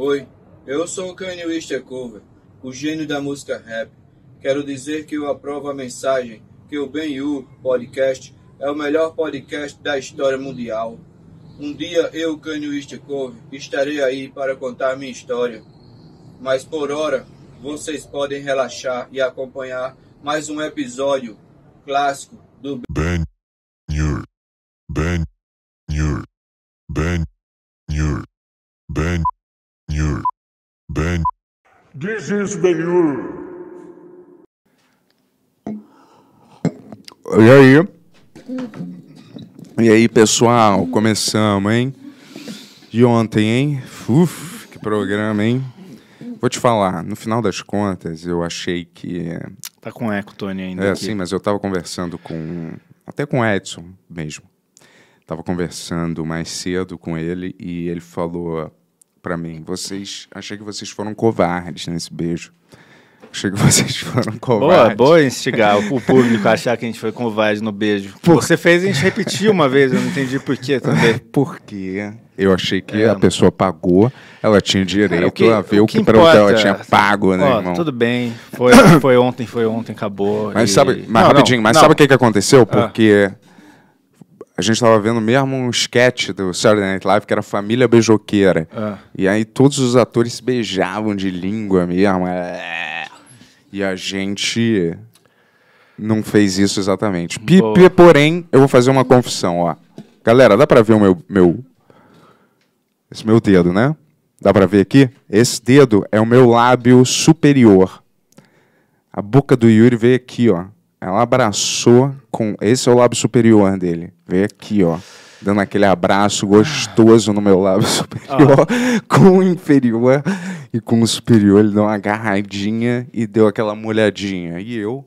Oi, eu sou o Kanye West Cover, o gênio da música rap. Quero dizer que eu aprovo a mensagem que o Ben U Podcast é o melhor podcast da história mundial. Um dia eu, Kanye West Cover, estarei aí para contar minha história. Mas por hora, vocês podem relaxar e acompanhar mais um episódio clássico do Ben. This Benhur. E aí? E aí, pessoal? Começamos, hein? De ontem, hein? Uf, que programa, hein? Vou te falar, no final das contas, eu achei que. Eh, tá com eco, Tony, ainda. É, aqui. sim, mas eu tava conversando com. Até com o Edson mesmo. Tava conversando mais cedo com ele e ele falou para mim. Vocês, achei que vocês foram covardes nesse beijo. Achei que vocês foram covardes. Boa, boa instigar o público achar que a gente foi covarde no beijo. Por... Você fez a gente repetir uma vez, eu não entendi por quê também. Por quê? Eu achei que é, a pessoa pagou, ela tinha direito cara, que, a ver o que, que importa, ela tinha pago, né, ó, irmão? Tudo bem, foi, foi ontem, foi ontem, acabou. Mas e... sabe, mas não, rapidinho, não, mas não. sabe o que, que aconteceu? Ah. Porque ah a gente estava vendo mesmo um sketch do Saturday Night Live que era Família Beijoqueira. É. E aí todos os atores se beijavam de língua mesmo. É. E a gente não fez isso exatamente. Pipe, porém, eu vou fazer uma confissão, ó. Galera, dá para ver o meu, meu... Esse meu dedo, né? Dá para ver aqui? Esse dedo é o meu lábio superior. A boca do Yuri veio aqui, ó. Ela abraçou com. Esse é o lábio superior dele. Vê aqui, ó. Dando aquele abraço gostoso no meu lábio superior, ah. com o inferior e com o superior. Ele deu uma agarradinha e deu aquela molhadinha. E eu.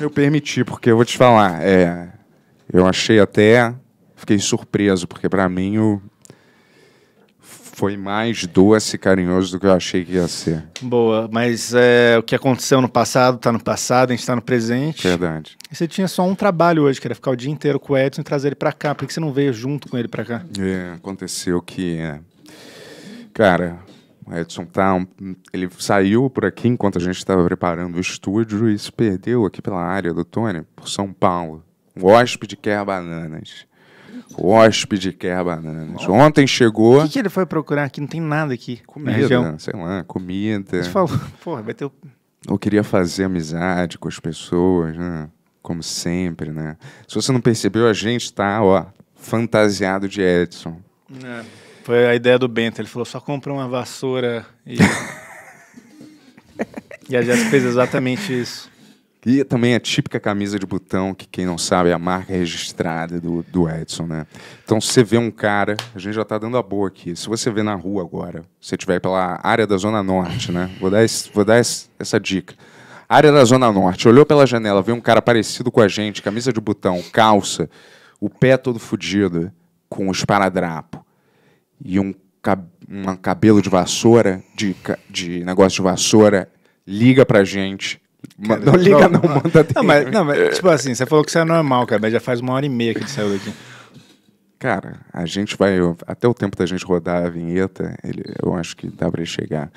Eu permiti, porque eu vou te falar, é, eu achei até. Fiquei surpreso, porque para mim o foi mais doce e carinhoso do que eu achei que ia ser. Boa, mas é, o que aconteceu no passado está no passado, a gente está no presente. Verdade. E você tinha só um trabalho hoje, que era ficar o dia inteiro com o Edson e trazer ele para cá. Por que você não veio junto com ele para cá? É, aconteceu que. É... Cara, o Edson tá. Um... Ele saiu por aqui enquanto a gente estava preparando o estúdio e se perdeu aqui pela área do Tony, por São Paulo. O hóspede quer bananas. O hóspede quer é bananas. Ontem chegou. O que, que ele foi procurar aqui? Não tem nada aqui. Comida, né? sei lá, comida. Você falou, porra, vai ter. O... Eu queria fazer amizade com as pessoas, né? Como sempre, né? Se você não percebeu, a gente tá, ó, fantasiado de Edson. É, foi a ideia do Bento. Ele falou: só compra uma vassoura e. e a Jéssica fez exatamente isso. E também a típica camisa de botão, que quem não sabe é a marca registrada do, do Edson, né? Então você vê um cara, a gente já tá dando a boa aqui. Se você vê na rua agora, se tiver pela área da Zona Norte, né? Vou dar, esse, vou dar esse, essa dica. Área da Zona Norte, olhou pela janela, vê um cara parecido com a gente, camisa de botão, calça, o pé todo fudido, com o esparadrapo e um, cab um cabelo de vassoura, de, de negócio de vassoura, liga pra gente Cara, não liga, não, não manda não, mas, não, mas, tipo assim, você falou que isso é normal, cara, mas já faz uma hora e meia que ele saiu daqui. Cara, a gente vai. Até o tempo da gente rodar a vinheta, ele, eu acho que dá pra ele chegar.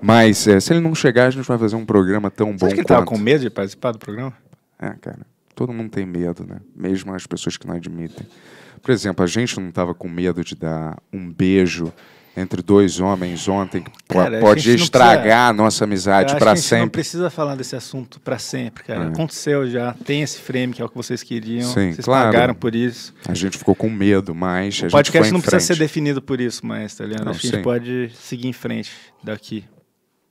Mas é, se ele não chegar, a gente vai fazer um programa tão Sabe bom. Você que ele tava com medo de participar do programa? É, cara. Todo mundo tem medo, né? Mesmo as pessoas que não admitem. Por exemplo, a gente não tava com medo de dar um beijo entre dois homens ontem cara, pode a estragar precisa, a nossa amizade para sempre. Não precisa falar desse assunto para sempre, cara. É. Aconteceu já, tem esse frame que é o que vocês queriam, Sim, vocês claro. pagaram por isso. A gente ficou com medo, mas o a podcast não precisa ser definido por isso, mas tá ligado? Não, Acho que a gente pode seguir em frente daqui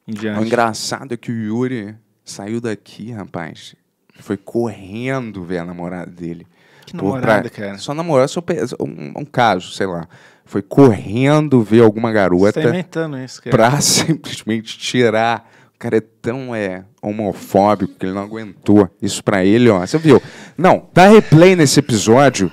em diante. O engraçado é que o Yuri saiu daqui, rapaz. Foi correndo ver a namorada dele. Que namorada, pra... cara? Só namorada, só um, um caso, sei lá foi correndo ver alguma garota isso, é pra simplesmente tirar. O cara é tão é, homofóbico que ele não aguentou isso pra ele, ó. Você viu? Não, dá replay nesse episódio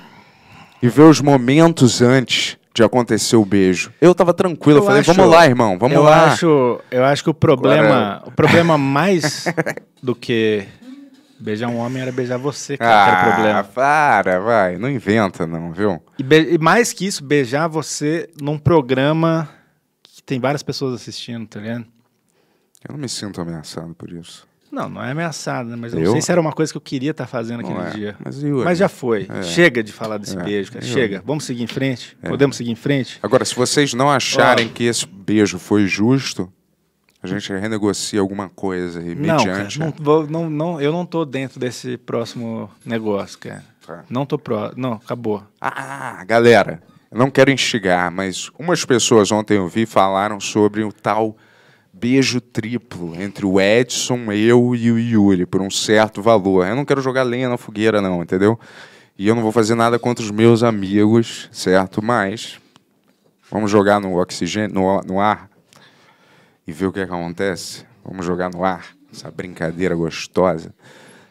e vê os momentos antes de acontecer o beijo. Eu tava tranquilo, eu falei, acho, vamos lá, irmão, vamos eu lá. Acho, eu acho que o problema, Agora... o problema mais do que Beijar um homem era beijar você, cara, ah, que era o ah, problema. para, vai. Não inventa, não, viu? E, e, mais que isso, beijar você num programa que tem várias pessoas assistindo, tá ligado? Eu não me sinto ameaçado por isso. Não, não é ameaçado, né? Mas eu, eu não sei se era uma coisa que eu queria estar tá fazendo aquele é, dia. Mas, eu, mas, já foi. É, Chega de falar desse é, beijo, cara. Chega. Vamos seguir em frente? É. Podemos seguir em frente? Agora, se vocês não acharem Ó, que esse beijo foi justo, a gente renegocia alguma coisa e mediante. Cara, não, vou, não, não, eu não tô dentro desse próximo negócio, cara. Tá. Não tô pró. Não, acabou. Ah, galera, não quero instigar, mas umas pessoas ontem eu vi falaram sobre o tal beijo triplo entre o Edson, eu e o Yuri, por um certo valor. Eu não quero jogar lenha na fogueira, não, entendeu? E eu não vou fazer nada contra os meus amigos, certo? Mas vamos jogar no oxigênio, no, no ar e ver o que, é que acontece? Vamos jogar no ar essa brincadeira gostosa.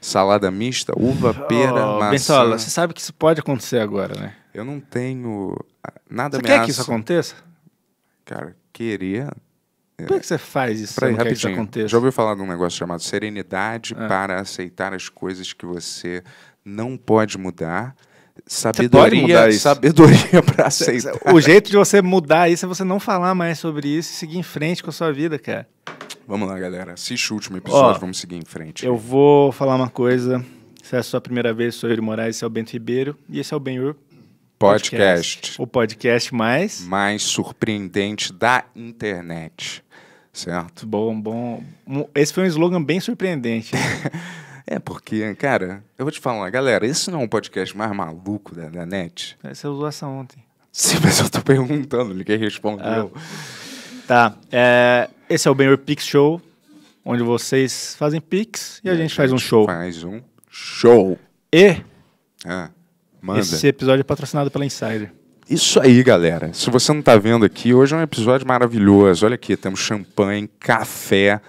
Salada mista, uva, pera, oh, maçã. Bensola, você sabe que isso pode acontecer agora, né? Eu não tenho ah, nada Você quer que isso aconteça? Cara, queria. É, Por que você faz isso? Pra, que isso aconteça? Já ouviu falar de um negócio chamado serenidade ah. para aceitar as coisas que você não pode mudar sabedoria, sabedoria para aceitar. O jeito de você mudar isso é você não falar mais sobre isso e seguir em frente com a sua vida, cara. Vamos lá, galera. Assiste o último episódio, Ó, vamos seguir em frente. Eu vou falar uma coisa. Se é a sua primeira vez, sou Yuri Moraes, esse é o Bento Ribeiro e esse é o Ben podcast. podcast. O podcast mais... Mais surpreendente da internet, certo? Bom, bom. Esse foi um slogan bem surpreendente. É, porque, cara, eu vou te falar, galera, esse não é um podcast mais maluco da, da net. Essa é, usou essa ontem. Sim, mas eu tô perguntando, ninguém respondeu. Ah, tá. É, esse é o Benhor Pix Show, onde vocês fazem Pix e a, e gente, a gente faz um show. Faz um show. E ah, esse episódio é patrocinado pela Insider. Isso aí, galera. Se você não tá vendo aqui, hoje é um episódio maravilhoso. Olha aqui, temos champanhe, café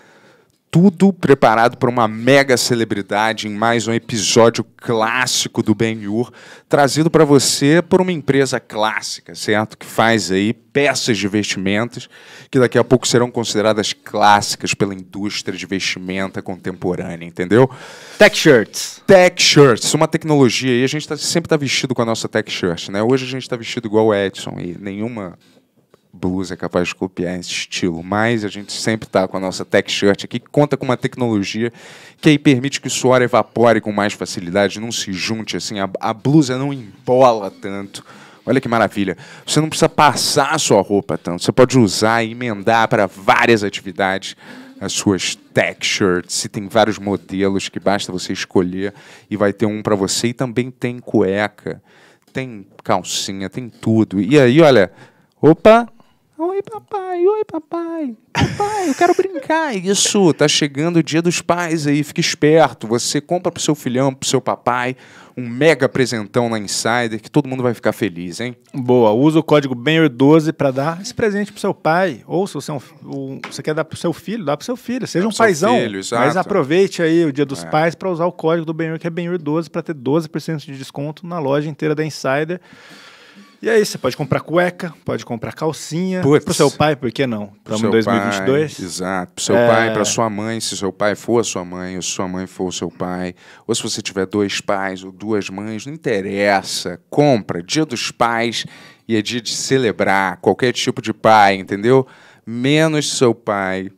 tudo preparado para uma mega celebridade em mais um episódio clássico do Ben Yur, trazido para você por uma empresa clássica, certo? Que faz aí peças de vestimentas que daqui a pouco serão consideradas clássicas pela indústria de vestimenta contemporânea, entendeu? Tech shirts. Tech shirts, uma tecnologia aí, a gente tá, sempre está vestido com a nossa tech shirt, né? Hoje a gente está vestido igual o Edson e nenhuma blusa é capaz de copiar esse estilo, mas a gente sempre está com a nossa tech shirt aqui, que conta com uma tecnologia que aí permite que o suor evapore com mais facilidade, não se junte assim, a, a blusa não embola tanto. Olha que maravilha. Você não precisa passar a sua roupa tanto, você pode usar e emendar para várias atividades as suas tech shirts, e tem vários modelos que basta você escolher e vai ter um para você e também tem cueca, tem calcinha, tem tudo. E aí, olha, opa, Oi, papai, oi, papai. Papai, eu quero brincar. É isso, tá chegando o dia dos pais aí, fica esperto. Você compra pro seu filhão, pro seu papai, um mega presentão na Insider, que todo mundo vai ficar feliz, hein? Boa, usa o código BENHER12 para dar esse presente pro seu pai. Ou se você, é um, um, você quer dar pro seu filho, dá pro seu filho. Seja dá um paizão, filho, mas aproveite aí o dia dos é. pais para usar o código do BENHER, que é BENHER12, para ter 12% de desconto na loja inteira da Insider. E aí, você pode comprar cueca, pode comprar calcinha. Para o seu pai, por que não? Estamos em 2022. Pai, exato. Para seu é... pai, para sua mãe, se seu pai for a sua mãe, ou se sua mãe for o seu pai. Ou se você tiver dois pais ou duas mães, não interessa. Compra. Dia dos pais e é dia de celebrar qualquer tipo de pai, entendeu? Menos seu pai.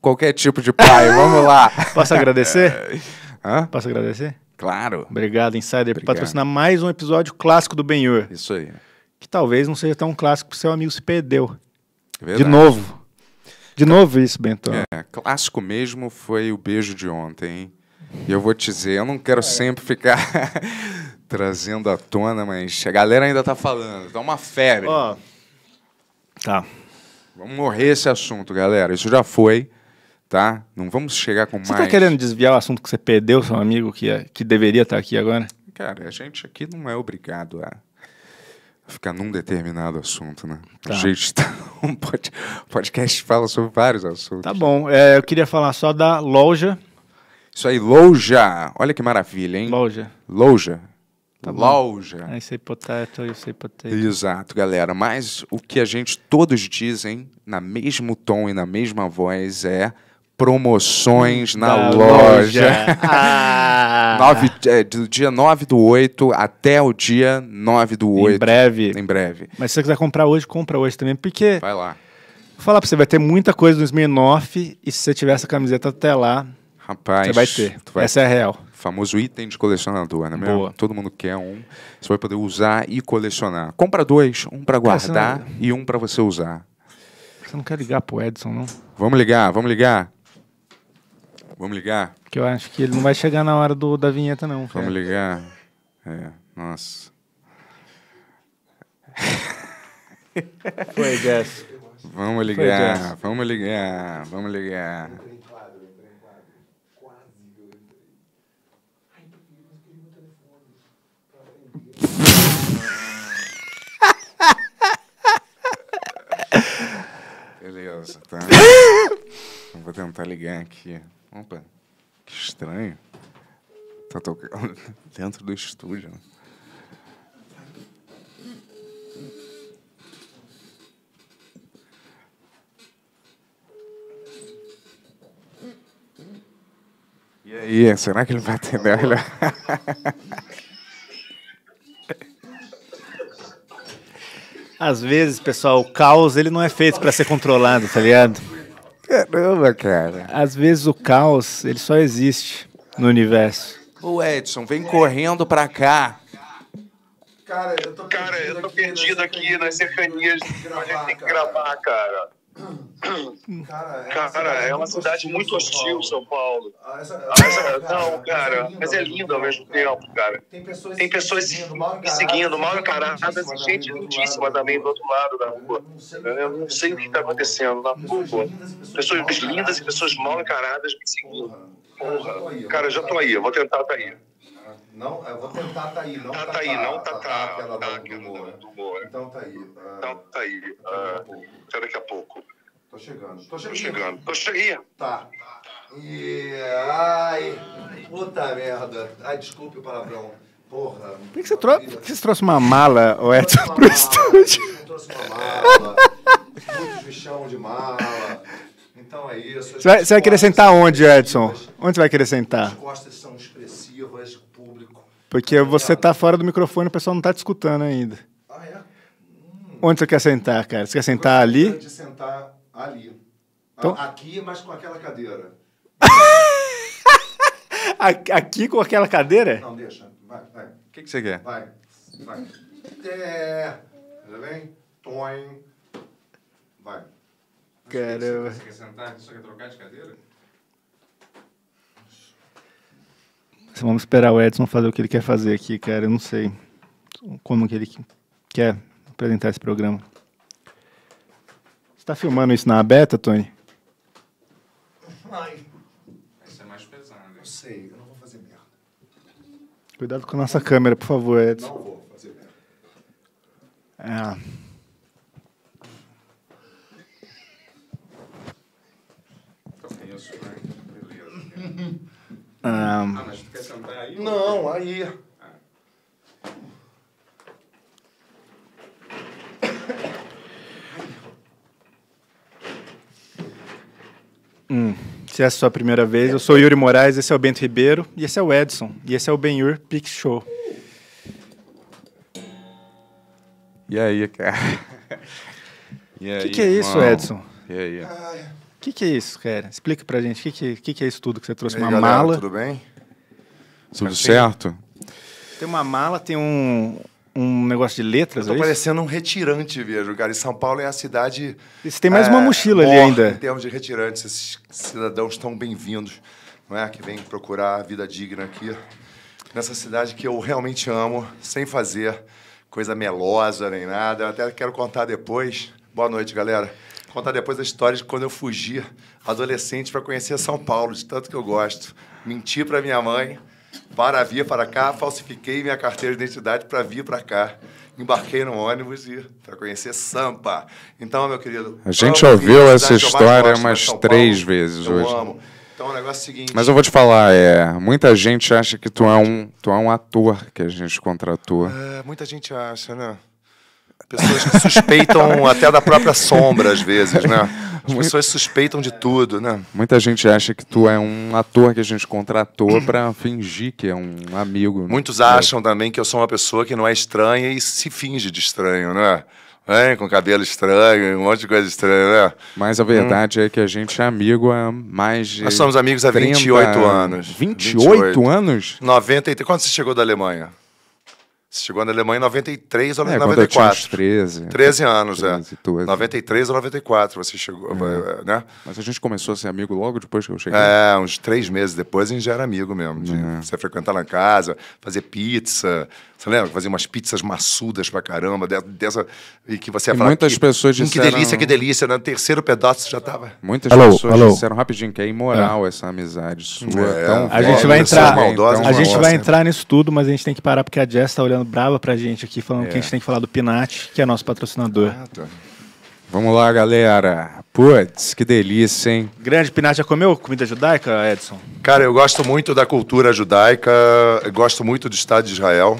Qualquer tipo de pai, vamos lá. Posso agradecer? Hã? Posso agradecer? Claro. Obrigado, Insider, Obrigado. por patrocinar mais um episódio clássico do Benhur. Isso aí. Que talvez não seja tão clássico porque seu amigo se perdeu. É de novo. De novo isso, Bento. É, clássico mesmo foi o beijo de ontem. E eu vou te dizer, eu não quero é. sempre ficar trazendo à tona, mas a galera ainda tá falando. Tá uma febre. Ó. Tá. Vamos morrer esse assunto, galera. Isso já foi tá? Não vamos chegar com você tá mais... Você tá querendo desviar o assunto que você perdeu, seu amigo, que, é, que deveria estar tá aqui agora? Cara, a gente aqui não é obrigado a ficar num determinado assunto, né? Tá. A gente tá... Um podcast fala sobre vários assuntos. Tá bom. É, eu queria falar só da loja. Isso aí, loja. Olha que maravilha, hein? Loja. Loja. Tá loja. I say potato, eu sei potato. Exato, galera. Mas o que a gente todos dizem, na mesmo tom e na mesma voz, é promoções hum, na, loja. loja. Ah. Nove, é, do dia 9 do 8 até o dia 9 do 8. Em breve. Em breve. Mas se você quiser comprar hoje, compra hoje também, porque... Vai lá. Vou falar pra você, vai ter muita coisa no Smirnoff e se você tiver essa camiseta até lá... Rapaz... Você vai ter. Vai... Essa é a real. Famoso item de colecionador, né mesmo? Boa. Todo mundo quer um. Você vai poder usar e colecionar. Compra dois, um para guardar não... e um para você usar. Você não quer ligar pro Edson, não? Vamos ligar, vamos ligar. Vamos ligar? Que eu acho que ele não vai chegar na hora do, da vinheta, não. Vamos é. ligar? É, nossa. Foi, Jess. Vamos ligar, Foi, vamos ligar, vamos ligar. Beleza, tá? Vou tentar ligar aqui. Opa, que estranho. Tá tocando dentro do estúdio. E aí, será que ele vai atender? Às vezes, pessoal, o caos ele não é feito para ser controlado, tá ligado? Caramba, cara. Às vezes o caos, ele só existe no universo. Ô Edson, vem correndo pra cá. Cara, eu tô perdido, cara, eu tô perdido aqui, aqui nas cercanias. A gente tem que gravar, cara. Cara, é, cara, é uma cidade muito hostil, São Paulo. Ah, essa, essa, é cara, não, cara, é mas é lindo ao mesmo tempo, cara. Tem pessoas, tem pessoas seguindo, mal encaradas e gente lindíssima né? também do outro lado da rua. Eu não sei o que está acontecendo na rua. Pessoas lindas e pessoas mal encaradas me seguindo. Porra, cara, já tô aí, eu vou tentar estar tá aí. Não, eu vou tentar tá aí, não tá, tá, tá aí, tá, não tá, tá, tá aquela tá, do, Moura. Né? do Então tá aí. então tá aí. Ah, então tá ah até daqui a pouco. Tô chegando. Tô chegando. Tô chegando. Tô chegando. Tá. E, ai, puta merda. Ai, desculpe o palavrão. Porra. Por que, você trouxe, que você trouxe uma mala, o Edson, pro estúdio? Eu trouxe uma mala. Muitos bichão de mala. Então é isso. Você vai, vai querer sentar onde, Edson? Onde você vai querer sentar? As costas porque você tá fora do microfone, o pessoal não tá te escutando ainda. Ah, é? Hum. Onde você quer sentar, cara? Você quer sentar ali? Eu de sentar ali. Então? Aqui, mas com aquela cadeira. Aqui com aquela cadeira? Não, deixa. Vai, vai. O que, que você quer? Vai, vai. É. Já vem? Toim. Vai. Caramba. É você quer sentar? Você quer trocar de cadeira? Então, vamos esperar o Edson fazer o que ele quer fazer aqui, cara. Eu não sei como que ele quer apresentar esse programa. Você está filmando isso na beta, Tony? Ai. Isso é mais pesado. Eu sei, eu não vou fazer merda. Cuidado com a nossa câmera, por favor, Edson. Não vou fazer merda. É. Beleza. Ah, ah mas tu quer sentar aí? Não, aí. Ah. Hum. Se essa é a sua primeira vez, eu sou Yuri Moraes, esse é o Bento Ribeiro, e esse é o Edson, e esse é o Benhur Pix Show. E aí, cara? O que, que, é isso, Edson? E aí? Ai que, que é isso, cara? Explica pra gente, o que, que, que, que é isso tudo que você trouxe? Aí, uma galera, mala? Tudo bem? Tudo assim, certo? Tem uma mala, tem um, um negócio de letras. Eu é tô é parecendo um retirante, vejo, cara. E São Paulo é a cidade. você tem mais é, uma mochila ali ainda. Em termos de retirantes, esses cidadãos estão bem-vindos, não é? Que vêm procurar a vida digna aqui. Nessa cidade que eu realmente amo, sem fazer coisa melosa nem nada. Eu até quero contar depois. Boa noite, galera contar depois a história de quando eu fugi, adolescente, para conhecer São Paulo, de tanto que eu gosto. Menti para minha mãe, para vir para cá, falsifiquei minha carteira de identidade para vir para cá. Embarquei no ônibus e para conhecer Sampa. Então, meu querido. A gente ouviu essa história gosto, né, umas três vezes hoje. Amo. Então, o negócio é o seguinte. Mas eu vou te falar, é, muita gente acha que tu é um, tu é um ator que a gente contratou. É, muita gente acha, né? Pessoas que suspeitam até da própria sombra, às vezes, né? As pessoas suspeitam de tudo, né? Muita gente acha que tu é um ator que a gente contratou para fingir que é um amigo. Né? Muitos é. acham também que eu sou uma pessoa que não é estranha e se finge de estranho, né? É, com cabelo estranho, um monte de coisa estranha, né? Mas a hum. verdade hum. é que a gente é amigo há mais de. Nós somos amigos há 30, 28 anos. 28, 28 anos? 93. Quando você chegou da Alemanha? Chegou na Alemanha em 93 ou é, 94. Eu 13. 13 né? anos, 13, é. 12. 93 ou 94 você chegou, é. Eh, né? Mas a gente começou a ser amigo logo depois que eu cheguei. É, uns três meses depois a gente já era amigo mesmo. De é. Você frequentar na em casa, fazer pizza. Você lembra? Fazer umas pizzas maçudas pra caramba, dessa. E que você ia falar, Muitas que, pessoas hum, disseram. Que delícia, que delícia. Né? No terceiro pedaço já tava. Muitas hello, pessoas hello. disseram rapidinho que é imoral é. essa amizade sua. É. Tão a gente vai entrar. então, a gente vai entrar nisso tudo, mas a gente tem que parar porque a Jess tá olhando brava pra gente aqui, falando é. que a gente é. tem que falar do Pinat, que é nosso patrocinador. Ah, tá. Vamos lá, galera. Putz, que delícia, hein? Grande Pinat, já comeu comida judaica, Edson? Cara, eu gosto muito da cultura judaica, gosto muito do Estado de Israel.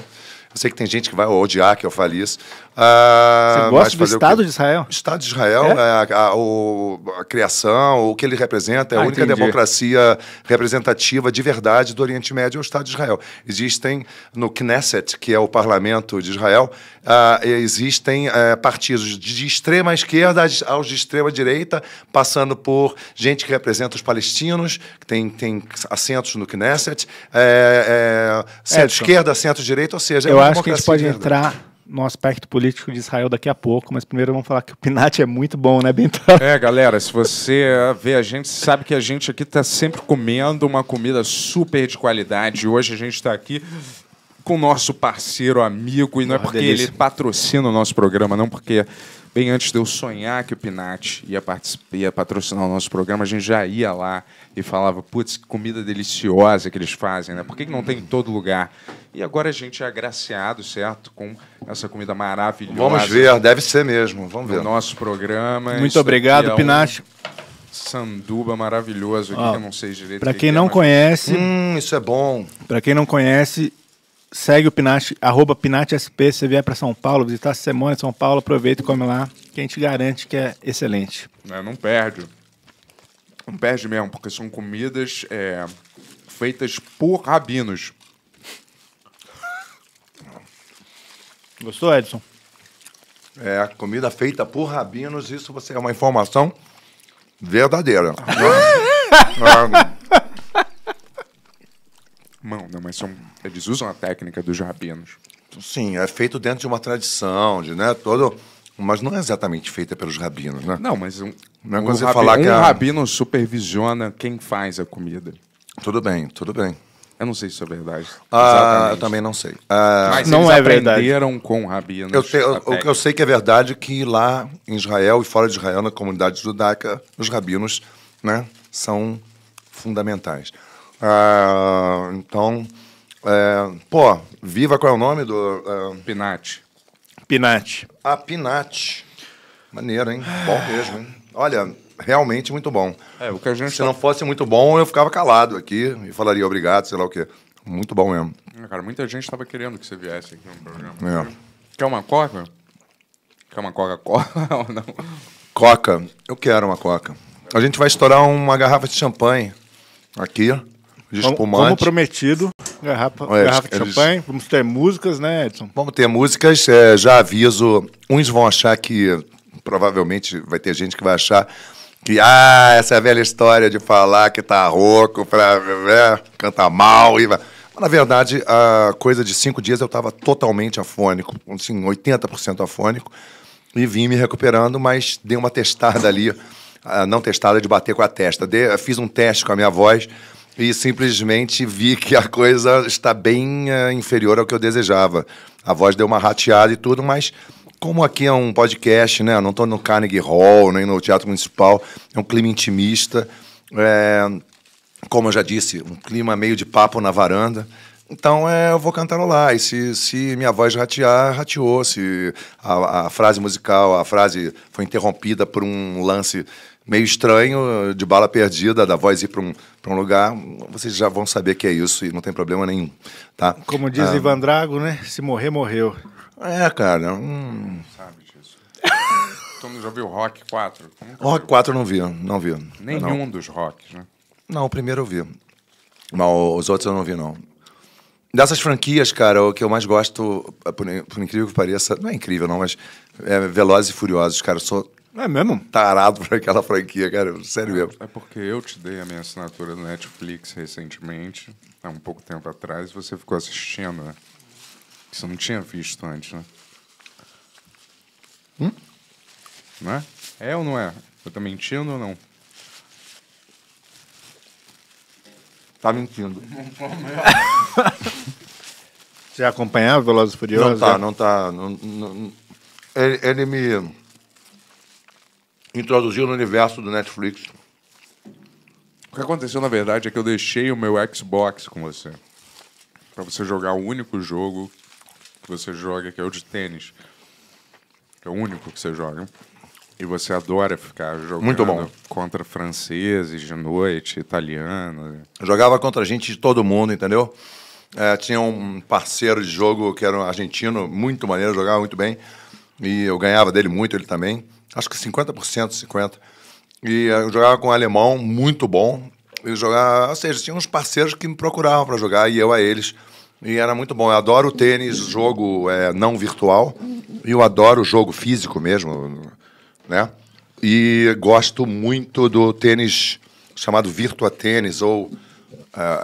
Eu sei que tem gente que vai odiar que eu fale isso, ah, Você gosta do Estado de Israel? O Estado de Israel, é? é a, a, a, a, criação, o que ele representa, é a ah, única entendi. democracia representativa de verdade do Oriente Médio, é o Estado de Israel. Existem no Knesset, que é o parlamento de Israel, ah, existem ah, partidos de extrema esquerda aos de extrema direita, passando por gente que representa os palestinos, que tem, tem assentos no Knesset, é, é, centro-esquerda, centro-direita, ou seja, é eu é acho que a gente pode entrar no aspecto político de Israel daqui a pouco, mas primeiro vamos falar que o Pinat é muito bom, né, Bentão? É, galera, se você vê a gente, sabe que a gente aqui está sempre comendo uma comida super de qualidade. Hoje a gente está aqui com o nosso parceiro, amigo, e não é porque delícia. ele patrocina o nosso programa, não, porque bem antes de eu sonhar que o Pinat ia, ia patrocinar o nosso programa, a gente já ia lá e falava, putz, que comida deliciosa que eles fazem, né? Por que, que não tem em todo lugar? E agora a gente é agraciado, certo, com essa comida maravilhosa. Vamos ver, deve ser mesmo, vamos ver. O nosso programa. Muito Isso obrigado, é Pinat. Um sanduba maravilhoso aqui, que eu não sei direito. Para quem que é, não mas... conhece, hum, isso é bom. Para quem não conhece, segue o Pinat, arroba se você vier para São Paulo, visitar a semana em São Paulo, aproveita e come lá, que a gente garante que é excelente. É, não perde. Não perde mesmo, porque são comidas é, feitas por rabinos. Gostou, Edson? É, comida feita por rabinos, isso você é uma informação verdadeira. Ah. mão, mas são, eles usam a técnica dos rabinos. Sim, é feito dentro de uma tradição, de, né, todo, mas não é exatamente feita pelos rabinos, né? Não, mas um, não é um, rabi falar que um a... rabino supervisiona quem faz a comida. Tudo bem, tudo bem. Eu não sei se isso é verdade. Ah, eu também não sei. Ah, Mas não é aprenderam verdade. com rabinos. Eu te, eu, o que eu sei que é verdade é que lá em Israel e fora de Israel, na comunidade judaica, os rabinos né, são fundamentais. Ah, então, é, pô, viva qual é o nome do. É... Pinat. Pinate. Ah, Pinate. Maneiro, hein? Bom mesmo, hein? Olha, realmente muito bom. É, o que a gente Se tá... não fosse muito bom, eu ficava calado aqui e falaria obrigado, sei lá o quê. Muito bom mesmo. É, cara, muita gente estava querendo que você viesse aqui no programa. É. Quer uma coca? Quer uma Coca-Cola ou não? Coca. Eu quero uma coca. A gente vai estourar uma garrafa de champanhe aqui disco como, como prometido, garrafa, é, garrafa de eles... É, champanhe. Vamos ter músicas, né, Edson? Vamos ter músicas. É, já aviso, uns vão achar que, provavelmente, vai ter gente que vai achar que, ah, essa é velha história de falar que tá rouco, pra, é, cantar mal e... Vai. Na verdade, a coisa de cinco dias eu estava totalmente afônico, assim, 80% afônico, e vim me recuperando, mas dei uma testada ali, não testada de bater com a testa. Dei, fiz um teste com a minha voz e simplesmente vi que a coisa está bem uh, inferior ao que eu desejava. A voz deu uma rateada e tudo, mas como aqui é um podcast, né? Eu não estou no Carnegie Hall, nem no Teatro Municipal, é um clima intimista. É, como eu já disse, um clima meio de papo na varanda. Então é, eu vou lá E se, se minha voz ratear, rateou. Se a, a, frase musical, a frase foi interrompida por um lance meio estranho, de bala perdida, da voz ir para um, um lugar, vocês já vão saber que é isso e não tem problema nenhum, tá? Como diz ah, Ivan Drago, né? Se morrer, morreu. É, cara. Hum... Sabe disso. mundo já viu Rock 4? Rock 4 eu não vi, não vi. Nenhum não. dos rocks, né? Não, o primeiro eu vi. Mas os outros eu não vi, não. Dessas franquias, cara, o que eu mais gosto, por, por incrível que pareça, não é incrível não, mas é Velozes e Furiosos, cara, eu sou não é mesmo? Tarado por aquela franquia, cara. Sério mesmo. É, é porque eu te dei a minha assinatura do Netflix recentemente, há um pouco tempo atrás, e você ficou assistindo, né? Você não tinha visto antes, né? Hum? Não é? É ou não é? Eu tô mentindo ou não? Tá mentindo. você acompanhava Velozes Furiosos? Não tá, não tá. Não, não, ele, ele me introduziu no universo do Netflix. O que aconteceu, na verdade, é que eu deixei o meu Xbox com você. para você jogar o único jogo que você joga, que é o de tênis. Que é o único que você joga. E você adora ficar jogando Muito bom. contra franceses de noite, italianos. Jogava contra gente de todo mundo, entendeu? É, tinha um parceiro de jogo que era um argentino, muito maneiro, jogava muito bem. E eu ganhava dele muito, ele também acho que 50%, 50%. E eh, eu jogava com um alemão muito bom. e jogava, ou seja, tinha uns parceiros que me procuravam para jogar e eu a eles. E era muito bom. Eu adoro o tênis, jogo é, não virtual. E eu adoro o jogo físico mesmo, né? E gosto muito do tênis chamado Virtua Tênis ou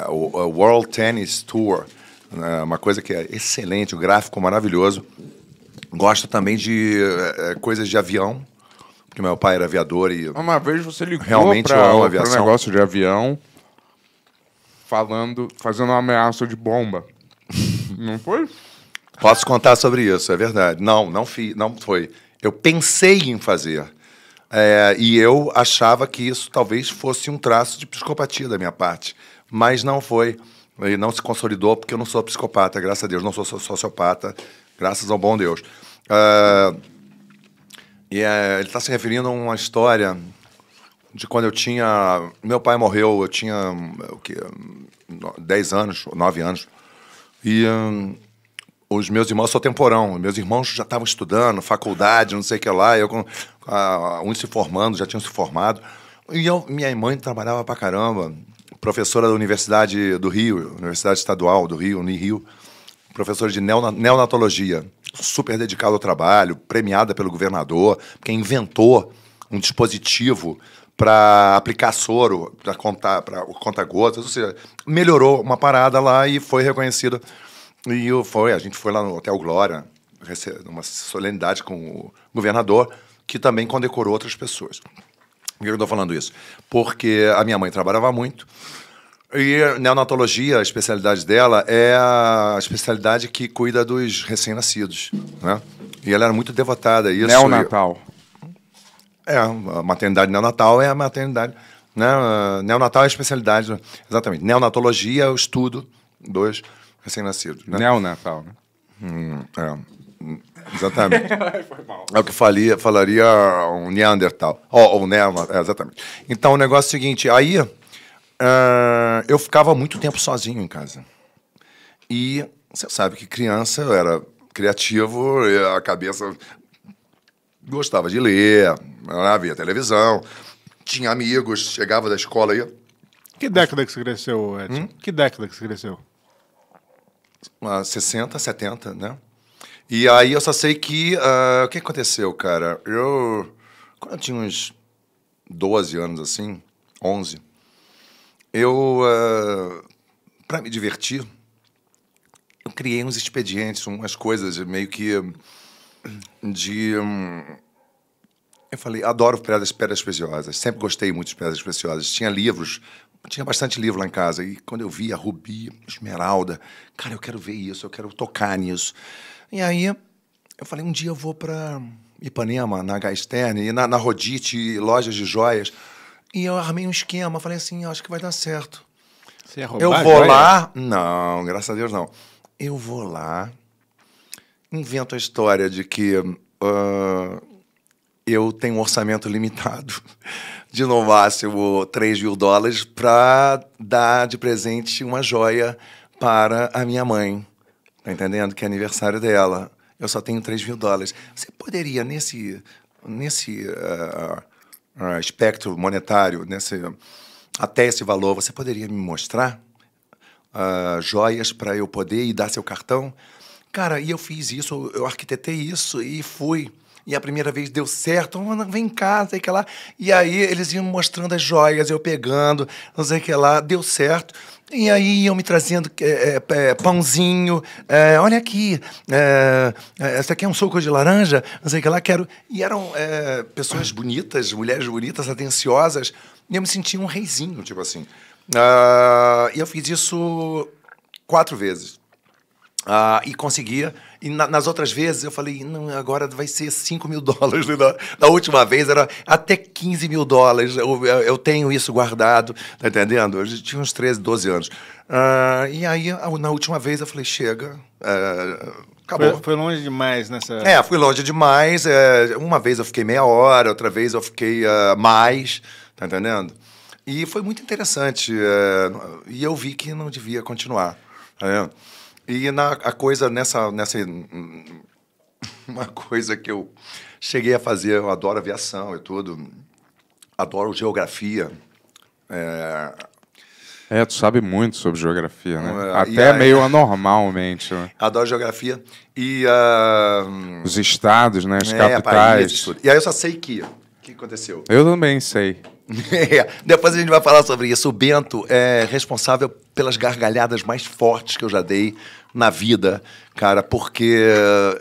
uh, World Tennis Tour. Né? uma coisa que é excelente, o um gráfico maravilhoso. Gosto também de uh, coisas de avião, que meu pai era aviador e. Uma vez você ligou realmente pra, eu amo aviação. negócio de avião, falando, fazendo uma ameaça de bomba. não foi? Posso contar sobre isso, é verdade. Não, não fiz, não foi. Eu pensei em fazer. É, e eu achava que isso talvez fosse um traço de psicopatia da minha parte. Mas não foi. E não se consolidou porque eu não sou psicopata, graças a Deus. Não sou sociopata, graças ao bom Deus. Uh, e é, ele está se referindo a uma história de quando eu tinha. Meu pai morreu, eu tinha o quê? 10 anos, 9 anos. E hum, os meus irmãos só temporão. Meus irmãos já estavam estudando, faculdade, não sei o que lá. Eu, a, uns se formando, já tinham se formado. E eu, minha mãe trabalhava pra caramba, professora da Universidade do Rio, Universidade Estadual do Rio, Unirio. Rio professora de neonatologia, super dedicada ao trabalho, premiada pelo governador, porque inventou um dispositivo para aplicar soro, para contar para conta gotas, ou seja, melhorou uma parada lá e foi reconhecida. E foi, a gente foi lá no Hotel Glória, numa solenidade com o governador, que também condecorou outras pessoas. Por que eu estou falando isso? Porque a minha mãe trabalhava muito, e neonatologia, a especialidade dela, é a especialidade que cuida dos recém-nascidos, né? E ela era muito devotada a isso. Neonatal. E... É, a maternidade neonatal é a maternidade... Né? Neonatal é a especialidade, exatamente. Neonatologia é o estudo dos recém-nascidos. Né? Neonatal, né? Hum, é. Exatamente. é o que falia, falaria um Neandertal. Ou, ou né, exatamente. Então, o negócio é o seguinte, aí ah, eu ficava muito tempo sozinho em casa. E você sabe que criança eu era criativo, a cabeça gostava de ler, via televisão, tinha amigos, chegava da escola aí. Que década que você cresceu, Edson? Hum? Que década que você cresceu? 60, ah, 70, né? E aí eu só sei que. Uh, o que aconteceu, cara? Eu. Quando eu tinha uns 12 anos assim, 11, eu, uh, ah, para me divertir, eu criei uns expedientes, umas coisas meio que de. Um, eu falei, adoro Pedras, pedras Preciosas, sempre gostei muito de Pedras Preciosas. Tinha livros, tinha bastante livro lá em casa. E quando eu via Rubi, Esmeralda, cara, eu quero ver isso, eu quero tocar nisso. E aí eu falei, um dia eu vou para Ipanema, na Gasterne, na, na Rodite, lojas de joias. E eu armei um esquema, falei assim, acho que vai dar certo. Você ia roubar Eu vou lá... Não, graças a Deus não. Eu vou lá, invento a história de que uh, eu tenho um orçamento limitado de no máximo 3 mil dólares para dar de presente uma joia para a minha mãe. Tá entendendo? Que é aniversário dela. Eu só tenho 3 mil dólares. Você poderia, nesse, nesse uh, uh, espectro monetário, nesse, até esse valor, você poderia me mostrar uh, joias para eu poder e dar seu cartão? Cara, e eu fiz isso, eu arquitetei isso e fui. E a primeira vez deu certo, ah, vem cá, sei que lá. E aí eles iam mostrando as joias, eu pegando, não sei o que lá, deu certo. E aí iam me trazendo é, é, pãozinho, é, olha aqui, essa aqui é um suco de laranja, não sei o que lá, quero. E eram pessoas bonitas, mulheres bonitas, atenciosas, e eu me sentia um reizinho, tipo assim. Uh, e eu fiz isso quatro vezes. Ah, e conseguia. E na, nas outras vezes eu falei, não, agora vai ser 5 mil dólares. Na, né? na, última vez era até 15 mil dólares. Eu, eu tenho isso guardado, tá entendendo? Eu tinha uns 13, 12 anos. Ah, e aí, na última vez eu falei, chega, eh, acabou. Foi, foi, longe demais nessa... É, fui longe demais. É, uma vez eu fiquei meia hora, outra vez eu fiquei uh, mais, tá entendendo? E foi muito interessante. e eu vi que não devia continuar, tá entendendo? E na, a coisa nessa, nessa. Hum, hum, uma coisa que eu cheguei a fazer, eu adoro aviação e tudo, adoro geografia. É, é tu sabe muito sobre geografia, né? Uh, Até aí, meio anormalmente. Né? Adoro geografia. E. Uh, Os estados, né? As é, capitais. País, e aí eu só sei que. O que aconteceu? Eu também sei. É. Depois a gente vai falar sobre isso. O Bento é responsável pelas gargalhadas mais fortes que eu já dei na vida, cara, porque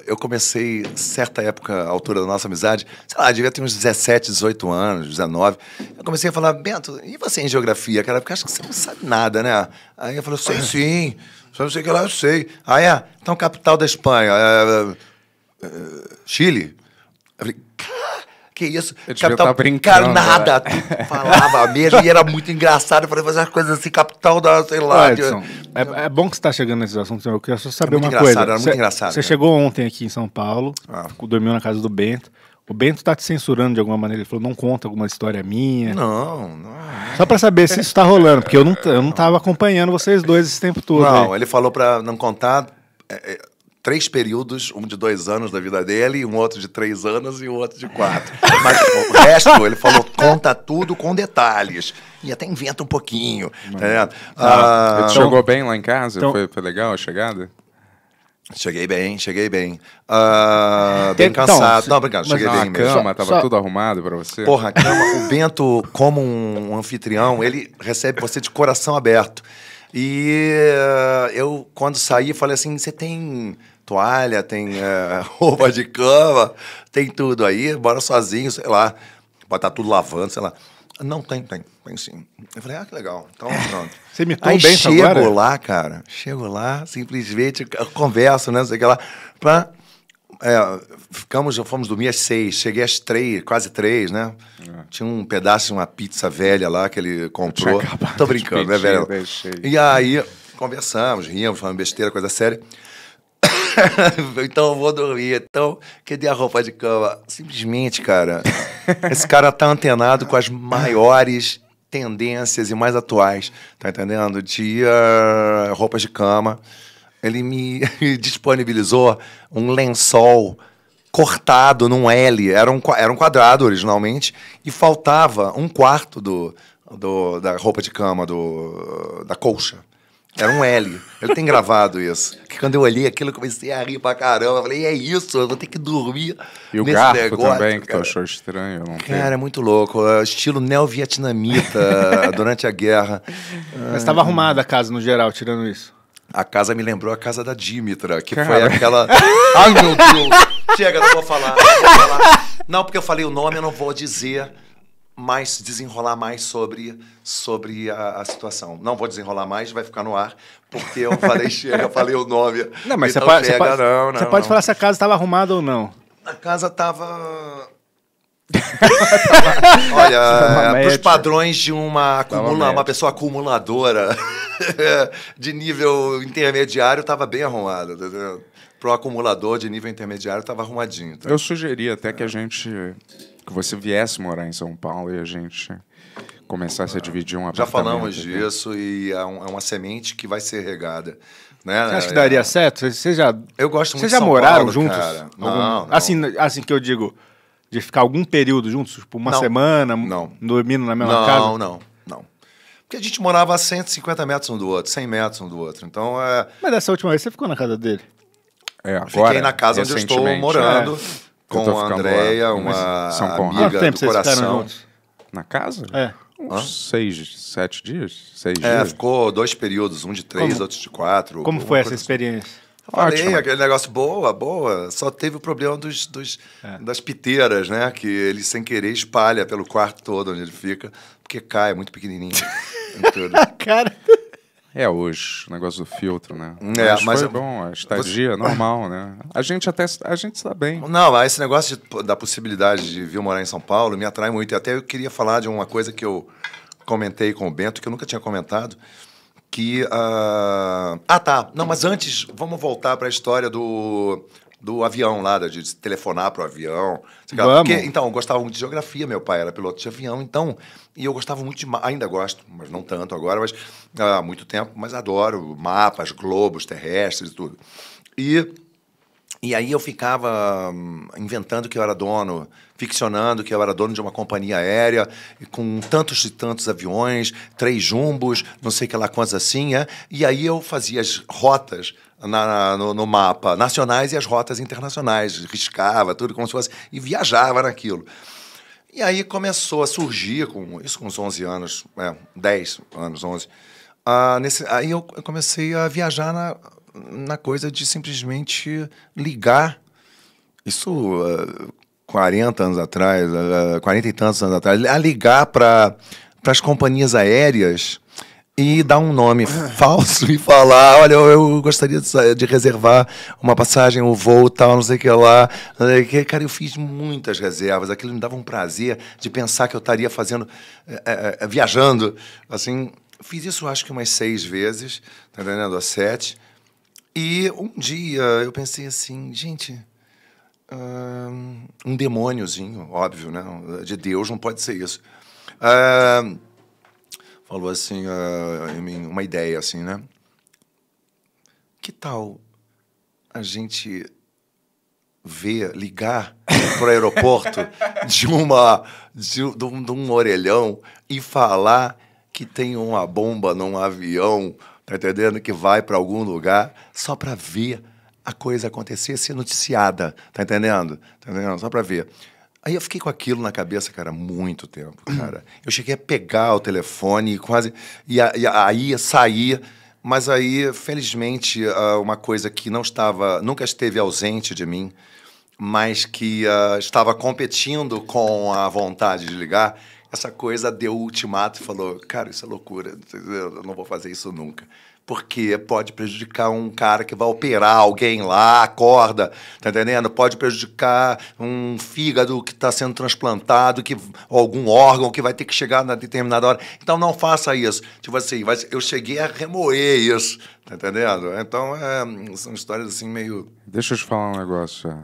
eu comecei, certa época, a altura da nossa amizade, sei lá, devia ter uns 17, 18 anos, 19. Eu comecei a falar, Bento, e você em geografia, cara? Porque acho que você não sabe nada, né? Aí ele falou, sei sim, só não sei o que lá eu sei. Ah, é? Então, capital da Espanha, é, é, Chile? Eu falei, cara que isso? Eu capital encarnada. Tá né? Falava mesmo e era muito engraçado. Eu falei, fazer as coisas assim, capital da, sei lá. Edson, de... é, é, bom que você está chegando nesses assuntos. Eu queria só saber é uma coisa. Era muito cê, engraçado. Você chegou ontem aqui em São Paulo, ah. dormiu na casa do Bento. O Bento tá te censurando de alguma maneira. Ele falou, não conta alguma história minha. Não, não. Só para saber se isso tá rolando, porque eu não, eu não tava acompanhando vocês dois esse tempo todo. Não, aí. ele falou para não contar. É, é três períodos, um de dois anos da vida dele, um outro de três anos e o outro de quatro. Mas o resto, ele falou, conta tudo com detalhes. E até inventa um pouquinho. Tá é. ah, ah então, chegou bem lá em casa? Então, foi, foi legal a chegada? Cheguei bem, cheguei bem. Uh, bem então, cansado. Não, obrigado, cheguei não, bem a mesmo. A cama, tava só... tudo arrumado para você? Porra, a cama, o Bento, como um anfitrião, ele recebe você de coração aberto. E uh, eu, quando saí, falei assim: você tem toalha, tem é, roupa de cama, tem tudo aí, bora sozinho, sei lá, pode estar tá tudo lavando, sei lá. Não, tem, tem, tem sim. Eu falei, ah, que legal. Então, pronto. Você me Aí bem chego agora? lá, cara, chego lá, simplesmente converso, né, não sei o que lá, pra... É, ficamos, fomos dormir às seis, cheguei às três, quase três, né? É. Tinha um pedaço de uma pizza velha lá que ele comprou. Tô brincando, né, pedir, né, velho? E aí, conversamos, rimos, falando besteira, coisa séria. então eu vou dormir. Então, cadê a roupa de cama? Simplesmente, cara, esse cara tá antenado com as maiores tendências e mais atuais, tá entendendo? De uh, roupas de cama. Ele me, me disponibilizou um lençol cortado num L. Era um, era um quadrado originalmente e faltava um quarto do, do, da roupa de cama, do, da colcha. Era um L. Ele tem gravado isso. Que quando eu olhei aquilo, eu comecei a rir pra caramba. Eu falei, é isso, eu vou ter que dormir. E o garfo negócio, também, que tu achou estranho. Não cara, é muito louco. É estilo neo-vietnamita durante a guerra. Mas estava arrumada a casa no geral, tirando isso. A casa me lembrou a casa da Dimitra, que foi aquela. Ai, meu Deus! Chega, não vou falar, não vou falar. Não, porque eu falei o nome, eu não vou dizer mais desenrolar mais sobre, sobre a, a, situação. Não vou desenrolar mais, vai ficar no ar, porque eu falei chega, falei o nome. Não, mas então você pode, chega, você pode, não, não, você pode falar se a casa estava arrumada ou não. A casa estava Olha, para os padrões de uma acumula, uma pessoa acumuladora de nível intermediário, estava bem arrumada, Para Pro acumulador de nível intermediário estava arrumadinho. Tá? Eu sugeri até que a gente que você viesse morar em São Paulo e a gente começasse a dividir um apartamento. Já falamos disso e é, é, uma semente que vai ser regada. Né? Você acha que daria certo? Você já, eu gosto muito Vocês já São moraram Paulo, juntos? Cara. Não, assim, não. Assim, assim que eu digo, de ficar algum período juntos, tipo uma não. semana, não. dormindo na mesma não, casa? Não, não, não. Porque a gente morava a 150 metros um do outro, 100 metros um do outro. Então é. Mas dessa última vez você ficou na casa dele? É, agora. Fiquei na casa onde eu estou morando. É com a Andréia, uma São Conrado. amiga tempo do coração. Na casa? É. Uns Hã? seis, sete dias? Seis é, dias. ficou dois períodos, um de três, outro de quatro. Como foi essa assim. experiência? falei, Ótimo. aquele negócio, boa, boa. Só teve o problema dos, dos é. das piteiras, né? Que ele, sem querer, espalha pelo quarto todo onde ele fica, porque cai, é muito pequenininho. Cara é hoje, o negócio do filtro, né? É, mas, mas foi eu... bom, a estadia você... normal, né? A gente até a gente está bem. Não, esse negócio de, da possibilidade de vir morar em São Paulo me atrai muito. E até eu queria falar de uma coisa que eu comentei com o Bento, que eu nunca tinha comentado, que... Uh... Ah, tá. Não, mas antes, vamos voltar para a história do do avião lá, de telefonar para o avião. Porque, então, eu gostava muito de geografia, meu pai era piloto de avião, então, e eu gostava muito de, ainda gosto, mas não tanto agora, mas há muito tempo, mas adoro mapas, globos terrestres e tudo. E, e aí eu ficava hum, inventando que eu era dono, ficcionando que eu era dono de uma companhia aérea, com tantos e tantos aviões, três jumbos, não sei que lá quantas assim, é? e aí eu fazia as rotas na, no, no, mapa nacionais e as rotas internacionais. Riscava tudo como se fosse. e viajava naquilo. E aí começou a surgir, com isso com uns 11 anos, é, 10 anos, 11. Ah, nesse, aí eu comecei a viajar na, na coisa de simplesmente ligar. Isso uh, ah, 40 anos atrás, uh, ah, 40 e tantos anos atrás, a ligar para as companhias aéreas e dar um nome falso e falar, ah, olha, eu, gostaria de, de reservar uma passagem, o um voo, tal, não sei o que lá. Cara, eu fiz muitas reservas. Aquilo me dava um prazer de pensar que eu estaria fazendo, é, é, viajando. Assim, fiz isso acho que umas seis vezes, tá entendendo? As sete. E um dia eu pensei assim, gente, hum, um demôniozinho, óbvio, né? De Deus não pode ser isso. Hum, falou assim, uh, uma ideia assim, né? Que tal a gente ver, ligar para o aeroporto de, uma, de, de, um, de, um, orelhão e falar que tem uma bomba num avião, tá entendendo? Que vai para algum lugar só para ver a coisa acontecer, ser noticiada, tá entendendo? Tá entendendo? Só para ver. Aí eu fiquei com aquilo na cabeça, cara, muito tempo, uhum. cara. Eu cheguei a pegar o telefone e quase. E, e aí saía. Mas aí, felizmente, ah, uma coisa que não estava, nunca esteve ausente de mim, mas que uh, estava competindo com a vontade de ligar, essa coisa deu o ultimato e falou: Cara, isso é loucura, eu não vou fazer isso nunca porque pode prejudicar um cara que vai operar alguém lá, acorda, tá entendendo? Pode prejudicar um fígado que está sendo transplantado, que algum órgão que vai ter que chegar na determinada hora. Então não faça isso. Tipo assim, eu cheguei a remoer isso, tá entendendo? Então é, são histórias assim meio. Deixa eu te falar um negócio. É.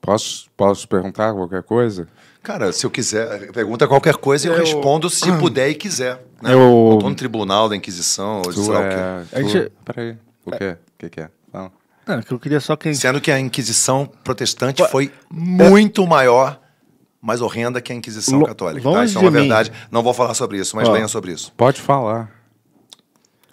Posso, posso perguntar qualquer coisa? Cara, se eu quiser, pergunta qualquer coisa e eu, eu respondo se puder e quiser. Né? Eu... estou no tribunal da Inquisição, ou tu sei é... o quê. A gente... Peraí, o quê? É. O que, que é? Não. Não, é eu queria só que... Sendo que a Inquisição protestante foi é- muito é... maior, mais horrenda que a Inquisição católica. Tá? Longe tá? Isso é uma verdade. Mim. Não vou falar sobre isso, mas venha sobre isso. Pode falar.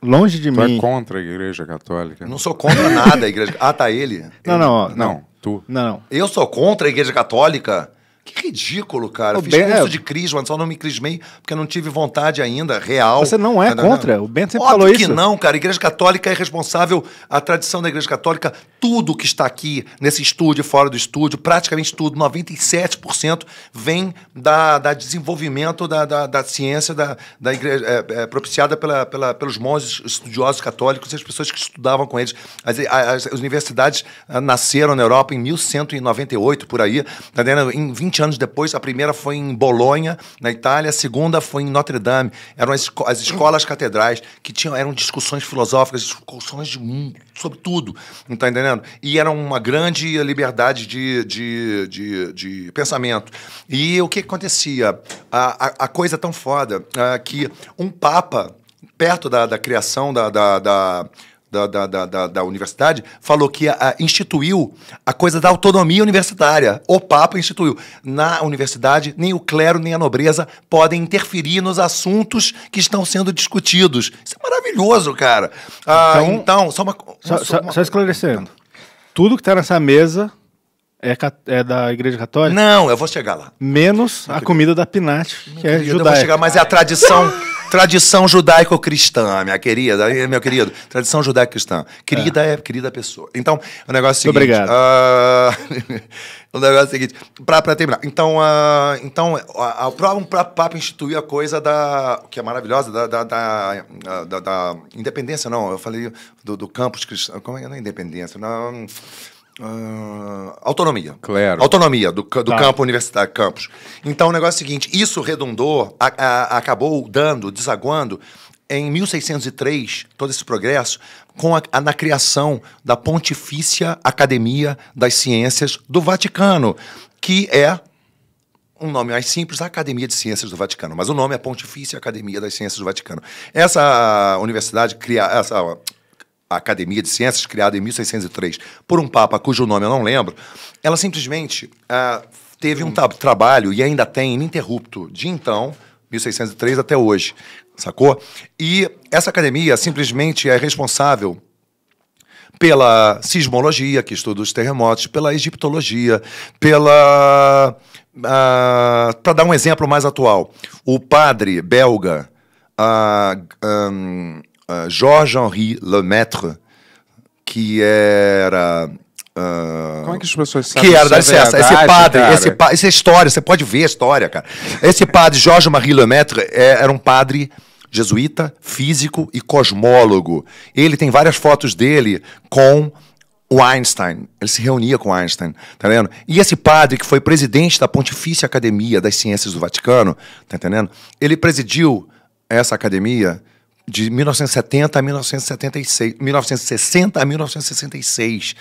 Longe de tu é mim... Tu é contra a Igreja Católica? Não sou contra nada a Igreja... Ah, tá ele? Não, ele... não, ó, não. Não, tu. Não. Eu sou contra a Igreja Católica? Que ridículo, cara. O Fiz curso é. de crisma só não me crismei porque não tive vontade ainda, real. Você não é contra. O Bento sempre Óbvio falou isso isso. que não, cara. A Igreja Católica é responsável, a tradição da Igreja Católica, tudo que está aqui nesse estúdio, fora do estúdio, praticamente tudo, 97% vem da, da desenvolvimento da, da, da ciência da, da igreja, é, é, propiciada pela, pela, pelos monges estudiosos católicos e as pessoas que estudavam com eles. As, as, as universidades ah, nasceram na Europa em 1198, por aí, tá em 20 20 anos depois, a primeira foi em Bolonha, na Itália, a segunda foi em Notre Dame. Eram as, esco as escolas catedrais, que tinham, eram discussões filosóficas, discussões de mundo, sobre tudo, não está entendendo? E era uma grande liberdade de, de, de, de pensamento. E o que acontecia? A, a, a coisa tão foda a, ah, que um Papa, perto da, da criação da, da, da da, da, da, da, universidade, falou que a, a, instituiu a coisa da autonomia universitária. O Papa instituiu. Na universidade, nem o clero nem a nobreza podem interferir nos assuntos que estão sendo discutidos. Isso é maravilhoso, cara. Ah, então, então, só uma. Só, só, uma... só esclarecendo. Tudo que está nessa mesa é, é, da Igreja Católica? Não, eu vou chegar lá. Menos a comida da Pinat, que é judaica. Eu vou chegar, mas é a tradição. Tradição judaico-cristã, minha querida, meu querido. Tradição judaico-cristã. Querida é. é. querida pessoa. Então, o negócio é o seguinte. Obrigado. Uh, o negócio é o seguinte, para terminar. Então, uh, então a, a, a, a Papa instituiu a coisa da. que é maravilhosa, da, da, da, da, da independência, não. Eu falei do, do campus cristão. Como é que é? Não é independência, não. É Uh, autonomia. Claro. Autonomia do, do tá. campo universitário, campus. Então, o negócio é o seguinte, isso redundou, a, a, acabou dando, desaguando, em 1603, todo esse progresso, com a, a, na criação da Pontifícia Academia das Ciências do Vaticano, que é um nome mais simples, a Academia de Ciências do Vaticano, mas o nome é Pontifícia Academia das Ciências do Vaticano. Essa universidade, cria, essa a Academia de Ciências, criada em 1603 por um papa cujo nome eu não lembro, ela simplesmente ah, teve um trabalho, e ainda tem, ininterrupto, de então, 1603 até hoje, sacou? E essa academia simplesmente é responsável pela sismologia, que estuda os terremotos, pela egiptologia, pela. Ah, Para dar um exemplo mais atual, o padre belga. Ah, um, ah, uh, Georges-Henri Lemaître, que era euh, como é que as pessoas sabem? Que era licença. Esse padre, esse pa, isso é história, você pode ver a história, cara. Esse padre, Jorge Henri Le é, era um padre jesuíta, físico e cosmólogo. Ele tem várias fotos dele com o Einstein. Ele se reunia com Einstein, tá entendendo? E esse padre, que foi presidente da Pontifícia Academia das Ciências do Vaticano, tá entendendo? Ele presidiu essa academia de 1970 a 1976, 1960 a 1966.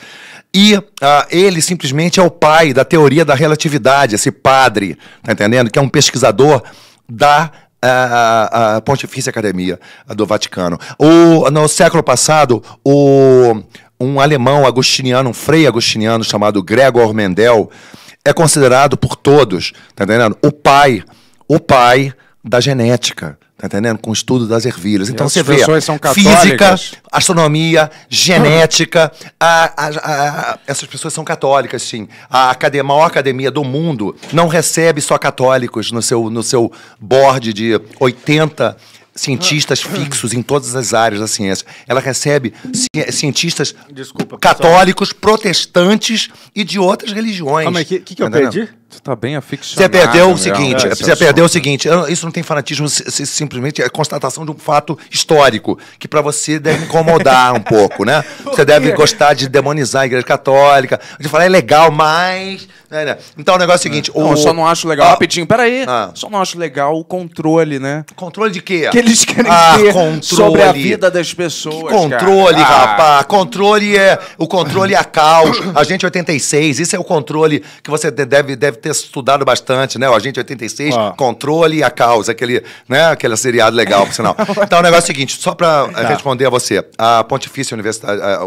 E uh, ele simplesmente é o pai da teoria da relatividade, esse padre, tá entendendo? Que é um pesquisador da a, ah, a, ah, Pontifícia Academia do Vaticano. O, no século passado, o, um alemão agostiniano, um frei agostiniano chamado Gregor Mendel, é considerado por todos, tá entendendo? O pai, o pai da genética. Tá entendendo? Com o estudo das ervilhas. Então você vê física, astronomia, genética. A, a, a, essas pessoas são católicas, sim. A, academia, a maior academia do mundo não recebe só católicos no seu, no seu board de 80 cientistas ah. fixos em todas as áreas da ciência. Ela recebe ci cientistas Desculpa, católicos, protestantes e de outras religiões. Calma ah, aí, o que, que, que eu tá perdi? Você está bem aficionado. Você perdeu o seguinte, você é, é, perdeu o seguinte, isso não tem fanatismo, simplesmente é constatação de um fato histórico, que para você deve incomodar um pouco, né? Você deve gostar de demonizar a igreja católica, de falar é legal, mas... Né, né? Então o negócio é o é. seguinte... Não, o... eu só não acho legal, ah, rapidinho, peraí, ah, só não acho legal o controle, né? Controle de quê? Que eles querem ah, ter controle. sobre a vida das pessoas, que Controle, cara. Ah. rapaz, ah. controle é... O controle é a caos, a gente 86, isso é o controle que você deve, deve deve ter estudado bastante, né? O Agente 86, ah. Controle e a Causa, aquele, né? aquele seriado legal, por sinal. então, o negócio é o seguinte, só para eh, tá. responder a você. A Pontifícia, Universidade, a,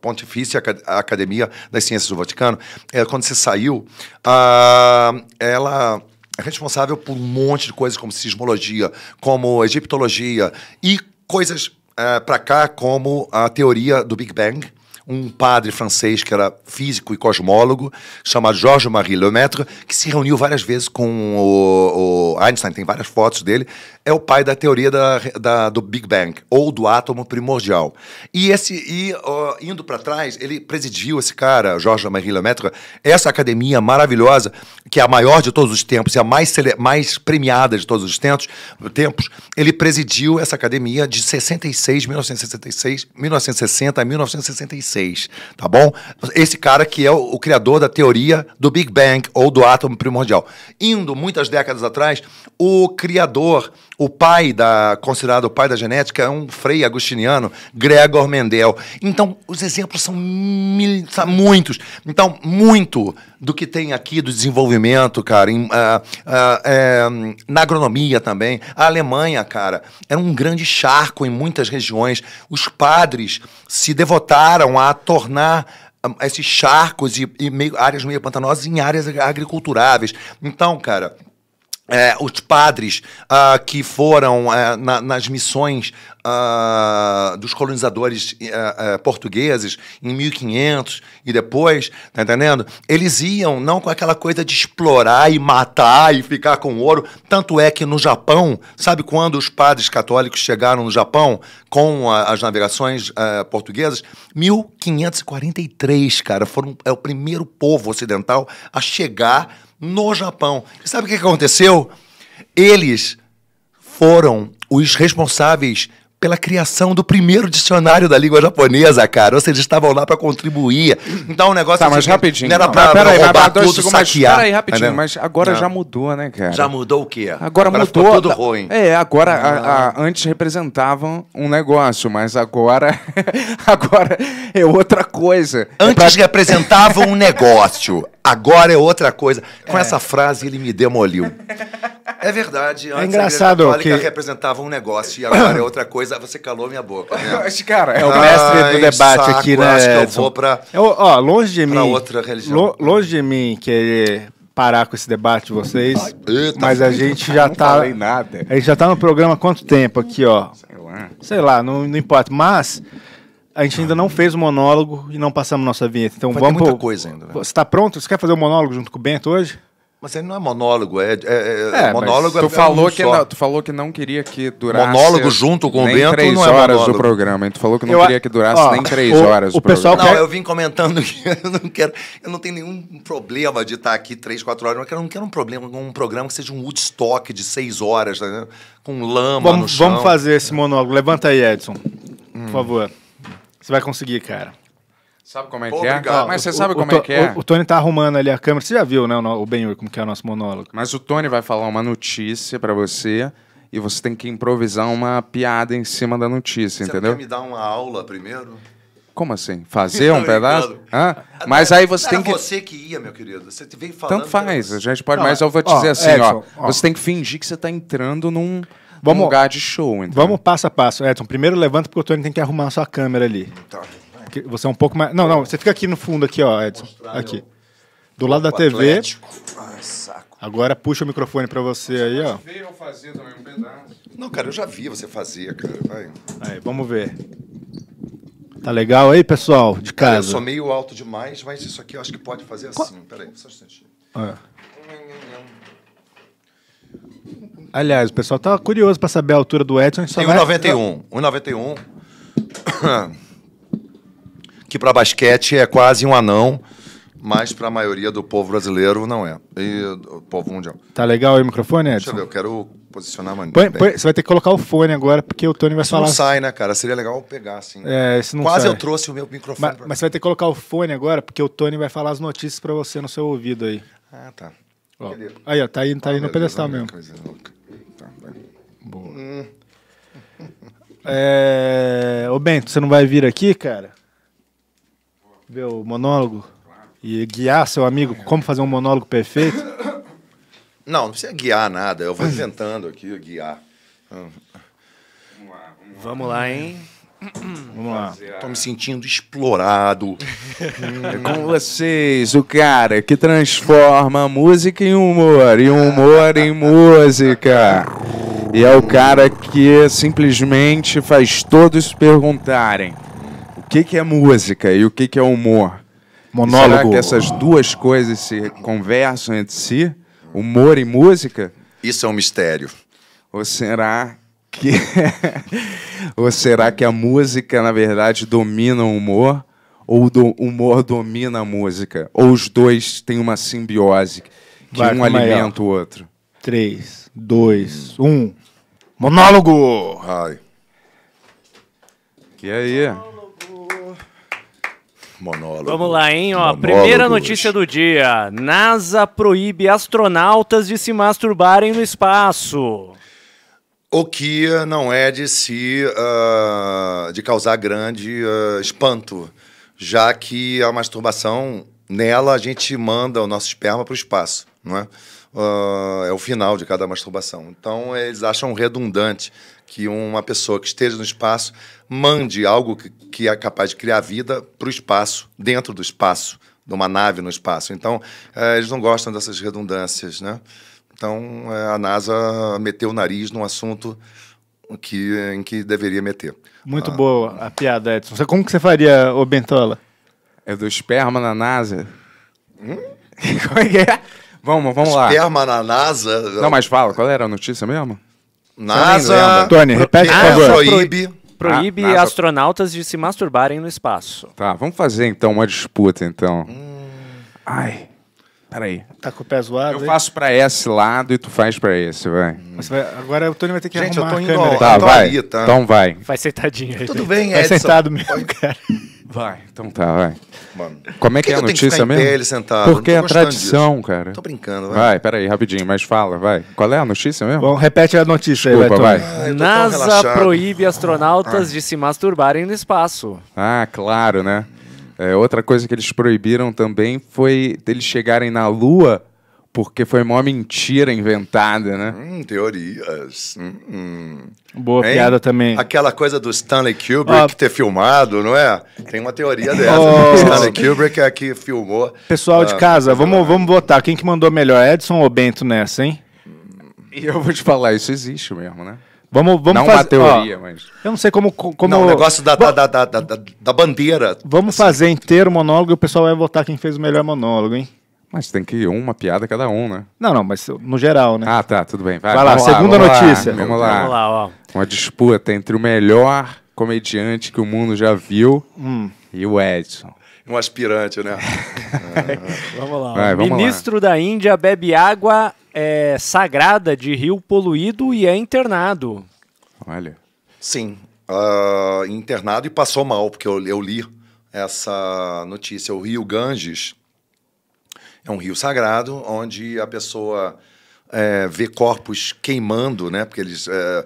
Pontifícia Academia das Ciências do Vaticano, é, quando você saiu, a, ela é responsável por um monte de coisas como sismologia, como egiptologia e coisas eh, para cá como a teoria do Big Bang, um padre francês que era físico e cosmólogo, chamado Georges Marie Lemaître, que se reuniu várias vezes com o, o, Einstein, tem várias fotos dele, é o pai da teoria da, da do Big Bang, ou do átomo primordial. E, esse, e indo para trás, ele presidiu esse cara, Georges Marie Lemaître, essa academia maravilhosa, que é a maior de todos os tempos e é a mais, mais premiada de todos os tempos, tempos, ele presidiu essa academia de 66, 1966, 1960 a 1966 vocês, tá bom? Esse cara que é o, o criador da teoria do Big Bang ou do átomo primordial. Indo muitas décadas atrás, o criador o pai da considerado o pai da genética é um frei agostiniano, Gregor Mendel. Então, os exemplos são, mil, muitos. Então, muito do que tem aqui do desenvolvimento, cara, em, ah, ah, é, na agronomia também. A Alemanha, cara, era um grande charco em muitas regiões. Os padres se devotaram a tornar ah, esses charcos e, e meio, áreas meio pantanosas em áreas agriculturáveis. Então, cara, é, os padres ah, que foram é, na, nas missões dos colonizadores eh, eh, portugueses em 1500 e depois, tá entendendo? Eles iam não com aquela coisa de explorar e matar e ficar com ouro. Tanto é que no Japão, sabe quando os padres católicos chegaram no Japão com a, as navegações eh, portuguesas? 1543, cara. Foram, é o primeiro povo ocidental a chegar no Japão. E sabe o que aconteceu? Eles foram os responsáveis pela criação do primeiro dicionário da língua japonesa, cara. Ou seja, eles estavam lá para contribuir. Então o negócio... Tá, assim, rapidinho. Não era pra, roubar tudo, segundos, saquear. Peraí, rapidinho, mas agora não. já mudou, né, cara? Já mudou o quê? Agora, agora mudou... tudo ruim. É, agora... A, a, ah. antes representavam um negócio, mas agora... agora é outra coisa. É antes é pra... representavam um negócio, agora é outra coisa. Com é. essa frase ele me demoliu. É verdade. É antes é engraçado a que... representava um negócio e agora é outra coisa. Você calou minha boca. Né? Cara, é o mestre Ai, do debate saco, aqui, né? Acho que eu vou para. É, ó, longe de mim. outra religião. Lo, longe de mim querer parar com esse debate de vocês. eita, mas a gente já não tá. Falei nada. A gente já tá no programa há quanto tempo aqui, ó? Sei lá. Sei lá, não, não importa. Mas a gente ainda não fez o monólogo e não passamos nossa vinheta. Então Vai vamos. Ter muita pro... coisa ainda. Né? Você está pronto? Você quer fazer o um monólogo junto com o Bento hoje? Mas ele não é monólogo, é, é, é monólogo. Tu falou um que não, tu falou que não queria que durasse monólogo junto com o Bento três não é horas do programa. Tu falou que não eu, queria que durasse ó, nem três o, horas. O, o pessoal programa. não, eu vim comentando que eu não quero, eu não tenho nenhum problema de estar aqui três, quatro horas. Eu não quero um problema, com um programa que seja um Woodstock de seis horas, com lama vamos, no chão. Vamos fazer esse monólogo. Levanta aí, Edson, hum. por favor. Você vai conseguir, cara. Sabe como é que é? Mas você sabe o, como é que é? O, Tony tá arrumando ali a câmera. Você já viu, né, o, o Ben como que é o nosso monólogo. Mas o Tony vai falar uma notícia para você e você tem que improvisar uma piada em cima da notícia, você entendeu? Você quer me dar uma aula primeiro? Como assim? Fazer um pedaço? Hã? Mas aí você Era tem que. você que ia, meu querido. Você veio então falando. Tanto faz. A gente pode. Não, mas eu vou te ó, dizer assim, Edson, ó, ó, Você tem que fingir que você está entrando num, vamos, num lugar de show. Entendeu? Vamos passo a passo. Edson, primeiro levanta porque o Tony tem que arrumar a sua câmera ali. Tá você é um pouco mais. Não, não, você fica aqui no fundo, aqui, ó, Edson. Aqui. Do lado da TV. Ah, Agora puxa o microfone para você aí, ó. fazer também um pedaço. Não, cara, eu já vi você fazer, cara. Vai. Aí, vamos ver. Tá legal aí, pessoal, de casa? Cara, eu sou meio alto demais, mas isso aqui eu acho que pode fazer assim. Peraí, só um instantinho. É. Aliás, o pessoal tava tá curioso para saber a altura do Edson. Tem 1,91. 1,91. que para basquete é quase um anão, mas para a maioria do povo brasileiro não é. E o povo mundial. Tá legal aí o microfone, Edson? Deixa eu ver, eu quero posicionar mano. Põe, põe, você vai ter que colocar o fone agora, porque o Tony vai isso falar. Não sai, né, cara? Seria legal pegar, assim. Né? É, isso não Quase sai. eu trouxe o meu microfone. Mas, pra... mas você vai ter que colocar o fone agora, porque o Tony vai falar as notícias para você no seu ouvido aí. Ah, tá. Ó, aí, ó, tá indo, tá ah, no pedestal mesmo. Coisa louca. Tá, Boa. Hum. É... Ô Bento, você não vai vir aqui, cara? ver o monólogo e guiar seu amigo como fazer um monólogo perfeito? Não, não precisa guiar nada. Eu vou inventando aqui, guiar. Vamos lá, vamos lá hein? Vamos lá. Tô me sentindo explorado. é com vocês, o cara que transforma música em humor e humor em música. E é o cara que simplesmente faz todos perguntarem que, que é música e o que, que é humor? Monólogo. será que essas duas coisas se conversam entre si? Humor e música? Isso é um mistério. Ou será que. Ou será que a música, na verdade, domina o humor? Ou o do humor domina a música? Ou os dois têm uma simbiose que Vai um alimenta o outro? 3, 2, 1. Monólogo! Ai. Que aí? monólogo. Vamos lá, hein? Ó, primeira notícia do dia: NASA proíbe astronautas de se masturbarem no espaço. O que não é de se uh, de causar grande uh, espanto, já que a masturbação nela a gente manda o nosso esperma para o espaço, não é? Uh, é o final de cada masturbação. Então eles acham redundante que uma pessoa que esteja no espaço mande algo que, que é capaz de criar vida para o espaço, dentro do espaço, de uma nave no espaço. Então, é, eles não gostam dessas redundâncias, né? Então, é, a NASA meteu o nariz num assunto que, em que deveria meter. Muito ah, boa a piada, Edson. Você, como que você faria, o Bentola? É do esperma na NASA. Hum? Como é que é? Vamos, vamos esperma lá. Esperma na NASA? Não, mas fala, qual era a notícia mesmo? NASA. Tony, repete, por favor. Proíbe. Proíbe ah, tá. astronautas de se masturbarem no espaço. Tá, vamos fazer então uma disputa, então. Hum. Ai. Peraí. Tá com o pé zoado? Eu faço pra esse lado e tu faz pra esse, vai. Hum. vai agora o Tony vai ter que Gente, arrumar eu tô indo a câmera. Ó, tá, vai. Ali, tá. Então vai. Vai sentadinho aí. Tudo bem, Edson. Vai sentado mesmo, cara. Vai, então tá, vai. Mano, Como é que, que é a notícia mesmo? Ele sentado? Porque é a tradição, disso. cara. Tô brincando, vai. Vai, peraí, rapidinho, mas fala, vai. Qual é a notícia mesmo? Bom, repete a notícia Desculpa, aí, vai. vai. Ah, Ai, NASA proíbe ah. astronautas ah. de se masturbarem no espaço. Ah, claro, né? É, outra coisa que eles proibiram também foi deles chegarem na Lua porque foi uma mentira inventada, né? Hum, teorias. Hum, hum. Boa hein? piada também. Aquela coisa do Stanley Kubrick ah. ter filmado, não é? Tem uma teoria dessa. Oh. Stanley Kubrick é que filmou. Pessoal ah, de casa, vamos, vamos votar. Quem que mandou melhor, Edson ou Bento nessa, hein? E eu vou te falar, isso existe mesmo, né? Vamos, vamos não fazer. uma teoria, mas. Eu não sei como. como... Não, o negócio da, da, da, da, da, bandeira. Vamos assim. fazer inteiro o monólogo e o pessoal vai votar quem fez o melhor monólogo, hein? Mas tem que ir uma piada cada um, né? Não, não, mas no geral, né? Ah, tá, tudo bem. Vai, Vai lá, segunda vamos notícia. Lá, vamos lá. Vamos lá ó. Uma disputa entre o melhor comediante que o mundo já viu hum. e o Edson. Um aspirante, né? Vamos lá. Vai, vamos Ministro lá. da Índia bebe água é, sagrada de rio poluído e é internado. Olha. Sim, uh, internado e passou mal, porque eu, eu li essa notícia. O rio Ganges é um rio sagrado onde a pessoa é, vê corpos queimando, né? Porque eles. É,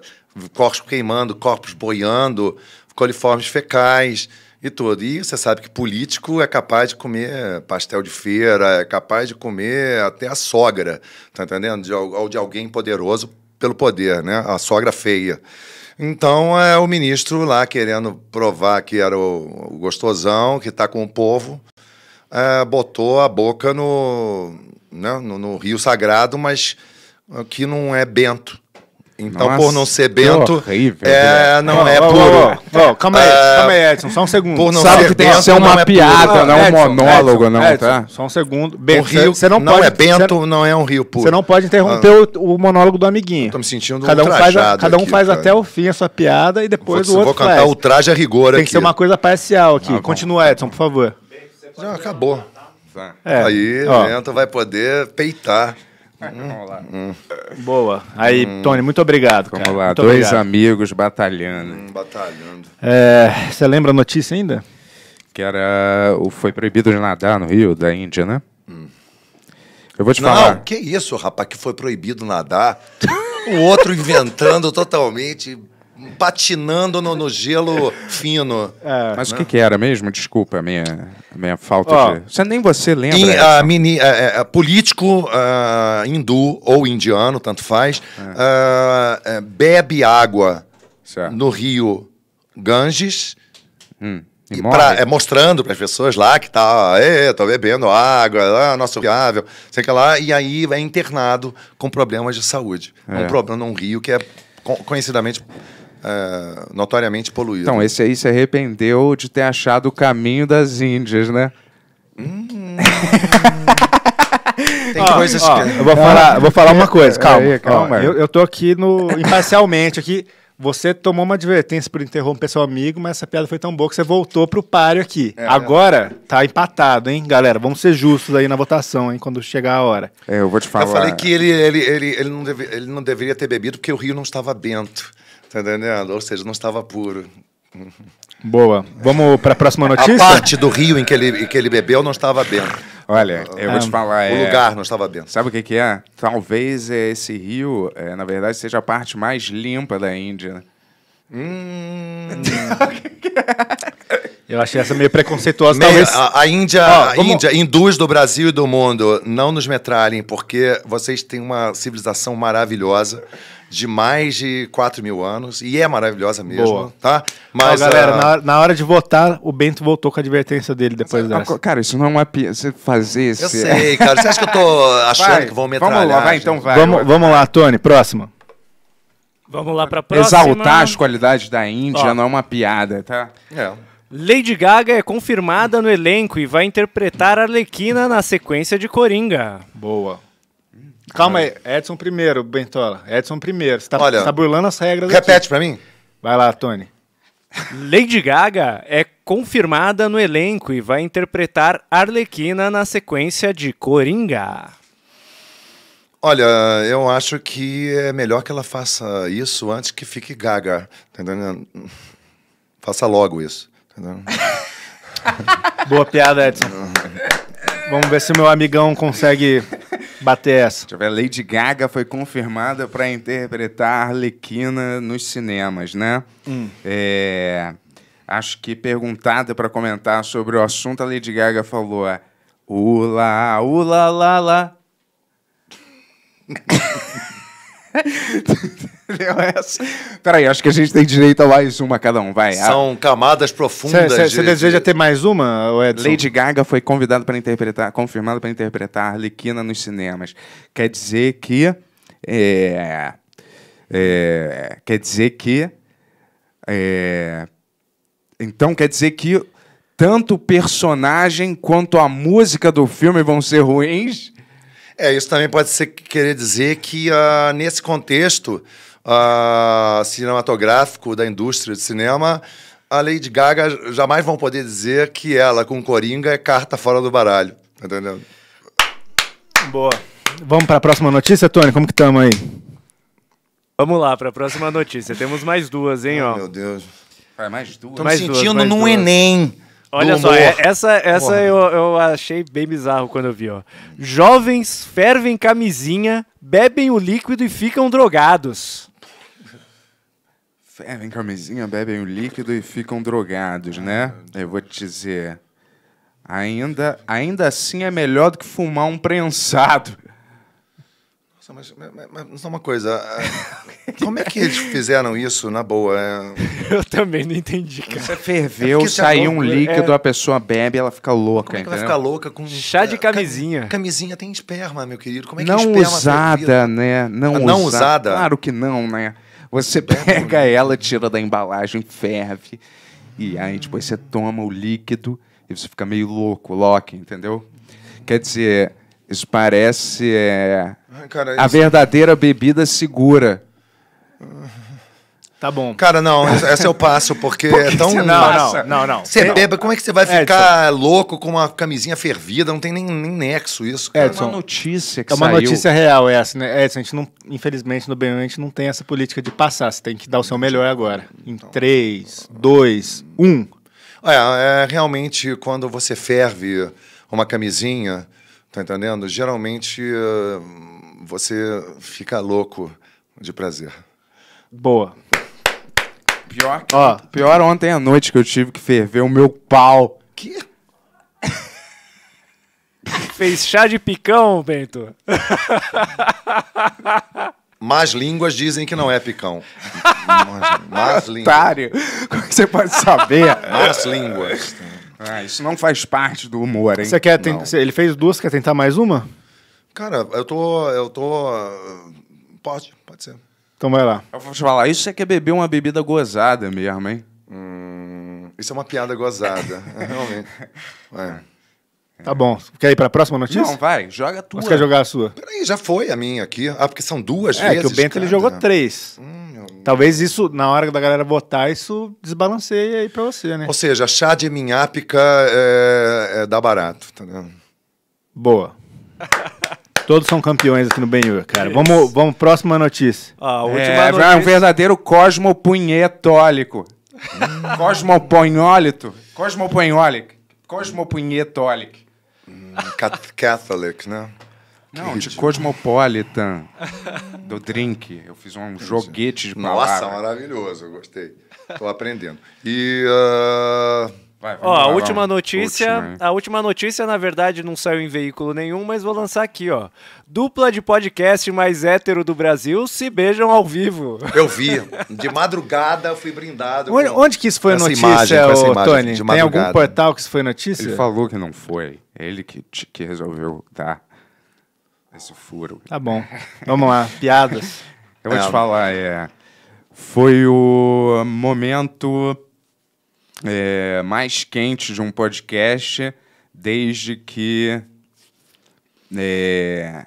corpos queimando, corpos boiando, coliformes fecais e tudo. E você sabe que político é capaz de comer pastel de feira, é capaz de comer até a sogra, tá entendendo? De, ou de alguém poderoso pelo poder, né? A sogra feia. Então é o ministro lá querendo provar que era o, o gostosão, que está com o povo. É, botou a boca no, né, no, no, Rio Sagrado, mas que não é Bento. Então, Nossa, por não ser Bento, horrível, é, não, não é oh, puro. Oh, oh, calma, aí, é, calma aí, Edson, só um segundo. Por não Sabe que tem que ser uma é piada, não é um monólogo, Edson, não, Edson, tá? Só um segundo. Bento, o rio você não, não pode, é Bento, não é um rio puro. Você não pode interromper ah, o, o, monólogo do amiguinho. Tô me sentindo cada um faz, Cada um faz cara. até o fim a sua piada e depois vou, o outro vou cantar faz. o traje a rigor aqui. Tem que ser uma coisa parcial aqui. Tá Continua, Edson, por favor. Não, acabou. Tá. É. Aí o Lento vai poder peitar. Hum, hum. Boa. Aí, hum. Tony, muito obrigado. Vamos lá, muito dois obrigado. amigos batalhando. Hum, batalhando. É, você é, lembra a notícia ainda? Que era. Foi proibido de nadar no Rio, da Índia, né? Hum. Eu vou te Não, falar. Não, que isso, rapaz, que foi proibido nadar. o outro inventando totalmente patinando no, no gelo fino. É, Mas né? o que, que, era mesmo? Desculpa a minha, minha falta oh, de. Você, nem você lembra. In, a ah, mini, a, é, a, é, é, político ah, hindu ou indiano, tanto faz, ah, é. bebe água certo. no rio Ganges. Hum. Pra, é, mostrando para as pessoas lá que tá, tô bebendo água, ah, nosso viável, sei que lá, e aí é internado com problemas de saúde. É. Um problema num rio que é conhecidamente é, notoriamente poluído. Então, esse aí se arrependeu de ter achado o caminho das Índias, né? Hum. Tem ó, coisas ó, que... Eu vou falar, eu vou falar uma coisa, é, calma. Aí, calma. Ó, eu, eu tô aqui no, imparcialmente aqui. Você tomou uma advertência por interromper seu amigo, mas essa piada foi tão boa que você voltou pro páreo aqui. É, Agora tá empatado, hein, galera? Vamos ser justos aí na votação, hein, quando chegar a hora. É, eu vou te falar. Eu falei que ele, ele, ele, ele, não, deve, ele não deveria ter bebido porque o rio não estava bento. Tá entendendo? Ou seja, não estava puro. Boa. Vamos para a próxima notícia? A parte do rio em que ele, em que ele bebeu não estava bem. Olha, ah, eu vou te ah, falar. O é, lugar não estava bem. Sabe o que, que é? Talvez é, esse rio, é, na verdade, seja a parte mais limpa da Índia. Hum. eu achei essa meio preconceituosa. talvez... a, a, Índia, oh, vamos... Índia, hindus do Brasil e do mundo, não nos metralhem, porque vocês têm uma civilização maravilhosa de mais de 4 mil anos e é maravilhosa mesmo, Boa. tá? Então, Mas galera, uh... na, hora, na, hora de votar, o Bento voltou com a advertência dele depois Mas, dessa. Cara, isso não é uma você fazer isso. Eu sei, cara. Você acha que eu tô achando vai, que vão metralhar? Vamos lá, vai, então vai. Vamos, vai. vamos lá, Tony, próxima. Vamos lá para próxima. Exaltar as qualidades da Índia Ó. não é uma piada, tá? É. Lady Gaga é confirmada no elenco e vai interpretar a Arlequina na sequência de Coringa. Boa. Calma aí, Edson primeiro, Bentola. Edson primeiro. Você tá, Olha, você tá burlando as regras Repete para mim. Vai lá, Tony. Lady Gaga é confirmada no elenco e vai interpretar Arlequina na sequência de Coringa. Olha, eu acho que é melhor que ela faça isso antes que fique gaga. Entendeu? Faça logo isso. Boa piada, Edson. Vamos ver se o meu amigão consegue bater essa. Deixa eu ver, Lady Gaga foi confirmada para interpretar Arlequina nos cinemas, né? Hum. É, acho que perguntada para comentar sobre o assunto, a Lady Gaga falou: é, Ula, ula, lala. lá. Deu essa. É assim. Peraí, acho que a gente tem direito a mais uma cada um, vai. Ah. São camadas profundas. Você de, deseja de... ter mais uma, Edson? Lady Gaga foi convidada para interpretar, confirmada para interpretar Arlequina nos cinemas. Quer dizer que. É, é, quer dizer que. É, então quer dizer que tanto o personagem quanto a música do filme vão ser ruins? É, isso também pode ser, querer dizer que uh, nesse contexto uh, cinematográfico da indústria de cinema, a Lady Gaga jamais vão poder dizer que ela, com Coringa, é carta fora do baralho. Tá Entendeu? Boa. Vamos para a próxima notícia, Tony? Como que estamos aí? Vamos lá, para a próxima notícia. Temos mais duas, hein? Ai, ó. Meu Deus. mais duas. me sentindo duas, num duas. Enem. Olha só, é, essa, essa eu, eu achei bem bizarro quando eu vi, ó. Jovens fervem camisinha, bebem o líquido e ficam drogados fervem é, camisinha, bebem o líquido e ficam drogados, né? Ah, Eu vou te dizer. Ainda, ainda assim é melhor do que fumar um prensado. Nossa, mas, mas, mas só uma coisa. Como é que eles fizeram isso na boa? É... Eu também não entendi, cara. Você ferveu, é, é saiu um líquido, é... a pessoa bebe ela fica louca. Como é que entendeu? ela fica louca com. Chá de é, camisinha. Camisinha tem esperma, meu querido. Como é que não usada, né? Não, ah, não usada. Claro que não, né? Você pega ela, tira da embalagem, ferve. E aí depois você toma o líquido e você fica meio louco, Loki, entendeu? Quer dizer, isso parece é, Ai, cara, a verdadeira bebida segura. Tá bom. Cara, não, esse é o passo, porque Por é tão. Não, não, não, não, Você não. É bebe, como é que você vai é, ficar Edson. louco com uma camisinha fervida? Não tem nem, nem nexo isso. Cara. Edson, é uma notícia que É uma saiu. notícia real essa, né? Edson, a gente não, infelizmente, no bem a gente não tem essa política de passar. Você tem que dar o seu melhor agora. Em 3, 2, 1. É, é realmente quando você ferve uma camisinha, tá entendendo? Geralmente eh, você fica louco de prazer. Boa. Pior que... Ó, pior ontem à noite que eu tive que ferver o meu pau. Que? Fez chá de picão, Bento? Mais línguas dizem que não é picão. Mais línguas. Como é que você pode saber? Mais línguas. Ah, isso não faz parte do humor, hein? Você quer tentar? Ele fez duas, quer tentar mais uma? Cara, eu tô. Eu tô. Ah, pode, pode ser. Então vai lá. Eu vou te falar, isso é que é beber uma bebida gozada mesmo, hein? Hum, isso é uma piada gozada, é, realmente. É. Tá bom. Quer ir pra próxima notícia? Não, vai. Joga a tua. Você quer jogar a sua? Peraí, já foi a minha aqui. Ah, porque são duas é, vezes. É, que o Bento cada. ele jogou três. Hum, Talvez isso, na hora da galera votar, isso desbalanceie aí pra você, né? Ou seja, chá de minhápica é, é, dá barato, tá vendo? Boa. Todos são campeões aqui no Benhur, cara. Vamos, vamos, próxima notícia. Ah, é, notícia. é um verdadeiro cosmopunhetólico. Hum. Cosmopunhólito. Cosmopunhólico. Cosmopunhetólico. Hum, Catholic, né? Não, de Cosmopolitan, do drink. Eu fiz um Entendi. joguete de palavras. Nossa, maravilhoso, eu gostei. Estou aprendendo. E... Uh... Vai, Ó, a última notícia, última, a última notícia na verdade não saiu em veículo nenhum, mas vou lançar aqui, ó. Dupla de podcast mais hétero do Brasil se beijam ao vivo. Eu vi, de madrugada fui brindado. Onde, onde que isso foi essa notícia, imagem, ô, imagem, Tony? Tem algum portal que isso foi notícia? Ele falou que não foi, ele que, que resolveu dar esse furo. Tá bom, vamos lá, piadas. Eu vou é, te falar, é... Foi o momento é, mais quente de um podcast desde que. É,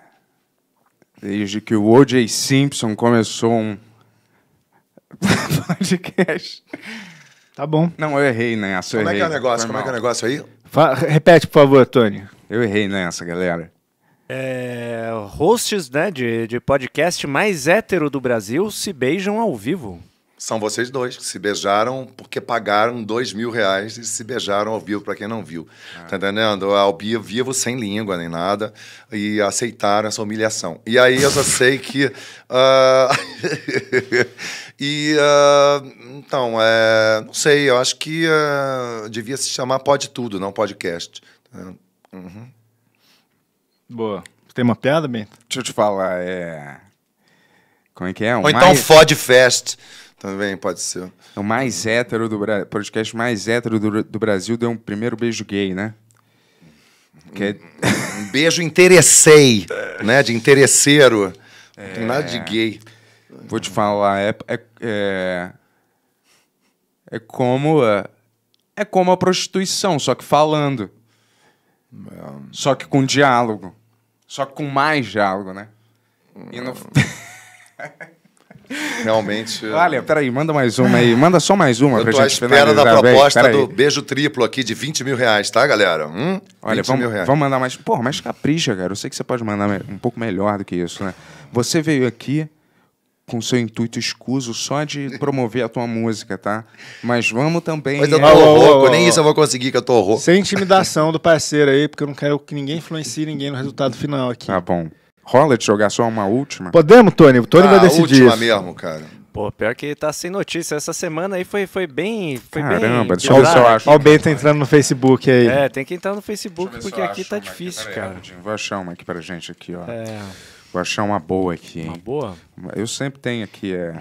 desde que o O.J. Simpson começou um podcast. Tá bom. Não, eu errei nessa. Né? Eu Como errei. é que é o negócio? Como é que é o negócio aí? Fa- repete, por favor, Tony. Eu errei nessa, galera. É, hosts né, de, de podcast mais hétero do Brasil se beijam ao vivo. São vocês dois que se beijaram porque pagaram dois mil reais e se beijaram ao vivo, para quem não viu. Ah. Tá entendendo? Ao vivo, sem língua nem nada, e aceitaram essa humilhação. E aí eu só sei que. Uh... e. Uh... Então, é... não sei, eu acho que uh... devia se chamar Pode Tudo, não podcast. Uhum. Boa. Tem uma piada, Bento? Deixa eu te falar, é. Como é que é? Ou então mais... Fode Fest. Também pode ser. É o mais hétero do Brasil, podcast mais hétero do, do Brasil deu um primeiro beijo gay, né? Que é... um, beijo interessei, né? De interesseiro. É... Não tem nada de é. gay. Vou te falar, é, é, é, é como é como a prostituição, só que falando. É. Só que com diálogo. Só que com mais diálogo, né? E no... Realmente. Olha, peraí, manda mais uma aí. Manda só mais uma para gente finalizar. Eu espera da proposta do beijo triplo aqui de 20 mil reais, tá, galera? Hum? Olha, vamos, vamos mandar mais. Pô, mais capricha, cara. Eu sei que você pode mandar um pouco melhor do que isso, né? Você veio aqui com seu intuito escuso só de promover a tua música, tá? Mas vamos também. Mas eu tô é... louco, nem isso eu vou conseguir que eu tô louco. Sem intimidação do parceiro aí, porque eu não quero que ninguém influencie ninguém no resultado final aqui. Tá bom. Rola de jogar só uma última? Podemos, Tony? O Tony ah, vai decidir. Última isso. mesmo, cara. Pô, pior que tá sem notícia. Essa semana aí foi, foi bem. Foi Caramba, bem deixa eu ver se eu acho. Ó, o Bento tá entrando no Facebook aí. É, tem que entrar no Facebook porque aqui tá difícil, cara. Vou achar uma aqui pra gente aqui, ó. É. Vou achar uma boa aqui. Hein? Uma boa? Eu sempre tenho aqui, é.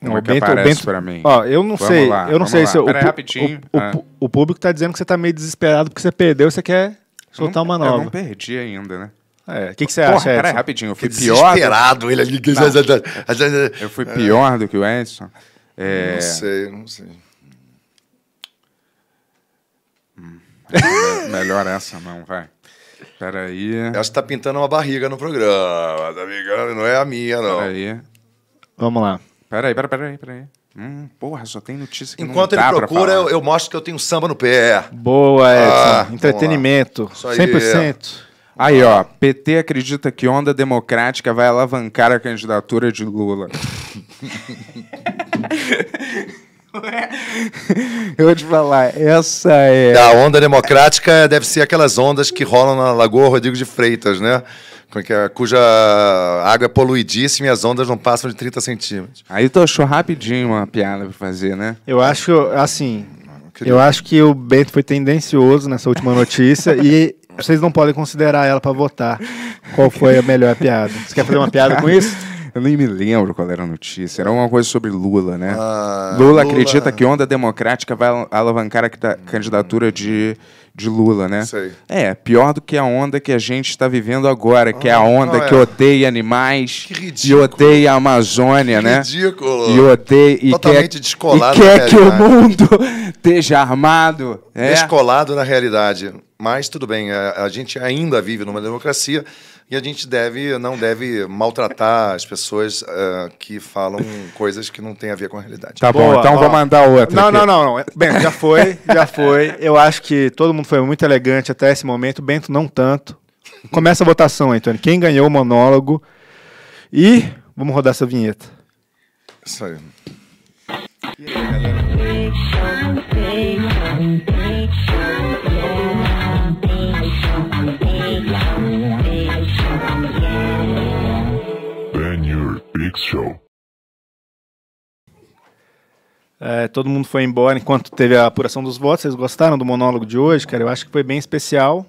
Não, o Bento, o Bento, pra mim. Ó, eu não vamos sei. Lá, eu não sei lá. se. O, Pera, rapidinho. O, ah. o, público tá dizendo que você tá meio desesperado porque você perdeu, você quer soltar não, uma nova. Eu não perdi ainda, né? É, o que, que você Porra, acha, cara, rapidinho, eu fui que pior. Desesperado, do... ele ali. Eu fui pior do que o Edson. É... Não sei, não sei. Hum, melhor essa não, vai. Peraí. que tá pintando uma barriga no programa, tá ligado? Não é a minha, não. Peraí. Vamos lá. Peraí, peraí, peraí, peraí. Hum, porra, só tem notícia que Enquanto não dá ele procura, eu, eu, mostro que eu tenho samba no pé. Boa, ah, Edson. Ah, Entretenimento. 100%. Aí, ó, PT acredita que onda democrática vai alavancar a candidatura de Lula. Eu vou te falar, essa é. A onda democrática deve ser aquelas ondas que rolam na Lagoa Rodrigo de Freitas, né? Cuja água é poluidíssima e as ondas não passam de 30 centímetros. Aí tu achou rapidinho uma piada pra fazer, né? Eu acho, assim, eu acho que o Bento foi tendencioso nessa última notícia e vocês não podem considerar ela para votar qual foi a melhor piada. Você quer fazer uma piada com isso? Eu nem me lembro qual era a notícia. Era uma coisa sobre Lula, né? Ah, Lula, Lula, acredita que onda democrática vai alavancar a candidatura de, de Lula, né? Sei. É, pior do que a onda que a gente está vivendo agora, ah, que é a ah, onda é. que odeia animais, que, ridículo. que odeia a Amazônia, que né? Ridículo. E odeia e Totalmente quer, descolado e quer que o mundo esteja armado. É? Descolado na realidade. Mas tudo bem, a, a, gente ainda vive numa democracia e a gente deve, não deve maltratar as pessoas uh, que falam coisas que não têm a ver com a realidade. Tá Boa, bom, então ó. vou mandar outra. Não, não, não, não. Bento, já foi, já foi. Eu acho que todo mundo foi muito elegante até esse momento. Bento, não tanto. Começa a votação, Antônio. Quem ganhou o monólogo? E vamos rodar essa vinheta. Isso aí. E aí, galera? Show. É, todo mundo foi embora enquanto teve a apuração dos votos. Vocês gostaram do monólogo de hoje, cara? Eu acho que foi bem especial.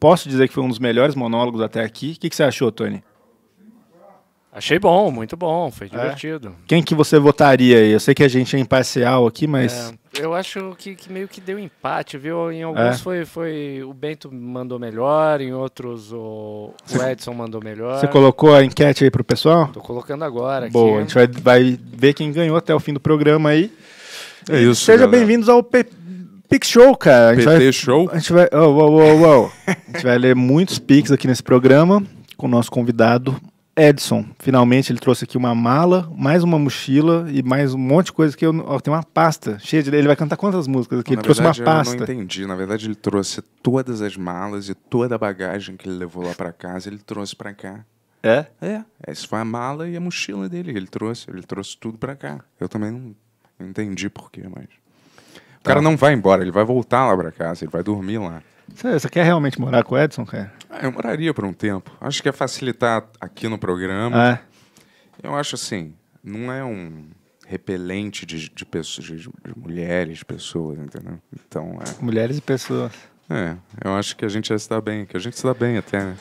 Posso dizer que foi um dos melhores monólogos até aqui. O que, que você achou, Tony? Achei bom, muito bom, foi é. divertido. É. Quem que você votaria aí? Eu sei que a gente é imparcial aqui, mas. É, eu acho que, que, meio que deu empate, viu? Em é. alguns é. foi, foi o Bento mandou melhor, em outros o, o Edson mandou melhor. Você colocou a enquete aí pro pessoal? Tô colocando agora. Boa, aqui. a gente vai, vai ver quem ganhou até o fim do programa aí. É isso. Sejam bem-vindos ao P Pix Show, cara. A gente vai, Show. A gente vai. Oh, oh, oh, a gente vai ler muitos Pix aqui nesse programa com o nosso convidado Edson, finalmente ele trouxe aqui uma mala, mais uma mochila e mais um monte de coisa que eu ó, tem uma pasta cheia de. Ele vai cantar quantas músicas aqui? ele trouxe uma pasta. Eu não entendi. Na verdade, ele trouxe todas as malas e toda a bagagem que ele levou lá para casa, ele trouxe para cá. É? É. Essa foi a mala e a mochila dele que ele trouxe. Ele trouxe tudo para cá. Eu também não entendi porquê, mas. O tá. cara não vai embora, ele vai voltar lá para casa, ele vai dormir lá. Você, você quer realmente morar com o Edson, cara? Ah, eu moraria por um tempo. Acho que é facilitar aqui no programa. É. Eu acho assim, não é um repelente de, de pessoas, de, de, mulheres, pessoas, entendeu? Então, é. Mulheres e pessoas. É, eu acho que a gente já se dá bem, que a gente se dá bem até, né?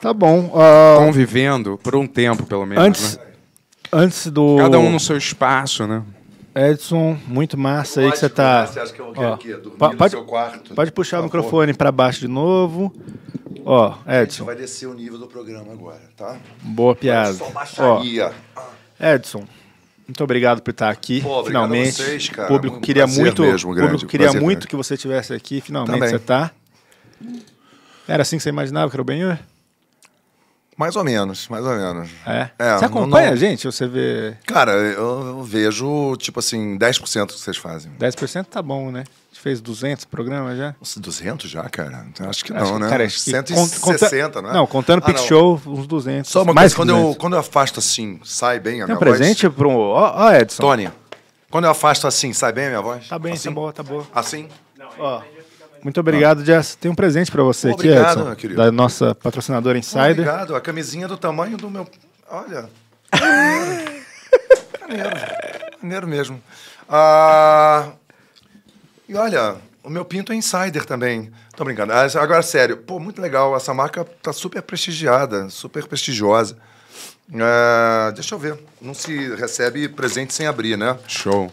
Tá bom. Uh... Convivendo por um tempo, pelo menos. Antes, né? antes do. Cada um no seu espaço, né? Edson, muito massa aí que você tá. Você acha que eu quero aqui, dormir pode, no seu quarto. Pode puxar o microfone para baixo de novo. Ó, oh, Edson. vai descer o nível do programa agora, tá? Boa piada. Só baixaria. Oh, Edson, muito obrigado por estar aqui. Pô, finalmente. Vocês, o público um queria muito, mesmo, grande, público queria muito que você estivesse aqui. Finalmente Também. você está. Era assim que você imaginava que era o Benhur? Mais ou menos, mais ou menos. É? é você acompanha não, não... gente? Você vê. Cara, eu, eu vejo, tipo assim, 10% que vocês fazem. 10% tá bom, né? fez 200 programas já? Nossa, 200 já, então, né? cara? Acho que não, acho, né? Cara, 160, conta, não é? Não, contando ah, Pix Show, uns 200. Só uma mais coisa, quando eu, quando eu afasto assim, sai bem a minha voz. um presente para o Ó, ó, Edson. Tony, quando eu afasto assim, sai bem a minha voz? Tá bem, assim? tá boa, tá boa. Assim? Não, ó. Muito obrigado, ah. Jess. Tem um presente para você obrigado, aqui, Edson, meu querido. da nossa patrocinadora Insider. Obrigado. A camisinha do tamanho do meu... Olha. Maneiro. Maneiro mesmo. Ah, e olha, o meu pinto é insider também. Tô brincando. Ah, agora, sério, pô, muito legal. Essa marca tá super prestigiada, super prestigiosa. Uh, deixa eu ver. Não se recebe presente sem abrir, né? Show.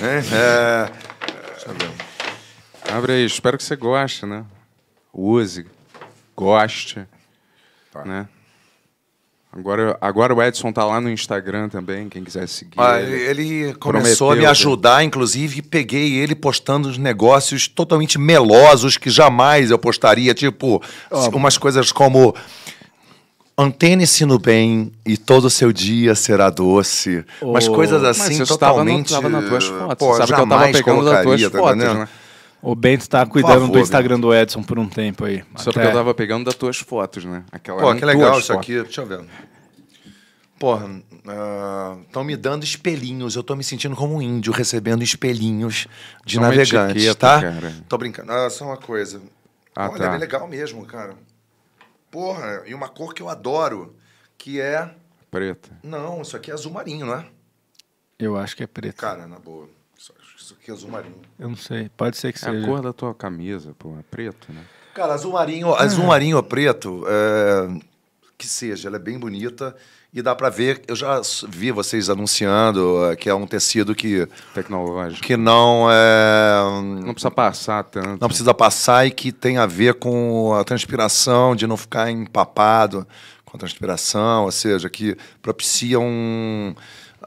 É, é, deixa eu ver. Abre aí, espero que você goste, né? Use, goste. Tá. Né? Agora, agora o Edson tá lá no Instagram também, quem quiser seguir. Ah, ele, ele começou a me ajudar, que... inclusive, e peguei ele postando os negócios totalmente melosos que jamais eu postaria, tipo, oh. umas coisas como Antene-se no bem e todo o seu dia será doce. Oh, Mas coisas assim mas totalmente... Mas eu estava na, tava nas tuas fotos. Pô, Sabe que eu estava pegando das tuas tá fotos, né? né? O Bento tá cuidando favor, do Instagram Bento. do Edson por um tempo aí. Só até... porque eu tava pegando das tuas fotos, né? Aquela Pô, que legal isso aqui. Deixa eu ver. Porra, estão uh, me dando espelhinhos. Eu tô me sentindo como um índio recebendo espelhinhos de navegante, etiqueta, tá? Cara. Tô brincando. Ah, só uma coisa. Ah, Olha, tá. é bem legal mesmo, cara. Porra, e uma cor que eu adoro, que é... Preta. Não, isso aqui é azul marinho, não é? Eu acho que é preto. Cara, na boa. Isso aqui é azul marinho. Eu não sei, pode ser que é seja. a cor da tua camisa, pô, é preto, né? Cara, azul marinho, ah. É. azul marinho é preto, é... que seja, ela é bem bonita e dá para ver. Eu já vi vocês anunciando é, que é um tecido que tecnológico, que não é, não precisa passar tanto, não precisa passar e que tem a ver com a transpiração, de não ficar empapado com a transpiração, ou seja, que propicia um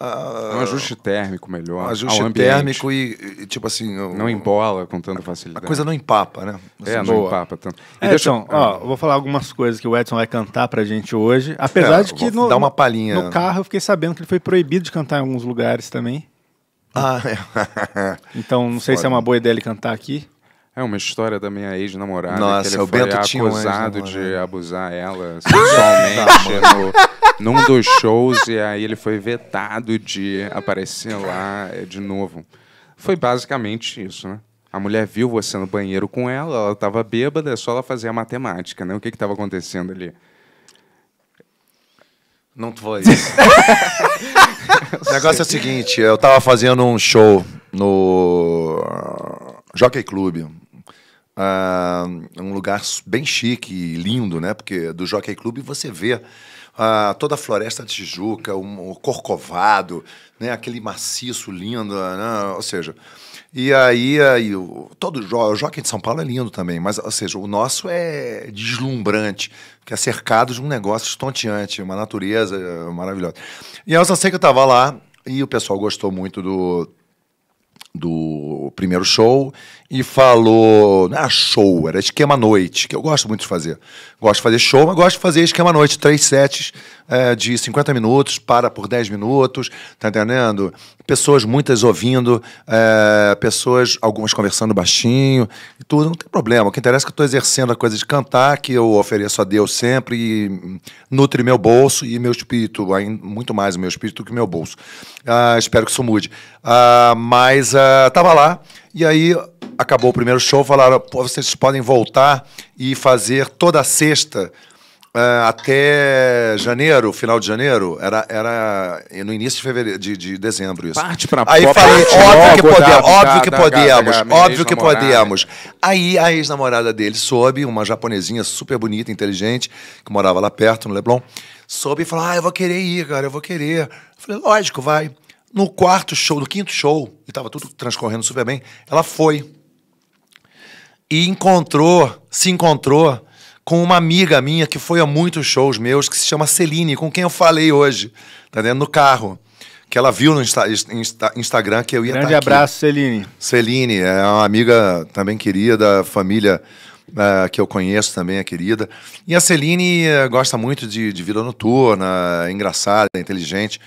Uh, um ajuste térmico melhor. Um ah, ajuste térmico e, e, tipo assim. não embola com tanta facilidade. A coisa não empapa, né? É, assim, é, não boa. empapa tanto. E é, deixa, então, ó, ah. vou falar algumas coisas que o Edson vai cantar pra gente hoje. Apesar é, de que no, dar uma palhinha. no carro eu fiquei sabendo que ele foi proibido de cantar em alguns lugares também. Ah, é. então, não sei Foda. se é uma boa ideia ele cantar aqui. É uma história da minha ex-namorada. Nossa, que ele o foi Bento acusado tinha um de abusar ela sexualmente tá, num dos shows e aí ele foi vetado de aparecer lá é, de novo. Foi basicamente isso, né? A mulher viu você no banheiro com ela, ela tava bêbada, é só ela fazer a matemática, né? O que que tava acontecendo ali? Não foi isso. o negócio é o seguinte, eu tava fazendo um show no Jockey Club, Uh, um lugar bem chique e lindo, né? Porque do Jockey Club você vê a, toda a floresta de Tijuca, o Corcovado, né, aquele maciço lindo, né, ou seja, e aí, aí o, todo o Jockey de São Paulo é lindo também, mas, ou seja, o nosso é deslumbrante, que é cercado de um negócio estonteante, uma natureza eh, maravilhosa. E eu só sei que eu estava lá e o pessoal gostou muito do, do primeiro show e falou, ah, show, era esquema noite, que eu gosto muito de fazer. Gosto de fazer show, mas gosto de fazer esquema noite, três sets é, de 50 minutos, para por 10 minutos, tá entendendo? Pessoas muitas ouvindo, é, pessoas, algumas conversando baixinho e tudo, não tem problema. O que interessa é que eu estou exercendo a coisa de cantar, que eu ofereço a Deus sempre e hum, nutre meu bolso e meu espírito, muito mais o meu espírito do que meu bolso. Ah, espero que isso mude. Ah, mas ah, tava lá, e aí acabou o primeiro show, falaram: vocês podem voltar e fazer toda sexta. Uh, até janeiro, final de janeiro, era, era no início de, fevereiro, de, de dezembro isso. Parte pra Aí falei, óbvio que podemos, óbvio que podemos, óbvio que Aí a ex-namorada dele soube, uma japonesinha super bonita, inteligente, que morava lá perto, no Leblon, soube e falou, ah, eu vou querer ir, cara, eu vou querer. Eu falei, lógico, vai. No quarto show, no quinto show, e tava tudo transcorrendo super bem, ela foi e encontrou, se encontrou com uma amiga minha que foi a muitos shows meus, que se chama Celine, com quem eu falei hoje, tá dentro no carro. Que ela viu no Insta, Insta, Instagram que eu ia Grande tá abraço, Celine. Celine, é uma amiga também querida, família uh, que eu conheço também, é querida. E a Celine uh, gosta muito de, de vida noturna, é engraçada, é inteligente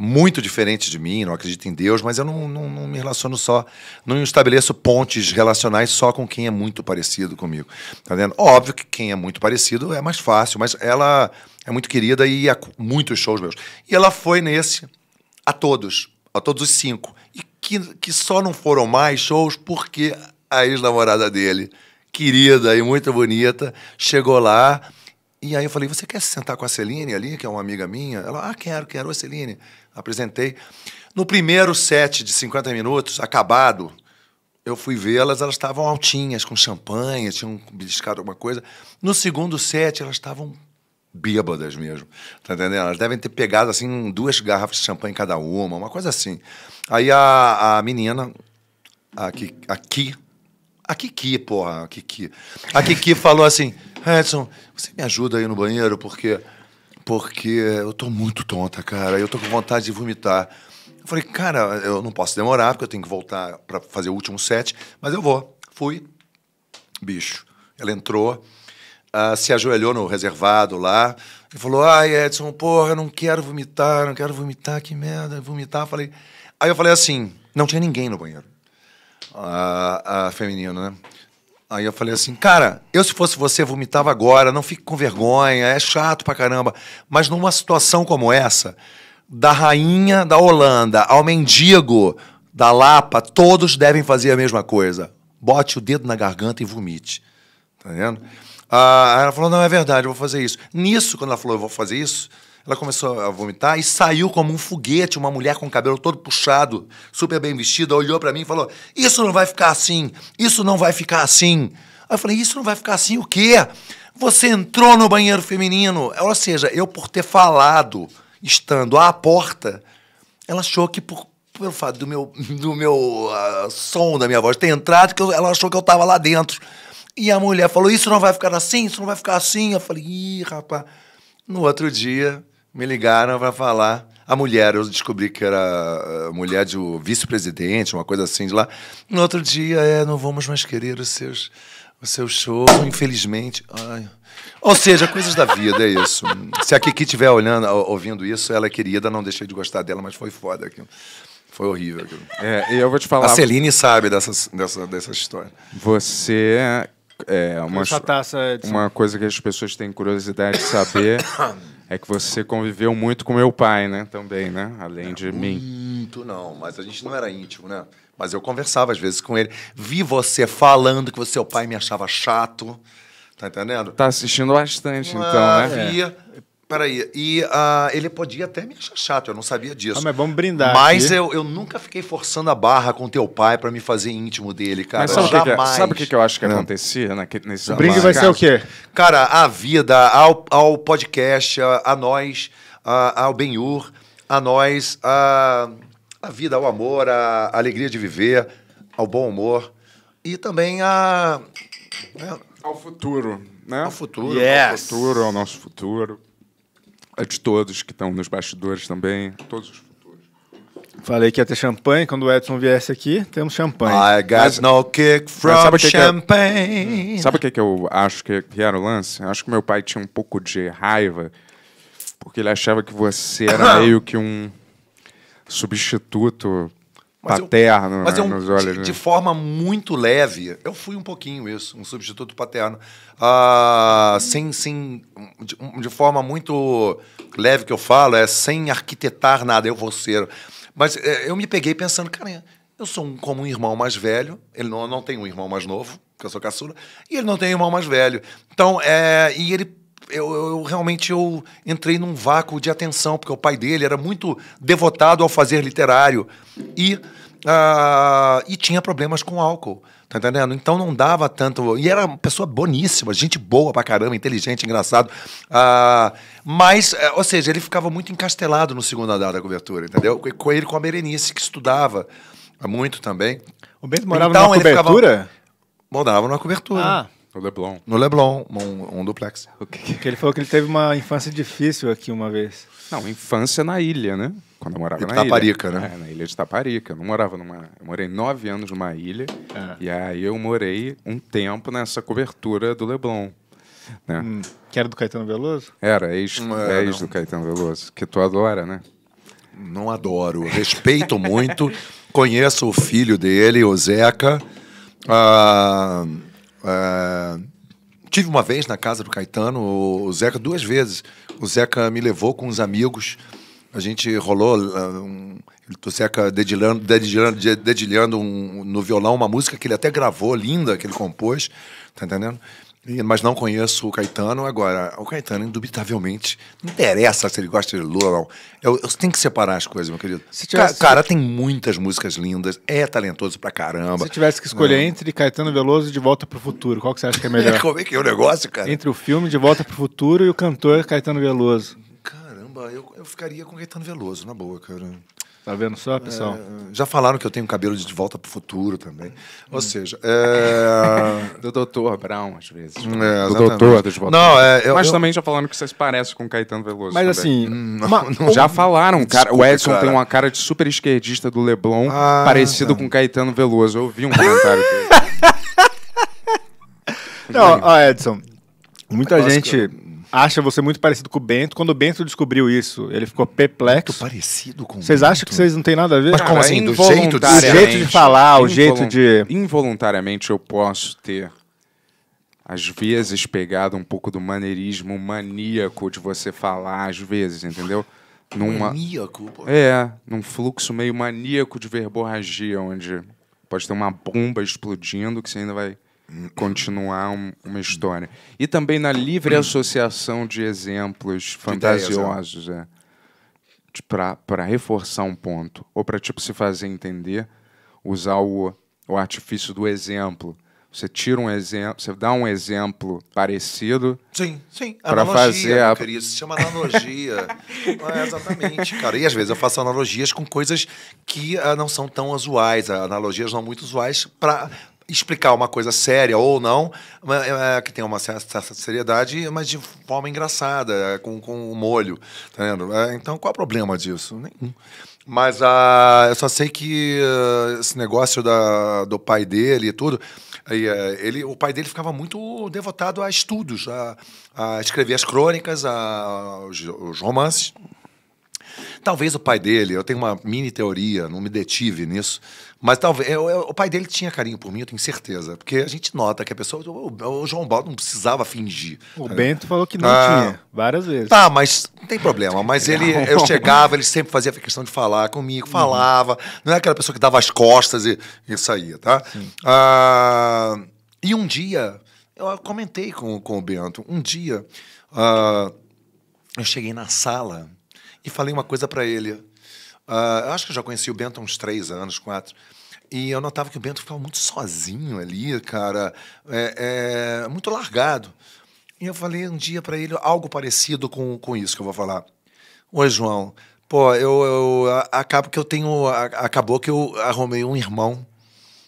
muito diferente de mim, não acredita em Deus, mas eu não, não, não, me relaciono só, não estabeleço pontes relacionais só com quem é muito parecido comigo. Tá vendo? Óbvio que quem é muito parecido é mais fácil, mas ela é muito querida e ia a muitos shows meus. E ela foi nesse a todos, a todos os cinco. E que, que só não foram mais shows porque a ex-namorada dele, querida e muito bonita, chegou lá. E aí eu falei, você quer sentar com a Celine ali, que é uma amiga minha? Ela, ah, quero, quero. a Celine apresentei. No primeiro set de 50 minutos, acabado, eu fui vê-las, elas estavam altinhas, com champanhe, tinham beliscado alguma coisa. No segundo set, elas estavam bêbadas mesmo, tá entendendo? Elas devem ter pegado, assim, duas garrafas de champanhe cada uma, uma coisa assim. Aí a, a menina, a, Kiki, a Ki, a Kiki, porra, a Kiki. A Kiki falou assim, Edson, você me ajuda aí no banheiro, porque porque eu tô muito tonta, cara. Eu tô com vontade de vomitar. Eu falei, cara, eu não posso demorar, porque eu tenho que voltar para fazer o último set, mas eu vou. Fui. Bicho. Ela entrou, uh, se ajoelhou no reservado lá e falou: Ai, Edson, porra, eu não quero vomitar, não quero vomitar, que merda, vomitar. Falei. Aí eu falei assim: não tinha ninguém no banheiro. A, ah, a ah, né? Aí eu falei assim, cara, eu se fosse você vomitava agora, não fique com vergonha, é chato pra caramba. Mas numa situação como essa, da rainha da Holanda ao mendigo da Lapa, todos devem fazer a mesma coisa. Bote o dedo na garganta e vomite. Tá vendo? Aí ah, ela falou, não, é verdade, eu vou fazer isso. Nisso, quando ela falou, eu vou fazer isso, ela começou a vomitar e saiu como um foguete, uma mulher com o cabelo todo puxado, super bem vestida, olhou para mim e falou: Isso não vai ficar assim, isso não vai ficar assim. Aí eu falei: Isso não vai ficar assim o quê? Você entrou no banheiro feminino. Ou seja, eu, por ter falado, estando à porta, ela achou que por, pelo fato do meu, do meu uh, som da minha voz ter entrado, que eu, ela achou que eu estava lá dentro. E a mulher falou: Isso não vai ficar assim, isso não vai ficar assim. Eu falei: Ih, rapaz. No outro dia, me ligaram para falar. A mulher, eu descobri que era eh, mulher de vice-presidente, uma coisa assim de lá. No outro dia, é, não vamos mais querer os seus, o seu show, infelizmente. Ai. Ou seja, coisas da vida, é isso. Se a Kiki estiver olhando, ouvindo isso, ela é querida, não deixei de gostar dela, mas foi foda aquilo. Foi horrível aquilo. É, e eu vou te falar. A Celine sabe dessa, dessa, dessa história. Você. É, é uma, é uma coisa que as pessoas têm curiosidade de saber É que você conviveu muito com meu pai, né? Também, né? Além é, de muito, mim. Muito não, mas a gente não era íntimo, né? Mas eu conversava às vezes com ele. Vi você falando que o seu pai me achava chato. Tá entendendo? Tá assistindo bastante, ah, então, né? Via. É. Peraí, e uh, ele podia até me achar chato, eu não sabia disso. Ah, mas vamos brindar. Mas eu, eu nunca fiquei forçando a barra com teu pai para me fazer íntimo dele, cara. Mas sabe é? Jamais. Que, sabe o que, que eu acho que não. acontecia na, nesse O brinde vai ser o quê? Cara, a vida, ao, ao podcast, a, a nós, a, ao Benhur, a nós, a, a vida, ao amor, a, a alegria de viver, ao bom humor e também a. Né? ao futuro. Né? Ao futuro. Yes. Ao futuro, ao nosso futuro a é de todos que estão nos bastidores também, todos os futuros. Falei que ia ter champanhe quando o Edson viesse aqui. Temos champanhe. I got no kick from sabe é? champagne. É, sabe o que, que eu acho que, era o lance? acho que meu pai tinha um pouco de raiva porque ele achava que você era meio que um substituto paterno mas eu, mas nos olhos. De, né? de, forma muito leve, eu fui um pouquinho isso, um substituto paterno. Ah, sem, sem, de, de, forma muito leve que eu falo, é sem arquitetar nada, eu vou ser. Mas é, eu me peguei pensando, cara, eu sou um, como um irmão mais velho, ele não, não tem um irmão mais novo, que eu sou caçula, e ele não tem um irmão mais velho. Então, é, e ele eu, eu, realmente eu entrei num vácuo de atenção, porque o pai dele era muito devotado ao fazer literário e, uh, e tinha problemas com álcool. Tá entendendo? Então não dava tanto. E era uma pessoa boníssima, gente boa pra caramba, inteligente, engraçado. Uh, mas, eh, ou seja, ele ficava muito encastelado no segundo andar da cobertura, entendeu? Com ele, com a Berenice, que estudava muito também. O Bento morava então, na cobertura? Ficava, morava na cobertura. Ah. No Leblon. No Leblon, um, um duplex. Que ele falou que ele teve uma infância difícil aqui uma vez. Não, infância na ilha, né? Quando eu morava na Taparica, ilha. né? É, na ilha de Taparica. Eu não morava numa. Eu morei nove anos numa ilha. É. E aí eu morei um tempo nessa cobertura do Leblon. Né? Hum, que era do Caetano Veloso? Era, ex, é, ex do Caetano Veloso. Que tu adora, né? Não adoro. Respeito muito. Conheço o filho dele, o Zeca. Ah. É... Tive uma vez na casa do Caetano, o Zeca, duas vezes. O Zeca me levou com uns amigos. A gente rolou ah, um, o Zeca dedilhando, dedilhando, dedilhando um, no violão uma música que ele até gravou, linda, que ele compôs. Tá entendendo? Mas não conheço o Caetano. Agora, o Caetano, indubitavelmente, não interessa se ele gosta de Lula ou não. Eu, eu tenho que separar as coisas, meu querido. Se tivesse... Ca cara, tem muitas músicas lindas, é talentoso pra caramba. Se tivesse que escolher não. entre Caetano Veloso e De Volta pro Futuro, qual que você acha que é melhor? Como é que é o negócio, cara? Entre o filme De Volta pro Futuro e o cantor Caetano Veloso. Caramba, eu, eu ficaria com Caetano Veloso, na boa, cara. Tá vendo só, é, pessoal? É, já falaram que eu tenho cabelo de, volta pro futuro também. Hum. Ou seja, é... do doutor Brown, às vezes. É, do doutor de volta. Não, é, eu, Mas eu... também já falaram que vocês parecem com Caetano Veloso. Mas também. assim. Hum, não, não, já falaram, cara. Desculpa, o Edson cara. tem uma cara de super esquerdista do Leblon, ah, parecido tá. com Caetano Veloso. Eu ouvi um comentário dele. não, ó, Edson. Muita gente. Que acha você muito parecido com o Bento. Quando o Bento descobriu isso, ele ficou perplexo. Muito parecido com Vocês acham que vocês não têm nada a ver? Mas como assim? Do jeito de... O jeito de falar, o jeito de... Involuntariamente eu posso ter às vezes pegado um pouco do maneirismo maníaco de você falar, às vezes, entendeu? Numa... Maníaco? Pô. É, num fluxo meio maníaco de verborragia, onde pode ter uma bomba explodindo que você ainda vai continuar um, uma história. E também na livre hum. associação de exemplos fantasiosos, é, para reforçar um ponto, ou para tipo, se fazer entender, usar o, o artifício do exemplo. Você tira um exemplo, você dá um exemplo parecido. Sim, sim. Para fazer né, a... querido, se chama analogia. é, exatamente, cara. E às vezes eu faço analogias com coisas que ah, não são tão usuais, ah, analogias não muito usuais para explicar uma coisa séria ou não, é, é, é que tem uma certa seriedade, mas de forma engraçada, com, com um molho. Tá vendo? Então, qual é o problema disso? Nenhum. Mas ah, eu só sei que uh, esse negócio da, do pai dele e tudo, aí, uh, ele, o pai dele ficava muito devotado a estudos, a, a escrever as crônicas, a, os, os romances. Talvez o pai dele, eu tenho uma mini teoria, não me detive nisso, mas talvez. Eu, eu, o pai dele tinha carinho por mim, eu tenho certeza. Porque a gente nota que a pessoa. O, o João Baldo não precisava fingir. O Bento falou que não ah, tinha, várias vezes. Tá, mas não tem problema. Mas ele, eu chegava, ele sempre fazia questão de falar comigo, falava. Uhum. Não é aquela pessoa que dava as costas e, e saía, tá? Ah, e um dia, eu comentei com, com o Bento, um dia ah, eu cheguei na sala e falei uma coisa para ele. Uh, eu acho que eu já conheci o Bento há uns três anos, quatro. E eu notava que o Bento ficava muito sozinho ali, cara, é, é muito largado. E eu falei um dia para ele algo parecido com, com isso que eu vou falar. Oi, João. Pô, eu, eu acabo que eu tenho. A, acabou que eu arrumei um irmão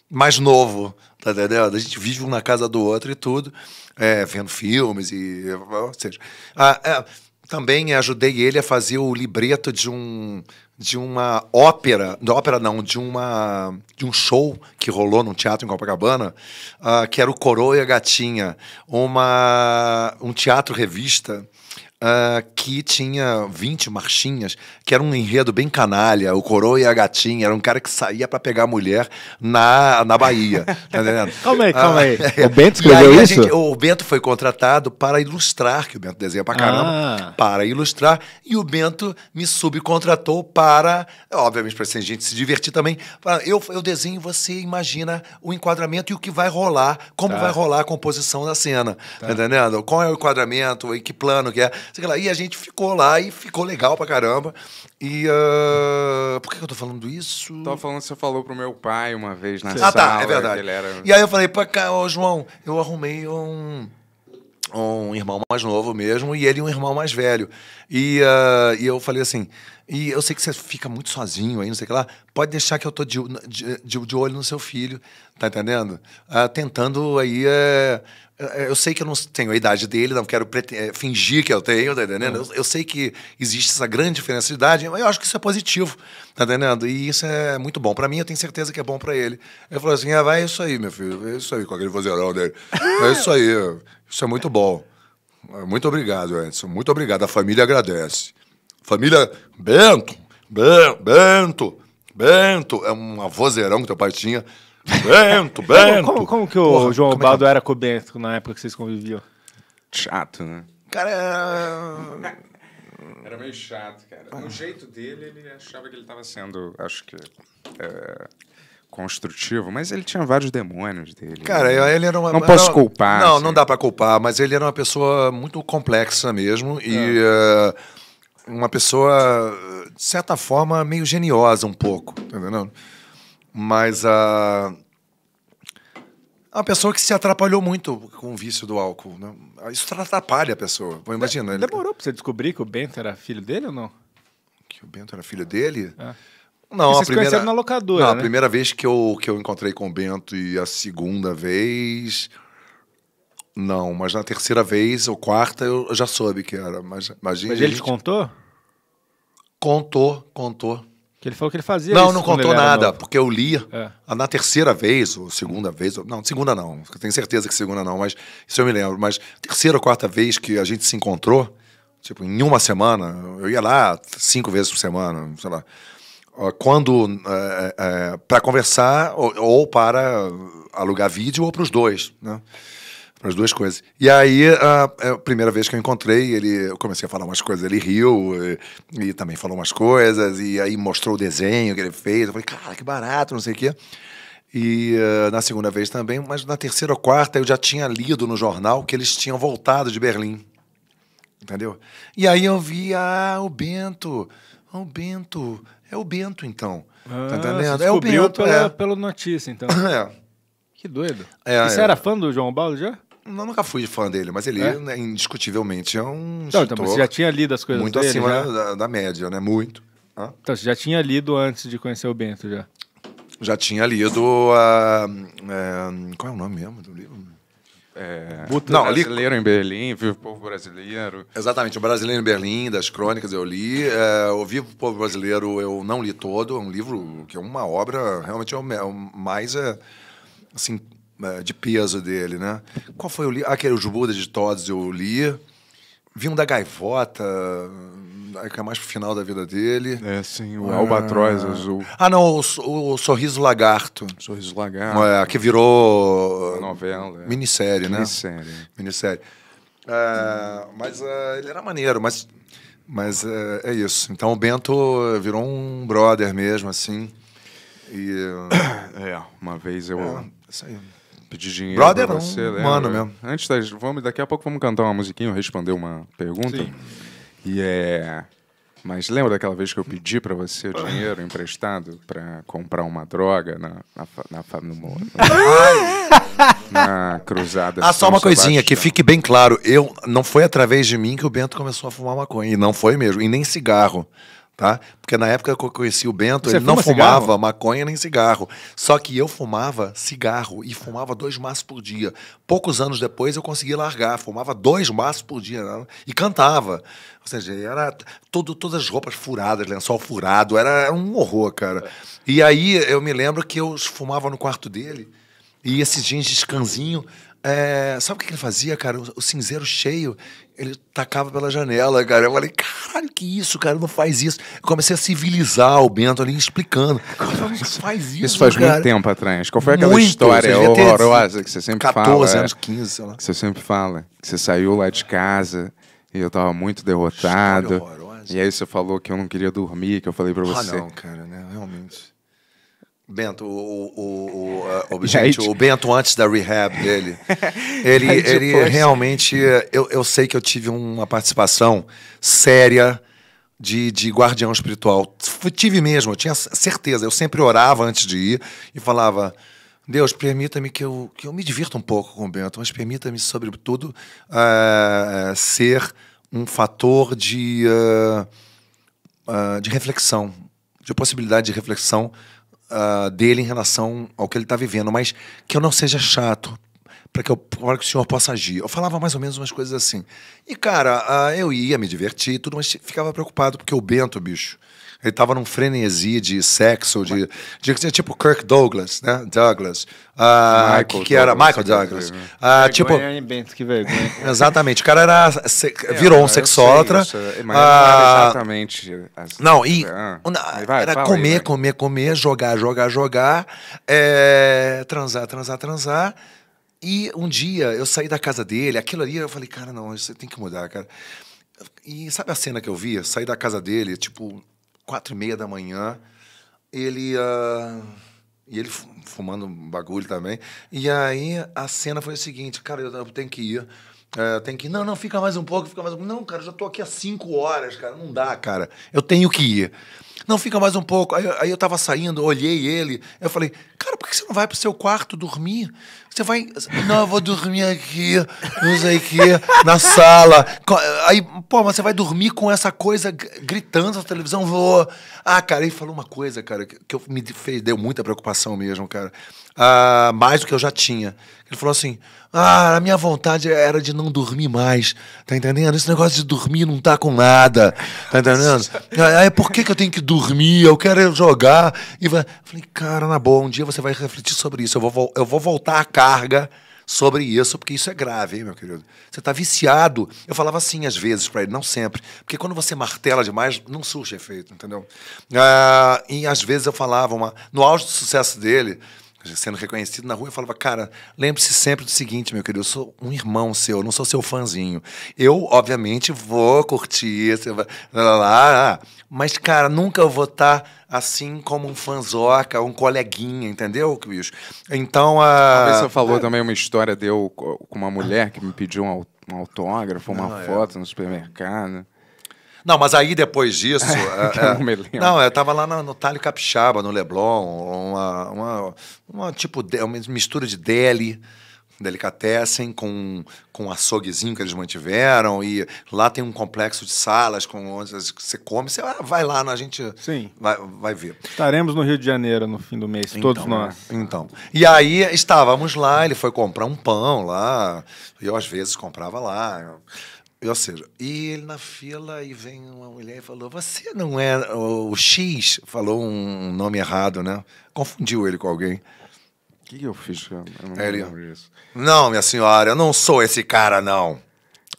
mais novo, tá entendendo? A gente vive um na casa do outro e tudo, é, vendo filmes e. Ou seja. Ah, é, também ajudei ele a fazer o libreto de um de uma ópera, ópera não, de uma de um show que rolou num teatro em Copacabana, uh, que era o Coroa e a Gatinha, uma um teatro revista Uh, que tinha 20 marchinhas, que era um enredo bem canalha, o coroa e a gatinha, era um cara que saía para pegar a mulher na, na Bahia. tá calma aí, ah, calma aí. Uh, o Bento escreveu isso? Gente, o Bento foi contratado para ilustrar, que o Bento desenha pra caramba, ah. para ilustrar, e o Bento me subcontratou para, obviamente, para a gente se divertir também. eu, eu desenho você imagina o enquadramento e o que vai rolar, como tá. vai rolar a composição da cena. Tá. tá entendendo? Qual é o enquadramento, e que plano que é sei lá. E a gente ficou lá e ficou legal pra caramba. E uh, por que eu tô falando isso? Tava falando que você falou pro meu pai uma vez na ah, tá, sala. Ah, tá, é verdade. Era... E aí eu falei, pra cá, ô João, eu arrumei um um irmão mais novo mesmo e ele um irmão mais velho. E, uh, e eu falei assim, e eu sei que você fica muito sozinho aí, não sei o que lá, pode deixar que eu tô de, de, de olho no seu filho, tá entendendo? Uh, tentando aí uh, é, eu sei que eu não tenho a idade dele, não quero é, fingir que eu tenho, tá entendendo? Uhum. Eu, eu, sei que existe essa grande diferença de idade, mas eu acho que isso é positivo, tá entendendo? E isso é muito bom. Pra mim, eu tenho certeza que é bom pra ele. Ele falou assim: ah, vai, isso aí, meu filho, vai isso aí, com aquele vozeirão dele. É isso aí, isso é muito bom. Muito obrigado, Edson, muito obrigado. A família agradece. Família Bento, Bento, Bento, Bento, é um vozeirão que teu pai tinha. Bento, Bento. Como, como, que o Porra, João Baldo é que... era com o Bento na época que vocês conviviam? Chato, né? Cara. Era meio chato, cara. Ah. No jeito dele, ele achava que ele estava sendo, acho que. É, construtivo, mas ele tinha vários demônios dele. Cara, né? ele era uma. Não posso culpar. Não, assim. não dá para culpar, mas ele era uma pessoa muito complexa mesmo é. e. Uh, uma pessoa, de certa forma, meio geniosa um pouco, tá mas a. a pessoa que se atrapalhou muito com o vício do álcool. Né? Isso atrapalha a pessoa. Vou imaginar. Ele... Demorou pra você descobrir que o Bento era filho dele ou não? Que o Bento era filho dele? É. Não, a primeira... na locadora, Não, né? a primeira vez que eu, que eu encontrei com o Bento e a segunda vez... Não, mas na terceira vez ou quarta eu já soube que era. Mas, imagina, mas ele gente... te contou? Contou, contou. Que ele falou que ele fazia Não, não contou nada, novo. porque eu li é. na terceira vez, ou segunda vez, não, segunda não, tenho certeza que segunda não, mas isso eu me lembro. Mas terceira ou quarta vez que a gente se encontrou, tipo, em uma semana, eu ia lá cinco vezes por semana, sei lá. Quando. É, é, é para conversar, ou, ou, para alugar vídeo, ou para os dois, né? As duas coisas. E aí, a, é, a, primeira vez que eu encontrei, ele, eu comecei a falar umas coisas, ele riu e, eh, e, também falou umas coisas, e aí mostrou o desenho que ele fez. Eu falei, cara, que barato, não sei o quê. E uh, na segunda vez também, mas na terceira ou quarta eu já tinha lido no jornal que eles tinham voltado de Berlim. Entendeu? E aí eu vi, ah, o Bento, ah, o Bento, é o Bento então. Tá ah, tá entendendo? É o Bento. Pela, é. pela notícia então. É. Que doido. É, e você é. era fã do João Baldo já? não, nunca fui fã dele, mas ele, é? Né, indiscutivelmente, é um. Não, então, você já tinha lido as coisas muito dele? Muito acima da, da, média, né? Muito. Hã? Então, você já tinha lido antes de conhecer o Bento, já? Já tinha lido. a é, qual é o nome mesmo do livro? É, Buta, não, é brasileiro li... em Berlim, Vivo Povo Brasileiro. Exatamente, o Brasileiro em Berlim, das crônicas eu li. É, o Vivo Povo Brasileiro eu não li todo, é um livro que é uma obra, realmente é o é mais é, assim, é, de peso dele, né? Qual foi o livro? Ah, aquele, Os Budas de Todos eu li. Vi um da Gaivota, é, que é mais pro final da vida dele. É, sim, o ah, Albatroz Azul. Ah, não, o, o, Sorriso Lagarto. Sorriso Lagarto. É, que virou... Novela. É. Minissérie, né? Minissérie. Minissérie. É, mas é, ele era maneiro, mas, mas é, é, isso. Então o Bento virou um brother mesmo, assim. E, é, uma vez eu... É, isso aí pedir dinheiro Brother pra é você, um, mano mesmo. Antes das, vamos, daqui a pouco vamos cantar uma musiquinha, responder uma pergunta. Sim. E é... Mas lembra daquela vez que eu pedi para você o dinheiro emprestado para comprar uma droga na, na, na, no, no, na cruzada? Ah, só uma coisinha, que fique bem claro. Eu, não foi através de mim que o Bento começou a fumar maconha. E não foi mesmo. E nem cigarro tá? Porque na época que eu conheci o Bento, Você ele não fumava cigarro? maconha nem cigarro. Só que eu fumava cigarro e fumava dois maços por dia. Poucos anos depois eu consegui largar, fumava dois maços por dia né? e cantava. Ou seja, era todo, todas as roupas furadas, lençol furado, era, era um horror, cara. E aí eu me lembro que eu fumava no quarto dele e esse jeans escanzinho é, sabe o que ele fazia, cara? O, cinzeiro cheio, ele tacava pela janela, cara. Eu falei, caralho, que isso, cara? Não faz isso. Eu comecei a civilizar o Bento ali, explicando. É faz isso, Isso faz cara. muito tempo atrás. Qual foi aquela muito. história horrorosa que você sempre 14 fala? 14 anos, 15, sei lá. Que você sempre fala. Que você saiu lá de casa e eu tava muito derrotado. E aí você falou que eu não queria dormir, que eu falei pra ah, você. Ah, não, cara, né? Realmente. Bento, o, o, o, o, gente, eh, o Bento antes da rehab dele, ele, ele realmente, eh, eu, eu sei que eu tive uma participação séria de, de guardião espiritual. Tive mesmo, eu tinha certeza. Eu sempre orava antes de ir e falava, Deus, permita-me que eu, que eu me divirta um pouco com o Bento, mas permita-me, sobretudo, uh, ser um fator de, uh, uh, de reflexão, de possibilidade de reflexão uh, dele em relação ao que ele está vivendo, mas que eu não seja chato para que, que o senhor possa agir. Eu falava mais ou menos umas coisas assim. E, cara, uh, eu ia me divertir tudo, mas ficava preocupado, porque o Bento, bicho, ele estava num frenesi de sexo, de, de, de tipo Kirk Douglas, né? Douglas. Ah, que, que, era Douglas, Michael né? Douglas. Ah, tipo, Bento, que Exatamente. O cara era, se, é, virou um sexólatra. Ah, exatamente. As, não, e ah, vai, era comer, aí, comer, comer, jogar, jogar, jogar, é, transar, transar, transar. E um dia eu saí da casa dele, aquilo ali, eu falei, cara, não, isso tem que mudar, cara. E sabe a cena que eu vi? Saí da casa dele, tipo, quatro e meia da manhã. Ele. Uh, e ele fumando um bagulho também. E aí a cena foi o seguinte: cara, eu tenho que ir. É, tem que ir. Não, não, fica mais um pouco, fica mais um pouco. Não, cara, já tô aqui há cinco horas, cara. Não dá, cara. Eu tenho que ir. Não, fica mais um pouco. Aí, aí eu tava saindo, olhei ele. Eu falei, cara, por que você não vai pro seu quarto dormir? Você vai. Não, eu vou dormir aqui, não sei o quê, na sala. Aí, pô, mas você vai dormir com essa coisa gritando na televisão, vou. Ah, cara, ele falou uma coisa, cara, que, que eu, me fez, deu muita preocupação mesmo, cara. Ah, mais do que eu já tinha. Ele falou assim: Ah, a minha vontade era de não dormir mais. Tá entendendo? Esse negócio de dormir não tá com nada. Tá entendendo? Aí, por que, que eu tenho que dormir? Eu quero jogar. E vai... eu falei, cara, na boa, um dia você vai refletir sobre isso. Eu vou, eu vou voltar a casa carga sobre isso, porque isso é grave, hein, meu querido? Você está viciado. Eu falava assim às vezes para ele, não sempre, porque quando você martela demais, não surge efeito, entendeu? Ah, e às vezes eu falava, uma, no auge do sucesso dele, sendo reconhecido na rua, eu falava, cara, lembre-se sempre do seguinte, meu querido, eu sou um irmão seu, eu não sou seu fãzinho. Eu, obviamente, vou curtir, você vai, lá, lá, mas, cara, nunca eu vou estar tá assim como um fanzoca, um coleguinha, entendeu, bicho? Então, a... você falou é... também uma história de eu com uma mulher que me pediu um autógrafo, uma não, é. foto no supermercado. Não, mas aí depois disso. é, não, é. não, eu estava lá no, no Talho Capixaba, no Leblon, uma, uma, uma tipo de, uma mistura de deli delicatessen com, com açouguezinho que eles mantiveram e lá tem um complexo de salas com onde você come, você vai lá, a gente Sim. Vai, vai ver. Estaremos no Rio de Janeiro no fim do mês, então, todos né? nós. Então, e aí estávamos lá, ele foi comprar um pão lá, eu às vezes comprava lá, ou seja, e ele na fila e vem uma mulher e falou: Você não é o X? Falou um nome errado, né? Confundiu ele com alguém. O que, que eu fiz? Eu não, é, ele, não, minha senhora, eu não sou esse cara, não.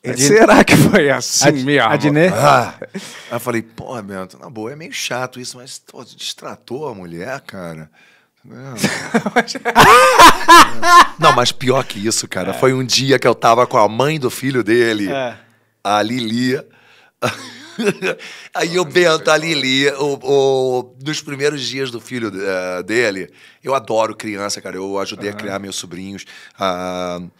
Adine... É, será que foi assim Ad... mesmo? Adine? Ah, aí eu falei, pô, Bento, na boa, é meio chato isso, mas pô, distratou a mulher, cara. Não. Não, mas pior que isso, cara, é. foi um dia que eu tava com a mãe do filho dele. É a Lilia. Aí eu Bento, a é. Lili, o, o, nos primeiros dias do filho uh, dele, eu adoro criança, cara. Eu ajudei uhum. a criar meus sobrinhos. Uh,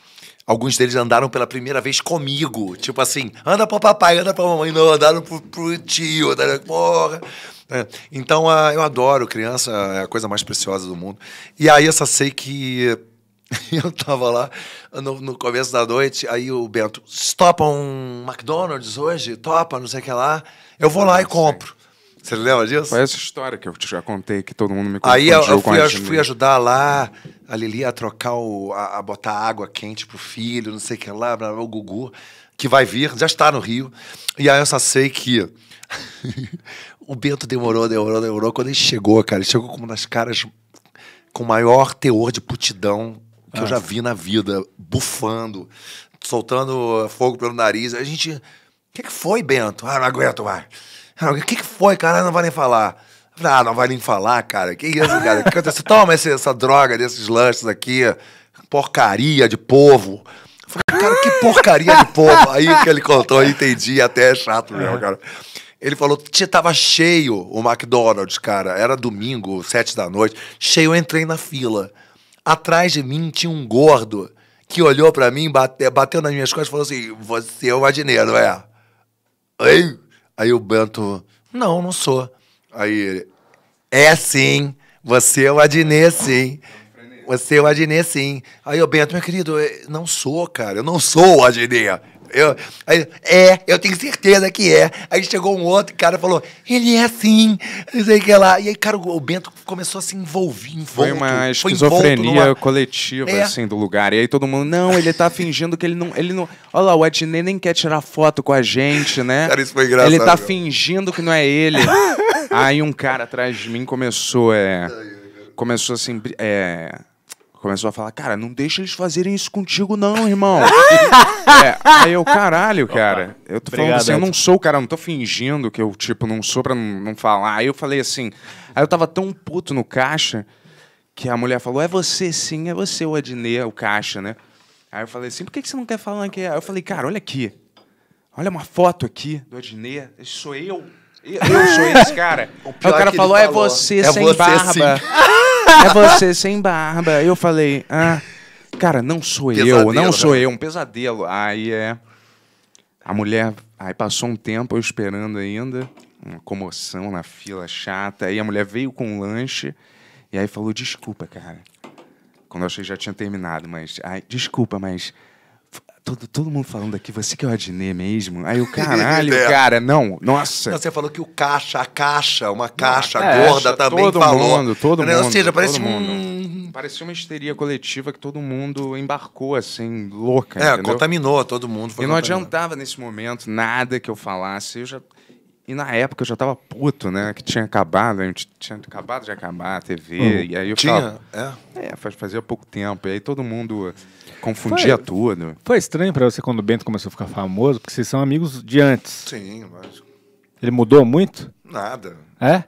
alguns deles andaram pela primeira vez comigo. Tipo assim, anda pro papai, anda pra mamãe. Não, andaram pro, pro tio, andaram, porra. É. Então uh, eu adoro criança, é a coisa mais preciosa do mundo. E aí eu só sei que eu tava lá no, no, começo da noite, aí o Bento, topa um McDonald's hoje? Topa, não sei o que lá. Eu vou lá e compro. Você lembra disso? Foi essa história que eu já contei, que todo mundo me contou. Aí eu, eu fui, fui, ajudar lá a Lili a trocar, o, a, a, botar água quente pro filho, não sei o que lá, o Gugu, que vai vir, já está no Rio. E aí eu só sei que o Bento demorou, demorou, demorou. Quando ele chegou, cara, ele chegou como das caras com maior teor de putidão que ah. eu já é. vi na vida, bufando, soltando eh, fogo pelo nariz. A gente. O que, que foi, Bento? Ah, não aguento mais. Ah, o que, que foi, cara? Não vai nem falar. Ah, não vai nem falar, cara. Que isso, cara? Que você toma essa droga desses lanches aqui, porcaria de povo. Eu falei, cara, que porcaria de povo. Aí o que ele contou, eu entendi, até é chato mesmo, cara. Ele falou, tia, tava cheio o McDonald's, cara. Era domingo, sete da noite. Cheio, eu entrei na fila. Atrás de mim tinha um gordo que olhou para mim, bate, bateu nas minhas costas e falou assim: Você é o Adineiro, é? Aí, aí o Bento, não, não sou. Aí ele, é sim, você é o Adineiro, sim. Você é o Adineiro, sim. Aí o Bento, meu querido, não sou, cara, eu não sou o Adineiro. Eu, aí, é, eu tenho certeza que é. Aí chegou um outro cara e falou, ele é assim, não sei o que lá. E aí, cara, o Bento começou a se envolver, envolver. Foi uma esquizofrenia foi numa... coletiva, é. assim, do lugar. E aí todo mundo, não, ele tá fingindo que ele não... Ele não... Olha lá, o Ednei nem quer tirar foto com a gente, né? Cara, isso foi engraçado. Ele tá fingindo que não é ele. aí um cara atrás de mim começou, é... Começou assim, é começou a falar, cara, não deixa eles fazerem isso contigo, não, irmão. é, aí eu, caralho, cara, eu tô falando assim, eu não sou, cara, não tô fingindo que eu, tipo, não sou pra não, não falar. Aí eu falei assim, aí eu tava tão puto no caixa que a mulher falou, é você sim, é você, o Adnê, o caixa, né? Aí eu falei assim, por que, que você não quer falar que é? Aí eu falei, cara, olha aqui. Olha uma foto aqui do Adnê, isso sou eu. Eu sou esse cara. O, o cara é falou, é você é sem você barba. Sim. É você sem barba. Eu falei, ah, cara, não sou pesadelo, eu, não sou né? eu, um pesadelo. Aí é. A mulher. Aí passou um tempo eu esperando ainda. Uma comoção na fila chata. Aí a mulher veio com um lanche e aí falou, desculpa, cara. Quando eu achei que já tinha terminado, mas. Ai, desculpa, mas todo, todo mundo falando aqui, você que é o Adnê mesmo? Aí o caralho, é. cara, não, nossa. Não, você falou que o caixa, a caixa, uma caixa é, gorda caixa, também todo falou. Mundo, todo mundo, Ou seja, parece todo mundo. Parecia uma histeria coletiva que todo mundo embarcou, assim, louca, É, entendeu? contaminou todo mundo. e não adiantava nesse momento nada que eu falasse, eu já... E na época eu já tava puto, né? Que tinha acabado, a gente tinha acabado de acabar a TV. Hum, e aí eu tinha, ficava... é. É, fazia pouco tempo. E aí todo mundo Confundia foi, tudo. Foi estranho para você quando o Bento começou a ficar famoso, porque vocês são amigos de antes. Sim, lógico. Ele mudou muito? Nada. É?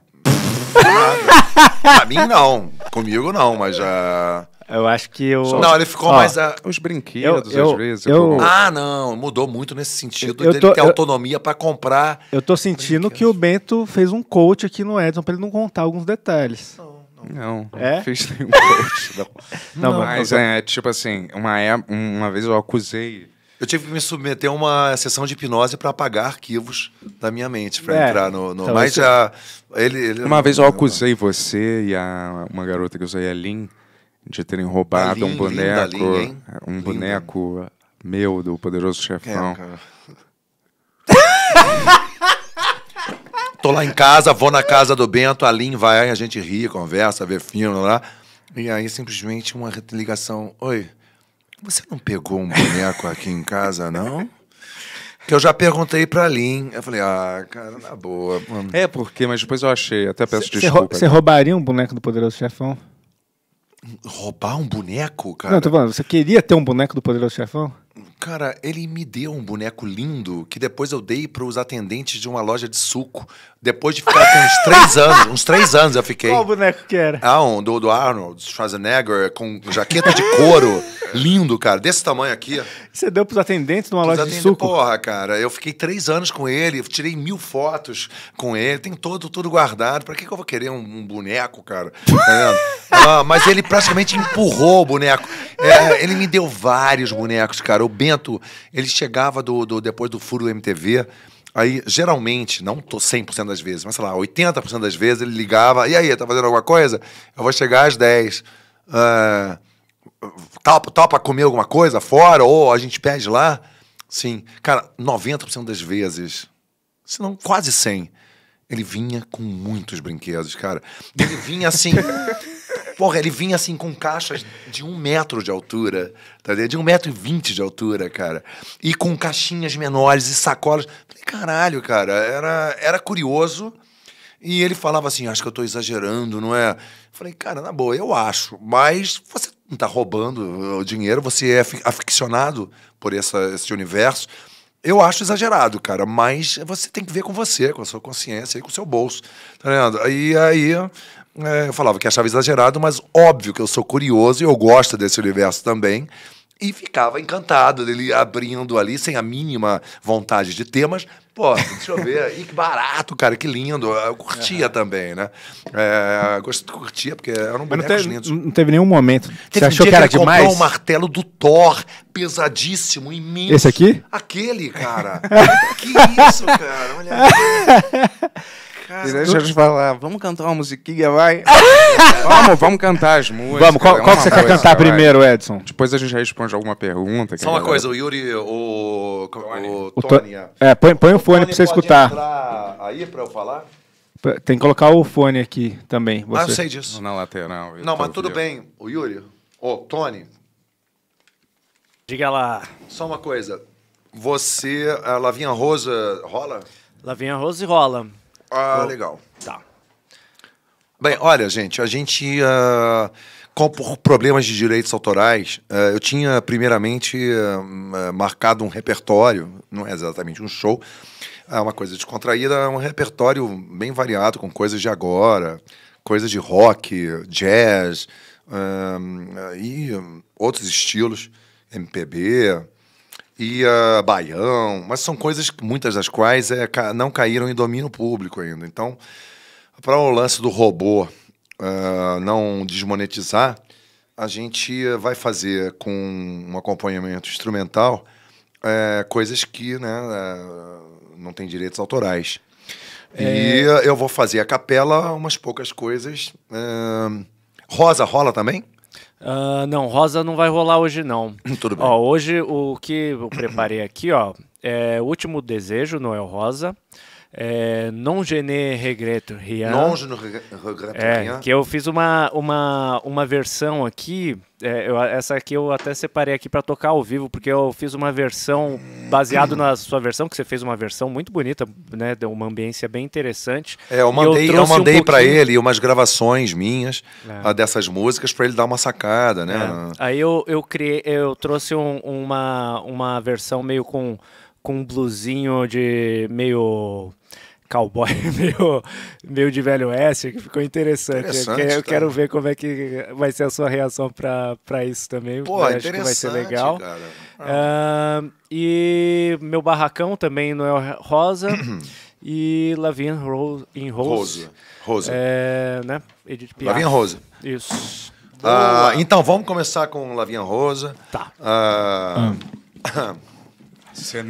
Nada. pra mim, não. Comigo, não, mas já. Eu acho que eu. Não, ele ficou Ó, mais. A... Os brinquedos, eu, às vezes. Eu... Ah, não, mudou muito nesse sentido eu, eu tô, ter autonomia para comprar. Eu tô sentindo que o Bento fez um coach aqui no Edson para ele não contar alguns detalhes. Não. Não, é? não fiz nenhum post não. não, não mas não. é tipo assim, uma, uma vez eu acusei. Eu tive que me submeter a uma sessão de hipnose para apagar arquivos da minha mente, para é. entrar no. no então, mas você... já. Ele, ele uma vez eu acusei você e a, uma garota que eu usei, a Lin, de terem roubado Lin, é, um boneco. Linda, Lin, um boneco meu do Poderoso é Chefão. É, Tô lá em casa, vou na casa do Bento, a Lin vai, a gente ri, conversa, vê filme lá. E aí simplesmente uma ligação: Oi, você não pegou um boneco aqui em casa, não? Que eu já perguntei pra Lin. Eu falei, ah, cara, na boa. Mano. É, porque, mas depois eu achei, até peço cê, desculpa. Você roubaria um boneco do Poderoso Chefão? Roubar um boneco, cara? Não, tô falando, você queria ter um boneco do Poderoso Chefão? Cara, ele me deu um boneco lindo que depois eu dei para os atendentes de uma loja de suco. Depois de ficar com uns três anos, uns três anos eu fiquei. Qual boneco que era? Ah, um do, do Arnold Schwarzenegger com jaqueta de couro. lindo, cara, desse tamanho aqui. Você deu para os atendentes de uma loja de suco? Porra, cara, eu fiquei três anos com ele, tirei mil fotos com ele, tem todo tudo guardado. Para que, que eu vou querer um, um boneco, cara? Tá ah, mas ele praticamente empurrou o boneco. É, ele me deu vários bonecos, cara. o momento, ele chegava do, do depois do furo do MTV, Aí, geralmente, não tô 100% das vezes, mas sei lá, 80% das vezes ele ligava, e aí, tá fazendo alguma coisa? Eu vou chegar às 10. Uh, topa, topa comer alguma coisa fora? Ou a gente pede lá? Sim. Cara, 90% das vezes, se não quase 100%, ele vinha com muitos brinquedos, cara. Ele vinha assim. Porra, ele vinha assim com caixas de um metro de altura, tá vendo? De um metro e vinte de altura, cara. E com caixinhas menores e sacolas. Falei, caralho, cara, era, era curioso. E ele falava assim, acho que eu tô exagerando, não é? falei, cara, na boa, eu acho. Mas você não tá roubando o dinheiro, você é aficionado por essa, esse universo. Eu acho exagerado, cara, mas você tem que ver com você, com a sua consciência e com o seu bolso. Tá vendo? E aí, é, eu falava que achava exagerado, mas óbvio que eu sou curioso e eu gosto desse universo também. E ficava encantado dele abrindo ali, sem a mínima vontade de temas. Pô, deixa eu ver. e que barato, cara, que lindo. Eu curtia uhum. também, né? É, curtia, porque eram bonecos não teve, lindos. Não teve nenhum momento. Teve Você um achou que era que ele demais? comprou um martelo do Thor, pesadíssimo, imenso. Esse aqui? Aquele, cara. que isso, cara. Olha. Cara, Deixa eu falar, vamos cantar uma musiquinha, vai. vamos, vamos cantar as músicas. Vamos, qual, qual que você quer cantar vai. primeiro, Edson? Depois a gente responde alguma pergunta. Só uma galera... coisa, o Yuri, o. O, o Tony. É, põe, põe o, o fone pra você escutar. Aí pra eu falar? Tem que colocar o fone aqui também. Você. Ah, eu sei disso. Na lateral. Não, mas tudo bem, o Yuri. Ô, oh, Tony. Diga lá. Só uma coisa. Você, a Lavinha Rosa rola? Lavinha Rosa rola. Ah, Bom, legal. Tá. Bem, olha, gente, a gente. Uh, com, por problemas de direitos autorais, uh, eu tinha primeiramente uh, marcado um repertório, não é exatamente um show, é uma coisa descontraída, um repertório bem variado, com coisas de agora, coisas de rock, jazz e outros estilos, MPB, ia Baião, mas são coisas que muitas das quais é, não caíram em domínio público ainda. Então, para o lance do robô uh, não desmonetizar, a gente vai fazer com um acompanhamento instrumental uh, coisas que né, uh, não têm direitos autorais. É... E eu vou fazer a capela umas poucas coisas. É, rosa rola também? Uh, não, rosa não vai rolar hoje, não. Tudo bem. Ó, hoje o que eu preparei aqui, ó, é Último Desejo, Noel Rosa é, Non Je ne regrette rien. Non Je ne regrette é, rien. Que eu fiz uma, uma, uma versão aqui, é, eu, essa aqui eu até separei aqui para tocar ao vivo, porque eu fiz uma versão baseado na sua versão, que você fez uma versão muito bonita, né? Deu uma ambiência bem interessante. É, eu mandei, eu, eu mandei um para ele umas gravações minhas é. Ah, dessas músicas para ele dar uma sacada, né? É. Aí eu, eu criei, eu trouxe um, uma, uma versão meio com com um blusinho de meio cowboy meio, meio de velho oeste, que ficou interessante. interessante eu, quero, tá. eu quero, ver como é que vai ser a sua reação para isso também. Pô, acho que vai ser legal. Ah. Uh, e meu barracão também, não é Rosa. e Lavin Rose, Rosa. Rose. Rose. Rose. É, né? Edith Piaf. Lavin Rose. Isso. Ah. então, vamos começar com Lavinha Rosa. Tá. Ah, hum. C'est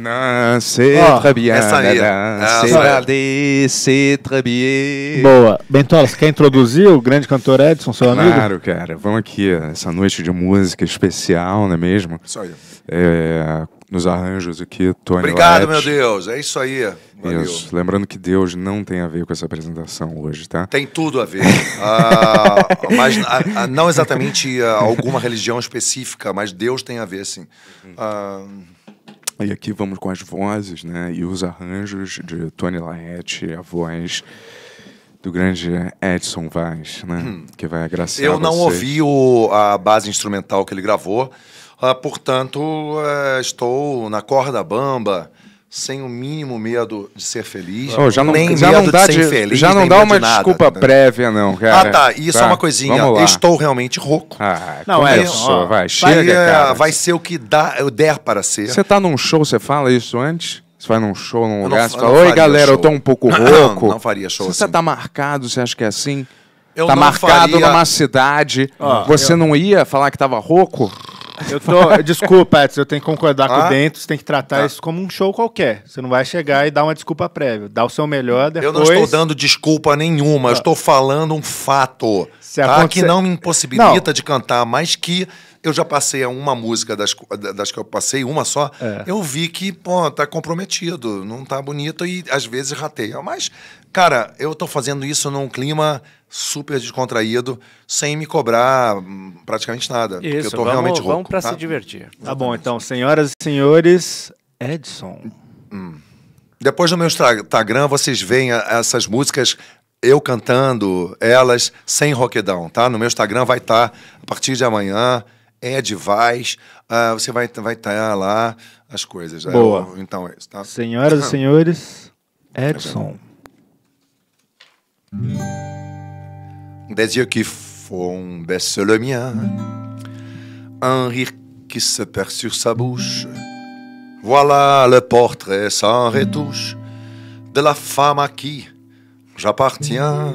c'est oh, très bien. Essa aí. Ah, c'est verdade, c'est très bien. Boa. Bentola, você quer introduzir o grande cantor Edson, seu claro, amigo? Claro, cara. Vamos aqui, essa noite de música especial, não é mesmo? Isso aí. É, nos arranjos aqui, Tony Obrigado, Lorette. meu Deus. É isso aí. Valeu. Isso. Lembrando que Deus não tem a ver com essa apresentação hoje, tá? Tem tudo a ver. uh, mas a, ah, a, não exatamente a, alguma religião específica, mas Deus tem a ver, sim. Uh, e aqui vamos com as vozes né, e os arranjos de Tony Laet, a voz do grande Edson Vaz, né, hum. que vai agradecer. Eu não ouvi o, a base instrumental que ele gravou, uh, portanto uh, estou na corda bamba, sem o mínimo medo de ser feliz, oh, já não, nem já medo não dá de ser de, Já não dá uma de nada, desculpa né? prévia, não, cara. Ah, tá. Isso é tá. é uma coisinha. Estou realmente rouco. Ah, não, é isso. Vai, vai, eh, cara. Vai ser o que dá, eu der para ser. Você tá num show, você fala isso antes? Você vai num show, num eu lugar, não, você fala, oi galera, show. eu tô um pouco rouco. Não, não faria show Você assim. tá marcado, você acha que é assim? Eu tá marcado faria... numa cidade. Ah, você eu... não ia falar que tava rouco? Eu tô, desculpa, Edson, eu tenho que concordar ah? com o dentro, ah? você tem que tratar tá. isso como um show qualquer. Você não vai chegar e dar uma desculpa prévia. Dá o seu melhor, depois... Eu não estou dando desculpa nenhuma, eu ah. estou falando um fato, tá? Acontecer... Que não me impossibilita não. de cantar, mas que eu já passei a uma música das, das que eu passei, uma só, é. eu vi que, pô, tá comprometido, não tá bonito e às vezes rateia. Mas, cara, eu tô fazendo isso num clima super descontraído, sem me cobrar hum, praticamente nada. Isso, eu tô vamos, realmente rouco. Vamos pra tá? se divertir. Tá bom, então, senhoras e senhores, Edson. Hum. Depois no meu Instagram vocês veem essas músicas eu cantando elas sem roquedão, tá? No meu Instagram vai estar tá, a partir de amanhã é Ed Vaz, uh, ah, você vai estar vai tá lá, as coisas. É Boa. Eu, então é isso, tá? Senhoras e tá senhores, tá Edson. Des yeux qui font baisser le mien, un rire qui se perd sur sa bouche. Voilà le portrait sans retouche de la femme à qui j'appartiens.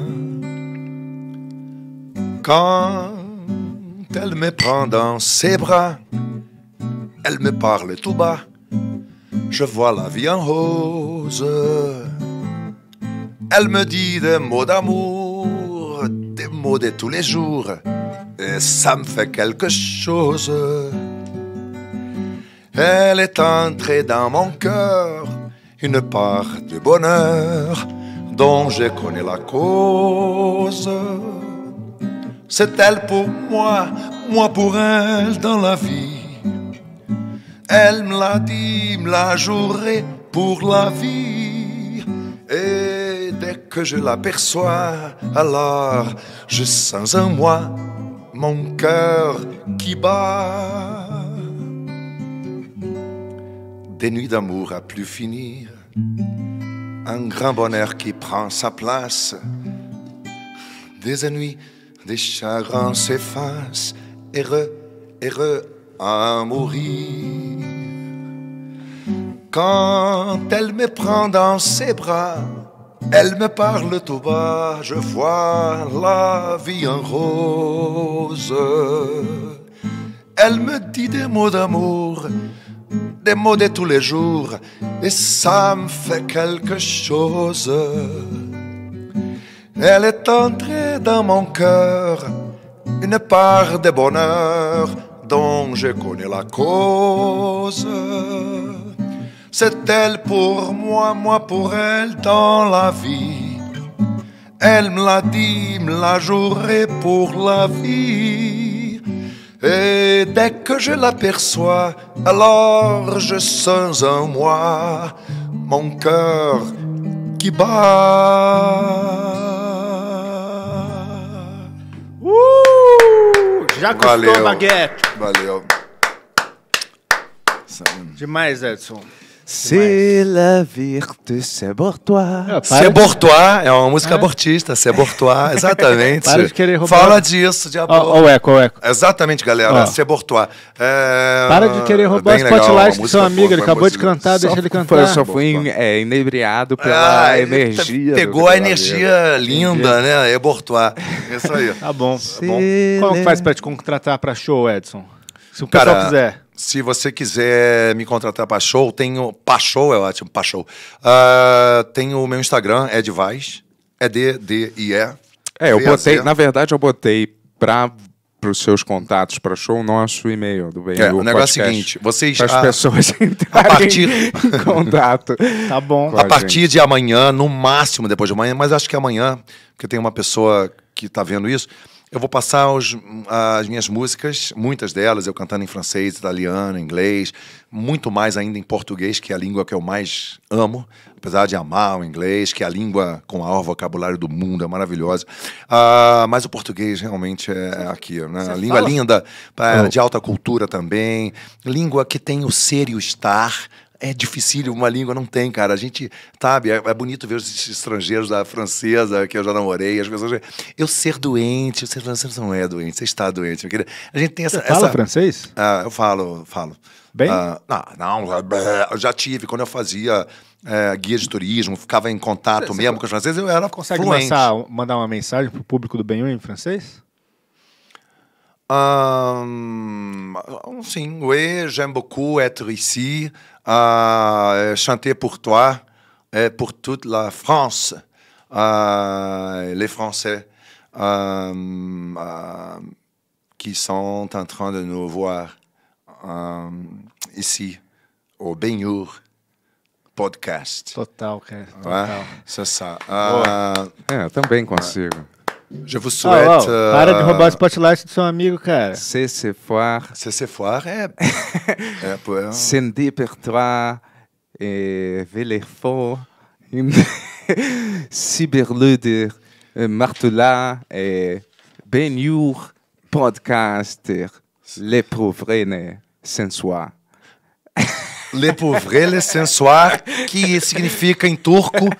Quand Elle me prend dans ses bras, elle me parle tout bas, je vois la vie en rose. Elle me dit des mots d'amour, des mots de tous les jours, et ça me fait quelque chose. Elle est entrée dans mon cœur, une part du bonheur dont je connais la cause. C'est elle pour moi, moi pour elle dans la vie. Elle me l'a dit, me l'a juré pour la vie. Et dès que je l'aperçois, alors je sens en moi mon cœur qui bat. Des nuits d'amour à plus finir, un grand bonheur qui prend sa place. Des ennuis des chagrins s'effacent, heureux, heureux à mourir. Quand elle me prend dans ses bras, elle me parle tout bas, je vois la vie en rose. Elle me dit des mots d'amour, des mots de tous les jours, et ça me fait quelque chose. Elle est entrée dans mon cœur, une part de bonheur dont je connais la cause. C'est elle pour moi, moi pour elle dans la vie. Elle me l'a dit, me l'a juré pour la vie. Et dès que je l'aperçois, alors je sens en moi mon cœur qui bat. Já custou Valeu. baguete. Valeu. Demais, Edson. C'est la virtude, c'est bortois. Ah, c'est bortois, é uma música ah. abortista, c'est bortois, exatamente. para de querer roubar. Fala disso, de aborto. oh, o oh, eco, o oh, eco. Exatamente, galera, c'est bortois. É... Para de querer roubar o spotlight do seu é amigo, ele acabou de cantar, deixa ele cantar. Eu só fui é, inebriado pela ah, energia. Pegou a energia linda, né, é bortois. Isso aí. Tá bom. É bom. Como faz pra te contratar pra show, Edson? Se o pessoal Cara, quiser se você quiser me contratar para show, tenho. Para show é ótimo, para show. Uh, o meu Instagram, é Edvaz. É d d e e É, eu v botei. Na verdade, eu botei para para os seus contatos para show o nosso e-mail do bem é, o negócio é o seguinte vocês as pessoas a partir em contato tá bom a, a partir de amanhã no máximo depois de amanhã mas acho que amanhã porque tem uma pessoa que está vendo isso eu vou passar os, as minhas músicas, muitas delas eu cantando em francês, italiano, inglês, muito mais ainda em português, que é a língua que eu mais amo, apesar de amar o inglês, que é a língua com o maior vocabulário do mundo, é maravilhosa. Ah, mas o português realmente é, é aqui, né? Você língua fala? linda, pra, oh. de alta cultura também, língua que tem o ser e o estar, é difícil, uma língua não tem, cara. A gente, sabe, é, é, bonito ver os estrangeiros da francesa, que eu já namorei, as pessoas. Eu ser doente, você não é doente, você está doente. A gente tem essa. Você fala essa... francês? Ah, eu falo, falo. Bem? Ah, não, não, já tive, quando eu fazia. É, guia de turismo, ficava em contato você mesmo com os franceses, eu era Consegue fluente. Lançar, mandar uma mensagem pro público do Benhur em francês? Euh, oui, j'aime beaucoup être ici, à euh, chanter pour toi et pour toute la France, euh, les Français qui sont en train de nous voir ici au Benyour Podcast. Total, cara. Total. Isso é, também consigo. Je vous souhaite. Oh, oh, para uh, de roubar o spotlight do seu amigo, cara. C'est ce C'est ce é. é pô. Cindy per toi, et Villefort, Cyberluder, euh, Martula, et podcaster, Les sensuar. Sensoir. Le Pauvre Sensoir, que significa em turco,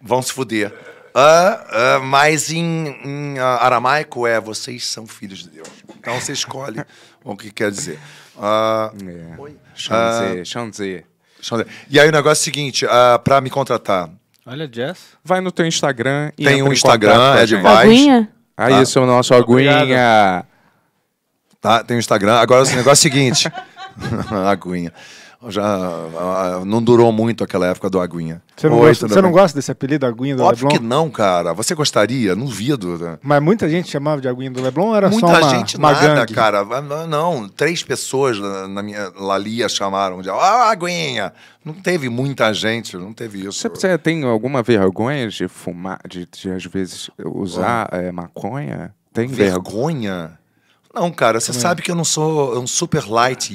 vão se fuder. Uh, mas em, em uh, aramaico é vocês são filhos de Deus. Então você escolhe o que quer dizer. Uh, é. Shanzi. E aí o negócio é o seguinte, uh, ah, para me contratar. Olha, Jess. Vai no teu Instagram. E Tem um Instagram, é de Aguinha? Aí ah, esse tá. é o nosso Aguinha. Obrigado. Tá, tem o um Instagram. Agora o negócio é o seguinte. aguinha já não durou muito aquela época do Aguinha. Você não, Oi, gosta, você não gosta, desse apelido Aguinha do Óbvio Leblon? que não, cara. Você gostaria? Não vido. Né? Mas muita gente chamava de Aguinha do Leblon ou era muita só uma gente uma nada, gangue? cara. Não, três pessoas na minha Lalia chamaram de ah, Aguinha. Não teve muita gente, não teve isso. Você, você tem alguma vergonha de fumar, de, de às vezes usar é, maconha? Tem vergonha? vergonha? Não, cara, você sabe que eu não sou um super light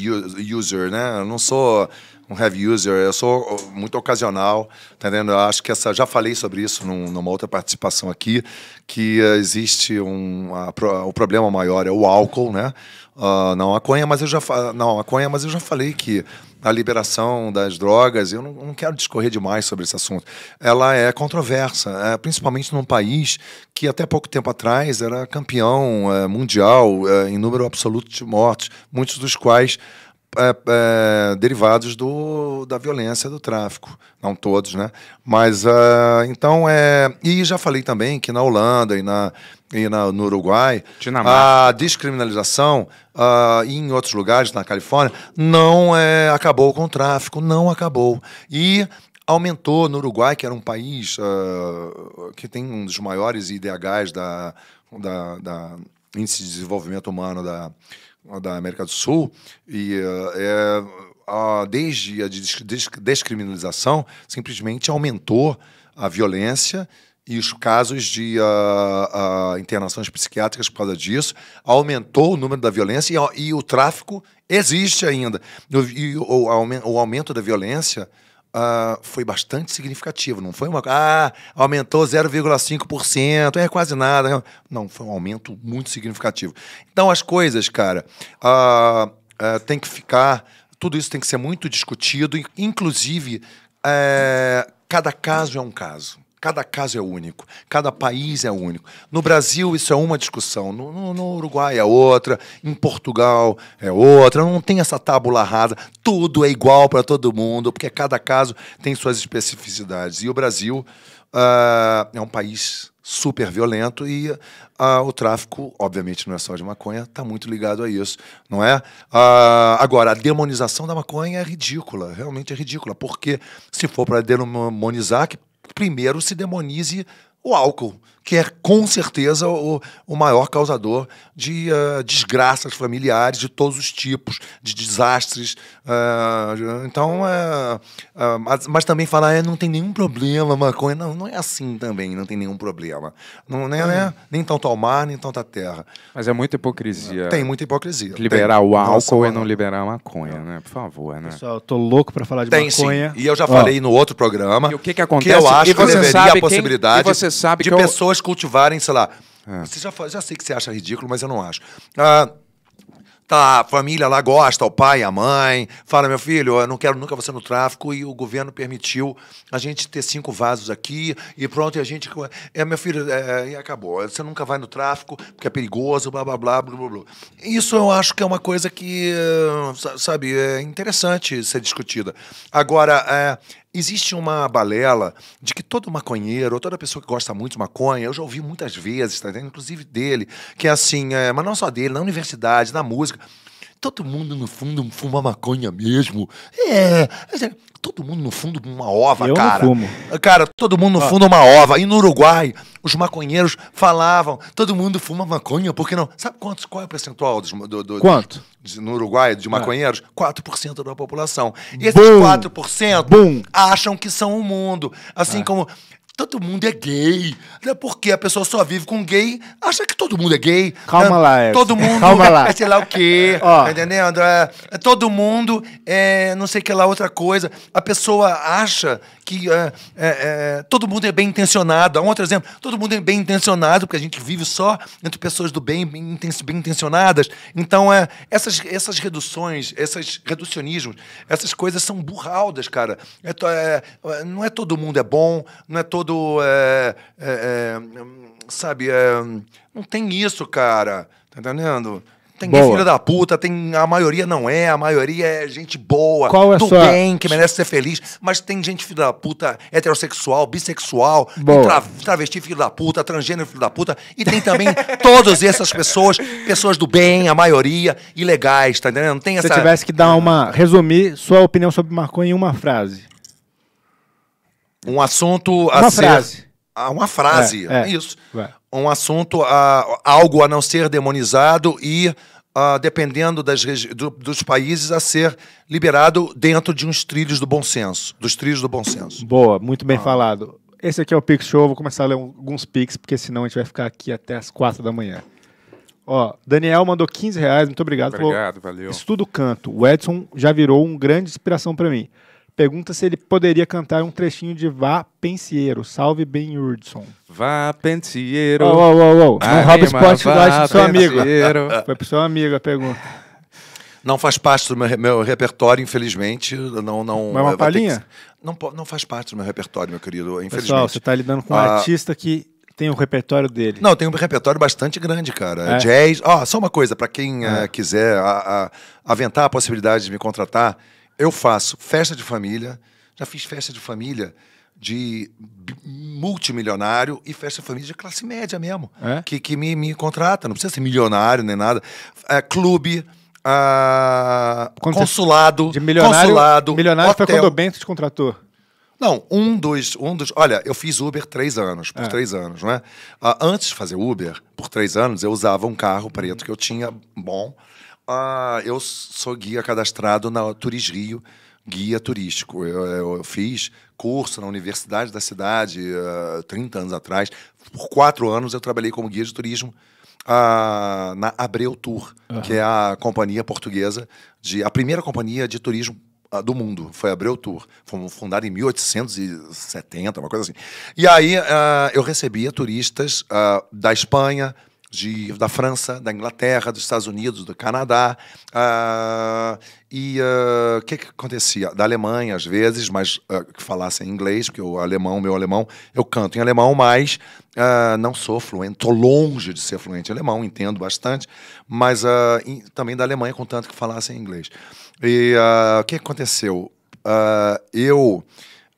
user, né? Eu não sou um heavy user, eu sou muito ocasional, tá entendendo? Eu acho que essa. Já falei sobre isso num, numa outra participação aqui, que eh, existe um. A, o problema maior é o álcool, né? Uh, não maconha, mas eu já não maconha, mas eu já falei que a liberação das drogas, eu não, não quero discorrer demais sobre esse assunto. Ela é controversa, é, principalmente num país que até pouco tempo atrás era campeão é, mundial é, em número absoluto de mortes, muitos dos quais é, é, derivados do, da violência do tráfico, não todos, né? Mas ah, então é e já falei também que na Holanda e na e na, no Uruguai, Dinamarca. a descriminalização uh, e em outros lugares, na Califórnia, não é, acabou com o tráfico, não acabou. E aumentou no Uruguai, que era um país uh, que tem um dos maiores IDHs da, da, da Índice de Desenvolvimento Humano da, da América do Sul, e uh, é, desde a descriminalização, simplesmente aumentou a violência e os casos de uh, uh, internações psiquiátricas por causa disso, aumentou o número da violência e, e o tráfico existe ainda. E o, o aumento da violência uh, foi bastante significativo, não foi uma. Ah, aumentou 0,5%, é quase nada. Não, foi um aumento muito significativo. Então, as coisas, cara, tem que ficar. Tudo isso tem que ser muito discutido, inclusive, eh, cada caso é um caso. Cada caso é único, cada país é único. No Brasil, isso é uma discussão, no, no, no, Uruguai é outra, em Portugal é outra, não tem essa tábula rasa, tudo é igual para todo mundo, porque cada caso tem suas especificidades. E o Brasil uh, é um país super violento e uh, o tráfico, obviamente, não é só de maconha, está muito ligado a isso, não é? Uh, agora, a demonização da maconha é ridícula, realmente é ridícula, porque se for para demonizar, que primeiro se demonize o álcool que é com certeza o, o maior causador de uh, desgraças familiares de todos os tipos, de desastres. Uh, então, uh, uh, mas, mas, também falar, é, não tem nenhum problema, maconha. Não, não é assim também, não tem nenhum problema. Não, é, né, né? Nem tanto ao mar, nem tanto à terra. Mas é muita hipocrisia. Tem muita hipocrisia. Liberar tem. o álcool Nossa, e não liberar a maconha, né? Por favor, né? Pessoal, eu tô louco para falar de tem, maconha. Sim. E eu já oh. falei no outro programa. E o que, que acontece? Que eu acho que deveria a possibilidade que de pessoas cultivarem, sei lá. É. Você já, já sei que você acha ridículo, mas eu não acho. Ah, tá, a família lá gosta, o pai, a mãe, fala, meu filho, eu não quero nunca você no tráfico e o governo permitiu a gente ter cinco vasos aqui e pronto, e a gente, é, meu filho, é, e acabou, você nunca vai no tráfico porque é perigoso, blá, blá, blá, blá, blá. Isso eu acho que é uma coisa que, sabe, é interessante ser discutida. Agora, é, Existe uma balela de que todo maconheiro, ou toda pessoa que gosta muito de maconha, eu já ouvi muitas vezes, tá, inclusive dele, que é assim, é, mas não só dele, na universidade, na música. Todo mundo, no fundo, fuma maconha mesmo. É. é todo mundo, no fundo, uma ova, Eu cara. fumo. Cara, todo mundo, no ah. fundo, uma ova. E no Uruguai, os maconheiros falavam: todo mundo fuma maconha, porque não? Sabe quantos, qual é o percentual dos. Do, do, Quanto? Dos, no Uruguai, de ah. maconheiros? É. 4% da população. E esses Boom. 4% Boom. acham que são o mundo. Assim é. como todo mundo é gay. Né? Porque a pessoa só vive com gay, acha que todo mundo é gay. Calma né? lá, é. Todo mundo Calma lá. é sei lá o quê. Ó. Tá entendendo? É, é todo mundo é não sei que lá outra coisa. A pessoa acha que é, é, é, todo mundo é bem intencionado. Um outro exemplo, todo mundo é bem intencionado, porque a gente vive só entre pessoas do bem, bem, bem intencionadas. Então, é, essas, essas reduções, esses reducionismos, essas coisas são burraldas, cara. É é, não é todo mundo é bom, não é todo. sabe, não tem isso, cara. Tá entendendo? Tem boa. filha da puta, tem a maioria não é, a maioria é gente boa, Qual é do sua... bem, que merece ser feliz, mas tem gente filha da puta heterossexual, bissexual, tra... travesti filho da puta, transgênero filho da puta, e tem também todas essas pessoas, pessoas do bem, a maioria, ilegais, tá entendendo? Não tem essa... Se tivesse que dar uma... resumir sua opinião sobre maconha em uma frase. Um assunto uma frase a uma frase, é, é, isso. É. Um assunto, a, algo a não ser demonizado e, a, dependendo das, do, dos países, a ser liberado dentro de uns trilhos do bom senso, dos trilhos do bom senso. Boa, muito bem ah. falado. Esse aqui é o Pix Show, vou começar a ler alguns Pix, porque senão a gente vai ficar aqui até as quatro da manhã. Ó, Daniel mandou 15 reais, muito obrigado. Obrigado, falou, valeu. Estudo canto. O Edson já virou uma grande inspiração para mim pergunta se ele poderia cantar um trechinho de Vá Pensiero, Salve Ben Hurdson. Vá Pensiero. Oh, oh, oh, oh. Não rouba esporte do seu amigo. Foi pro seu amigo a pergunta. Não faz parte do meu, meu repertório, infelizmente. Não, não, Mas uma palhinha? Não, não faz parte do meu repertório, meu querido, infelizmente. Pessoal, você está lidando com um ah, artista que tem o um repertório dele. Não, tem um repertório bastante grande, cara. É. Jazz. Ó, oh, só uma coisa, para quem é. uh, quiser a, a, aventar a possibilidade de me contratar, eu faço festa de família, já fiz festa de família de multimilionário e festa de família de classe média mesmo, é? que, que me, me contrata, não precisa ser milionário nem nada. É, clube, ah, consulado, de milionário, consulado, milionário hotel. foi quando o Bento te contratou. Não, um dos, um dos. Olha, eu fiz Uber três anos, por é. três anos, não é? Ah, antes de fazer Uber, por três anos, eu usava um carro preto que eu tinha bom ah, eu sou guia cadastrado na Turis Rio, guia turístico. Eu, eu, eu fiz curso na Universidade da Cidade uh, ah, 30 anos atrás. Por quatro anos eu trabalhei como guia de turismo uh, na Abreu Tour, uhum. que é a companhia portuguesa, de, a primeira companhia de turismo uh, do mundo. Foi a Abreu Tour. Foi fundada em 1870, uma coisa assim. E aí eu recebia turistas da Espanha, de, da França, da Inglaterra, dos Estados Unidos, do Canadá. Uh, e ah, o uh, que, que, acontecia? Da Alemanha, às vezes, mas uh, que falassem inglês, porque o alemão, meu alemão, eu canto em alemão, mas não sou fluente, estou longe de ser fluente em alemão, entendo bastante, mas in, também da Alemanha, contanto que falassem inglês. E o que, que aconteceu? eu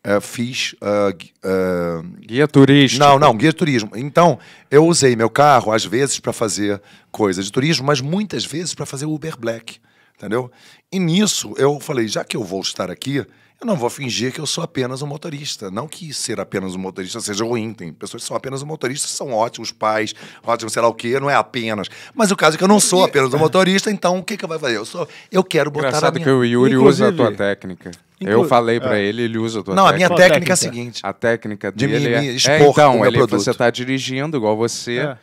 Uh, fiz uh, uh... guia turístico. Não, não, guia turismo. Então, eu usei meu carro às vezes para fazer coisas de turismo, mas muitas vezes para fazer Uber Black, entendeu? E nisso eu falei, já que eu vou estar aqui, eu não vou fingir que eu sou apenas um motorista. Não que ser apenas um motorista seja ruim. Tem pessoas que são apenas um motorista, são ótimos pais, ótimos sei lá o quê, não é apenas. Mas o caso é que eu não sou apenas um motorista, então o que, que eu vou fazer? Eu, sou, eu quero botar Engraçado a minha... que o Yuri Inclusive... usa a tua técnica. Inclu... Eu falei para ah. ele, ele usa a tua Não, técnica. a minha técnica, técnica, é a seguinte. A técnica dele de é- mim, é... expor é, então, ele, produto. você tá dirigindo igual você. É.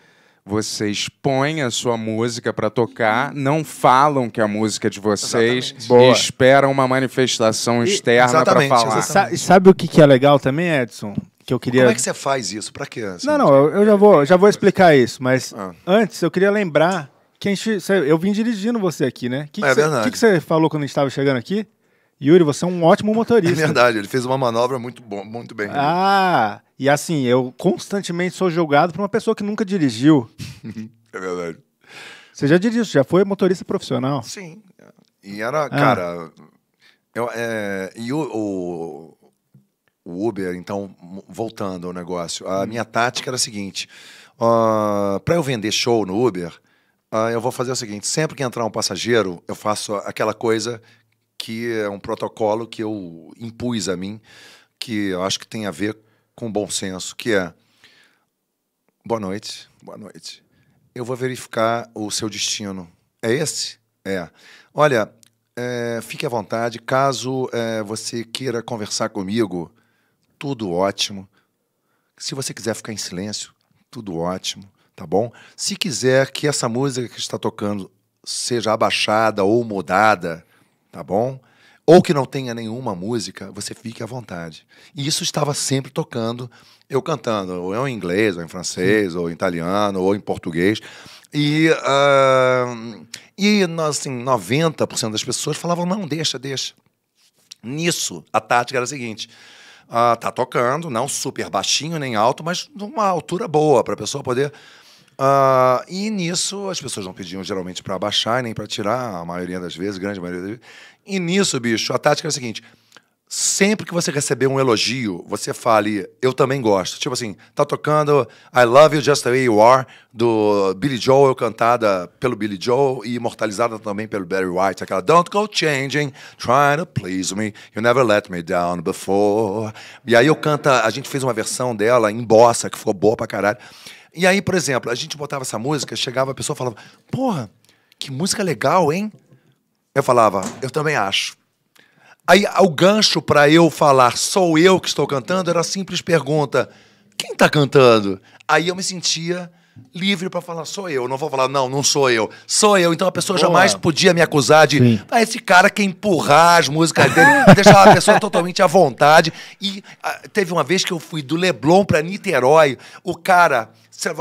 Você expõe a sua música para tocar, não falam que é a música de vocês e esperam uma manifestação externa para falar. Exatamente. Sabe o que, é legal também, Edson? que eu queria. Como é que você faz isso? Para quê? Não, não, eu já vou, já vou explicar isso, mas ah. antes eu queria lembrar que a gente, eu vim dirigindo você aqui, né? Que é que verdade. O que, que você falou quando a gente estava chegando aqui? Yuri, você é um ótimo é motorista. É verdade, ele fez uma manobra muito, bom, muito bem. Né? Ah, e assim, eu constantemente sou julgado por uma pessoa que nunca dirigiu. é verdade. Você já dirigiu, já foi motorista profissional? Sim. E era, ah. cara. Eu, é, e o, o, o, Uber, então, voltando ao negócio, a hum. minha tática era a seguinte: uh, ah, para eu vender show no Uber, ah, eu vou fazer o seguinte: sempre que entrar um passageiro, eu faço aquela coisa que é um protocolo que eu impus a mim, que eu acho que tem a ver com bom senso, que é boa noite, boa noite. Eu vou verificar o seu destino. É esse? É. Olha, é, fique à vontade. Caso é, você queira conversar comigo, tudo ótimo. Se você quiser ficar em silêncio, tudo ótimo, tá bom? Se quiser que essa música que está tocando seja abaixada ou mudada, tá bom? Ou que não tenha nenhuma música, você fique à vontade. E isso estava sempre tocando, eu cantando, ou em inglês, ou em francês, Sim. ou em italiano, ou em português. E, uh, e assim, 90% das pessoas falavam, não, deixa, deixa. Nisso, a tática era a seguinte, uh, tá tocando, não super baixinho nem alto, mas numa altura boa, para a pessoa poder Uh, e nisso as pessoas não pediam geralmente para baixar nem para tirar, a maioria das vezes, grande maioria das vezes. E nisso, bicho, a tática era é a seguinte: sempre que você receber um elogio, você fale, eu também gosto. Tipo assim, tá tocando I Love You Just the Way You Are, do Billy Joel, cantada pelo Billy Joel e imortalizada também pelo Barry White, aquela Don't Go Changing, Trying to Please Me, You Never Let Me Down Before. E aí eu canto a gente fez uma versão dela em bossa, que ficou boa pra caralho. E aí, por exemplo, a gente botava essa música, chegava a pessoa e falava: Porra, que música legal, hein? Eu falava: Eu também acho. Aí ah, o gancho para eu falar, sou eu que estou cantando, era a simples pergunta: Quem está cantando? Aí eu me sentia livre para falar, sou eu. Não vou falar, não, não sou eu. Sou eu. Então a pessoa Boa. jamais podia me acusar de. Ah, esse cara quer empurrar as músicas dele, deixar a pessoa totalmente à vontade. E ah, teve uma vez que eu fui do Leblon para Niterói, o cara,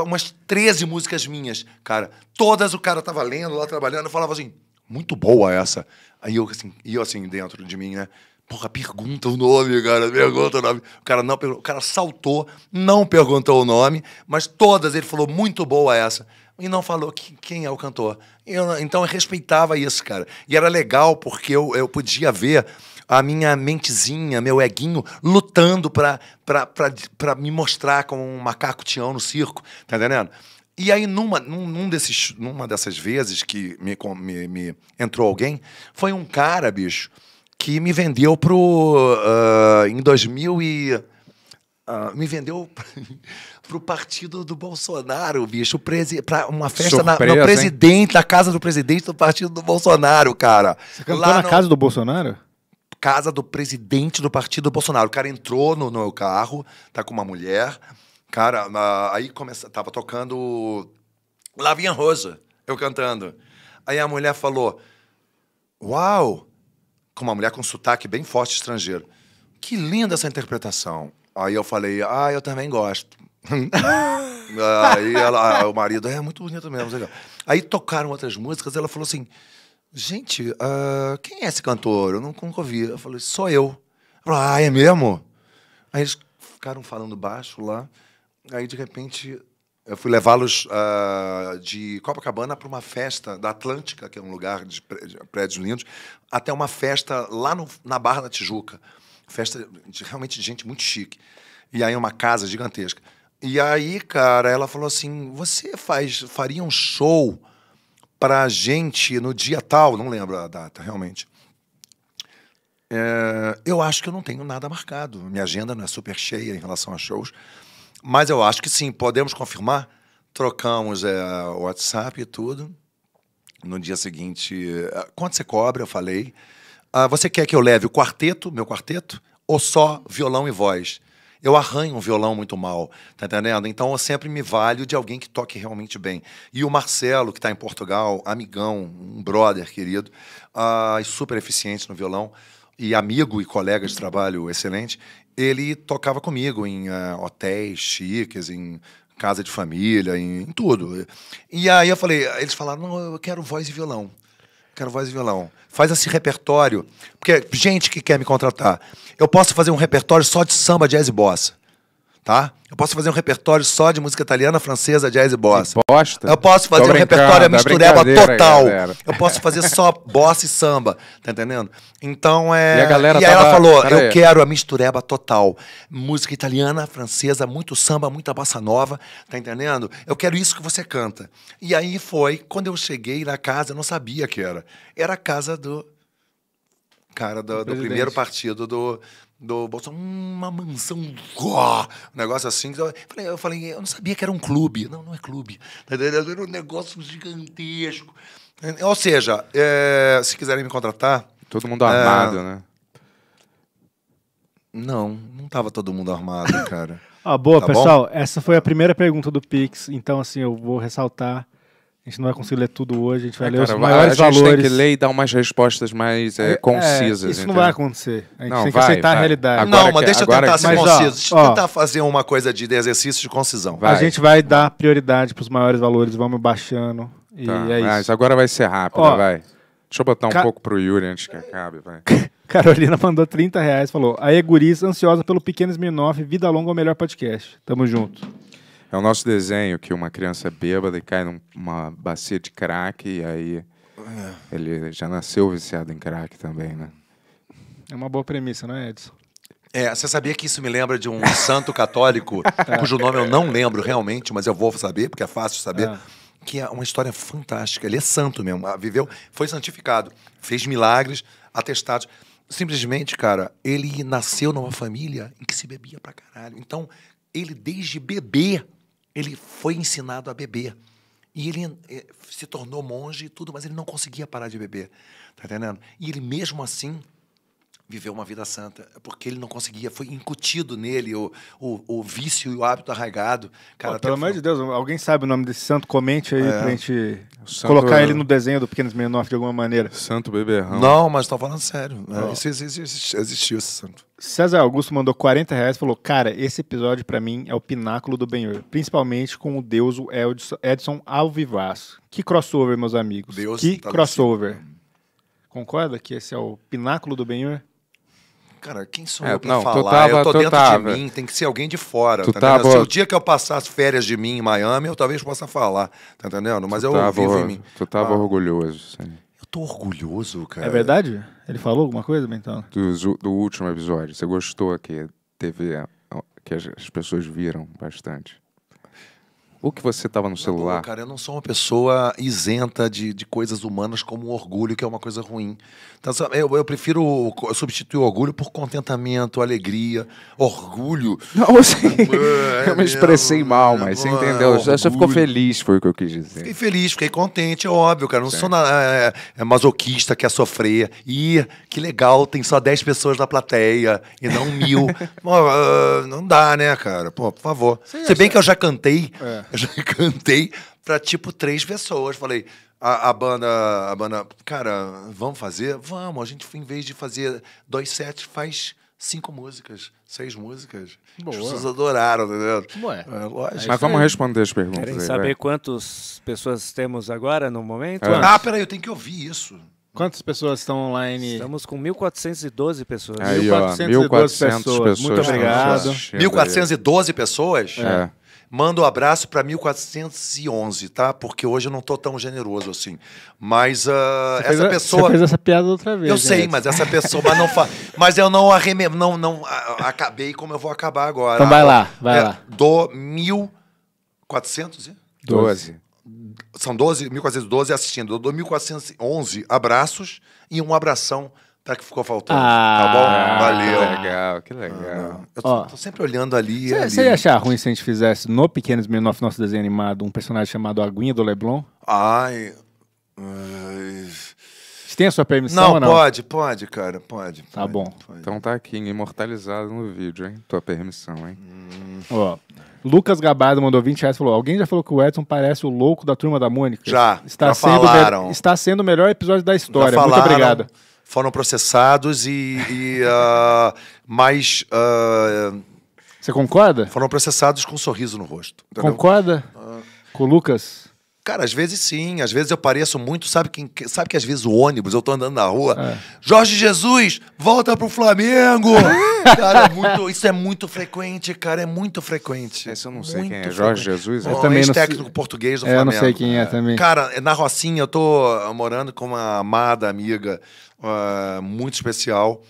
umas 13 músicas minhas, cara. Todas o cara tava lendo lá, trabalhando, eu falava assim, muito boa essa. Aí eu assim, eu assim dentro de mim, né? Porra, pergunta o nome, cara. Pergunta o nome. O cara não O cara saltou, não perguntou o nome, mas todas ele falou muito boa essa. E não falou que, quem é o cantor. Eu, então eu respeitava isso, cara. E era legal porque eu, eu podia ver a minha mentezinha, meu eguinho, lutando para me mostrar como um macaco tião no circo. Tá entendendo? E aí, numa, num, desses, numa dessas vezes que me, me, me entrou alguém, foi um cara, bicho que me vendeu pro. Uh, em 2000 e. Uh, me vendeu pro partido do Bolsonaro, bicho. Presi pra uma festa Surpresa, na, no presidente, hein? na casa do presidente do partido do Bolsonaro, cara. Você cantou Lá na no... casa do Bolsonaro? Casa do presidente do partido do Bolsonaro. O cara entrou no, no carro, tá com uma mulher. Cara, uh, aí começa, tava tocando Lavinha Rosa, eu cantando. Aí a mulher falou: Uau! com uma mulher com sotaque bem forte estrangeiro. Que linda essa interpretação. Aí eu falei, ah, eu também gosto. aí ela, ah, o marido, é muito bonito mesmo. Legal. Aí tocaram outras músicas, ela falou assim, gente, uh, quem é esse cantor? Eu nunca, nunca ouvi. Eu falei, sou eu. Ela falou, ah, é mesmo? Aí eles ficaram falando baixo lá. Aí, de repente, eu fui levá-los uh, de Copacabana para uma festa da Atlântica, que é um lugar de prédios lindos, até uma festa lá no, na Barra da Tijuca. Festa de, realmente de gente muito chique. E aí uma casa gigantesca. E aí, cara, ela falou assim: você faz, faria um show para a gente no dia tal? Não lembro a data, realmente. É, eu acho que eu não tenho nada marcado. Minha agenda não é super cheia em relação a shows. Mas eu acho que sim, podemos confirmar. Trocamos é, WhatsApp e tudo. No dia seguinte, é, quanto você cobra? Eu falei. Ah, você quer que eu leve o quarteto, meu quarteto, ou só violão e voz? Eu arranho um violão muito mal, tá entendendo? Então eu sempre me valho de alguém que toque realmente bem. E o Marcelo, que está em Portugal, amigão, um brother querido, uh, super eficiente no violão, e amigo e colega de trabalho excelente, ele tocava comigo em uh, hotéis chiques, em casa de família, em, em, tudo. E aí eu falei, eles falaram, não, eu quero voz e violão. quero voz e violão. Faz esse repertório, porque gente que quer me contratar, eu posso fazer um repertório só de samba, jazz e bossa tá? Eu posso fazer um repertório só de música italiana, francesa, jazz e bossa. Bosta? Eu posso fazer um repertório tá mistureba total. Eu posso fazer só bossa e samba, tá entendendo? Então é. E, a galera e aí tava... ela falou: Pera eu aí. quero a mistureba total. Música italiana, francesa, muito samba, muita bossa nova, tá entendendo? Eu quero isso que você canta. E aí foi, quando eu cheguei na casa, eu não sabia que era. Era a casa do cara do, do primeiro partido do, do Bolsonaro, uma mansão, um negócio assim. Eu falei, eu falei, eu não sabia que era um clube. Não, não é clube. Tá era um negócio gigantesco. Ou seja, é, se quiserem me contratar... Todo mundo armado, é... né? Não, não tava todo mundo armado, cara. ah, boa, tá pessoal. Bom? Essa foi a primeira pergunta do Pix. Então, assim, eu vou ressaltar a gente não vai conseguir ler tudo hoje, a gente vai é, ler cara, os maiores a valores. A gente tem que ler e dar umas respostas mais é, é, é concisas. É, isso entendeu? não vai acontecer. A gente não, tem vai, que aceitar vai. a realidade. Agora não, mas que, é, deixa eu tentar que... ser mas, conciso. Deixa eu tentar fazer uma coisa de, de exercício de concisão. Vai. A gente vai dar prioridade para os maiores valores, vamos baixando. E tá, é isso. Mas agora vai ser rápido, ó, vai. Deixa eu botar um ca... pouco pro Yuri antes que acabe, vai. Carolina mandou 30 reais, falou. A Eguris, ansiosa pelo Pequenos 1009, vida longa é o melhor podcast. Tamo junto. É o nosso desenho que uma criança bêbada e cai numa bacia de crack e aí é. ele já nasceu viciado em crack também, né? É uma boa premissa, não é, Edson? É, você sabia que isso me lembra de um santo católico, é. cujo nome eu não lembro realmente, mas eu vou saber, porque é fácil saber. É. Que é uma história fantástica. Ele é santo mesmo. Ah, viveu, foi santificado, fez milagres, atestados. Simplesmente, cara, ele nasceu numa família em que se bebia pra caralho. Então, ele desde bebê ele foi ensinado a beber. E ele eh, se tornou monge e tudo, mas ele não conseguia parar de beber. Tá entendendo? E ele mesmo assim viveu uma vida santa, é porque ele não conseguia, foi incutido nele o, o, o vício e o hábito arraigado. Cara, Pô, pelo amor de Deus, alguém sabe o nome desse santo? Comente aí é. pra gente santo colocar é- ele no desenho do Pequenos Menor de alguma maneira. Santo Beberrão. Não, mas tô falando sério. Né? Isso, isso, isso, isso, existiu esse santo. César Augusto mandou 40 reais e falou, cara, esse episódio para mim é o pináculo do Benhor, principalmente com o deus Edson, Edson Alvivaz. Que crossover, meus amigos. Deus que tá crossover. Concorda que esse é o pináculo do Benhor? Cara, quem sou é, eu pra não, falar? Tava, eu tô dentro tava. de mim, tem que ser alguém de fora, tu tá tava... Se o dia que eu as férias de mim em Miami, eu talvez possa falar, tá entendendo? Mas tu eu tava, vivo em mim. Tu tava ah. orgulhoso, Sani. Eu tô orgulhoso, cara. É verdade? Ele falou alguma coisa, Bentão? Do, do último episódio, você gostou que teve... que as pessoas viram bastante. O que você estava no celular? cara, eu não sou uma pessoa isenta de, de coisas humanas como o orgulho, que é uma coisa ruim. Então, eu, eu prefiro substituir o orgulho por contentamento, alegria, orgulho. Não, assim, é, eu me expressei é, mal, é, mas você é, entendeu. Orgulho. Você ficou feliz, foi o que eu quis dizer. Fiquei feliz, fiquei contente, é óbvio, cara. Não sou na, é, masoquista, quer sofrer. E que legal, tem só 10 pessoas na plateia e não mil. Ah, não dá, né, cara? Pô, por favor. Sim, Se bem que eu já cantei... É. Eu já cantei pra tipo três pessoas. Falei, a, a, banda, a banda, cara, vamos fazer? Vamos. A gente, em vez de fazer dois sets, faz cinco músicas, seis músicas. Boa. As pessoas adoraram, entendeu? Ué, é, lógico. Mas vamos responder as perguntas. Querem aí, saber vai. quantas pessoas temos agora no momento? É. Ah, peraí, eu tenho que ouvir isso. Quantas pessoas estão online? Estamos com 1.412 pessoas. Aí, 1.412 ó, pessoas. pessoas. Muito obrigado. 1.412 pessoas? É. Manda um abraço para 1411, tá? Porque hoje eu não tô tão generoso assim. Mas uh, essa fez, pessoa. Você fez essa piada outra vez. Eu sei, mas essa pessoa. mas, não fa... mas eu não, arreme... não, não a, acabei como eu vou acabar agora. Então vai lá, é, vai é, lá. Do 1412. e? São 12, 1412 assistindo. Do 1411, abraços e um abração Tá que ficou faltando. Ah, tá bom? Valeu. Que legal, que ah, legal. Ah, eu tô, Ó, tô, sempre olhando ali. Você ia achar ruim se a gente fizesse no Pequenos Menor nosso desenho animado um personagem chamado Aguinha do Leblon? Ai. Mas... Você tem a sua permissão não, ou não? Pode, pode, cara, pode. Tá pode tá bom. Pode. Então tá aqui, imortalizado no vídeo, hein? Tua permissão, hein? Hum. Ó. Lucas Gabardo mandou 20 reais e falou: Alguém já falou que o Edson parece o louco da turma da Mônica? Já. Está, já sendo, está sendo o melhor episódio da história. Muito obrigado foram processados e, e uh, mais. Uh, Você concorda? Foram processados com um sorriso no rosto. Entendeu? Concorda? Uh, com o Lucas? Cara, às vezes sim, às vezes eu pareço muito, sabe que, sabe que às vezes o ônibus, eu tô andando na rua, é. Jorge Jesus, volta pro Flamengo! cara, é muito, isso é muito frequente, cara, é muito frequente. Esse eu não sei quem é, frequente. Jorge Jesus? É. Eu também não técnico sei... português do é, Flamengo. Eu não sei quem é, é também. Cara, é, na Rocinha eu tô ah, morando com uma amada amiga, uh, muito especial,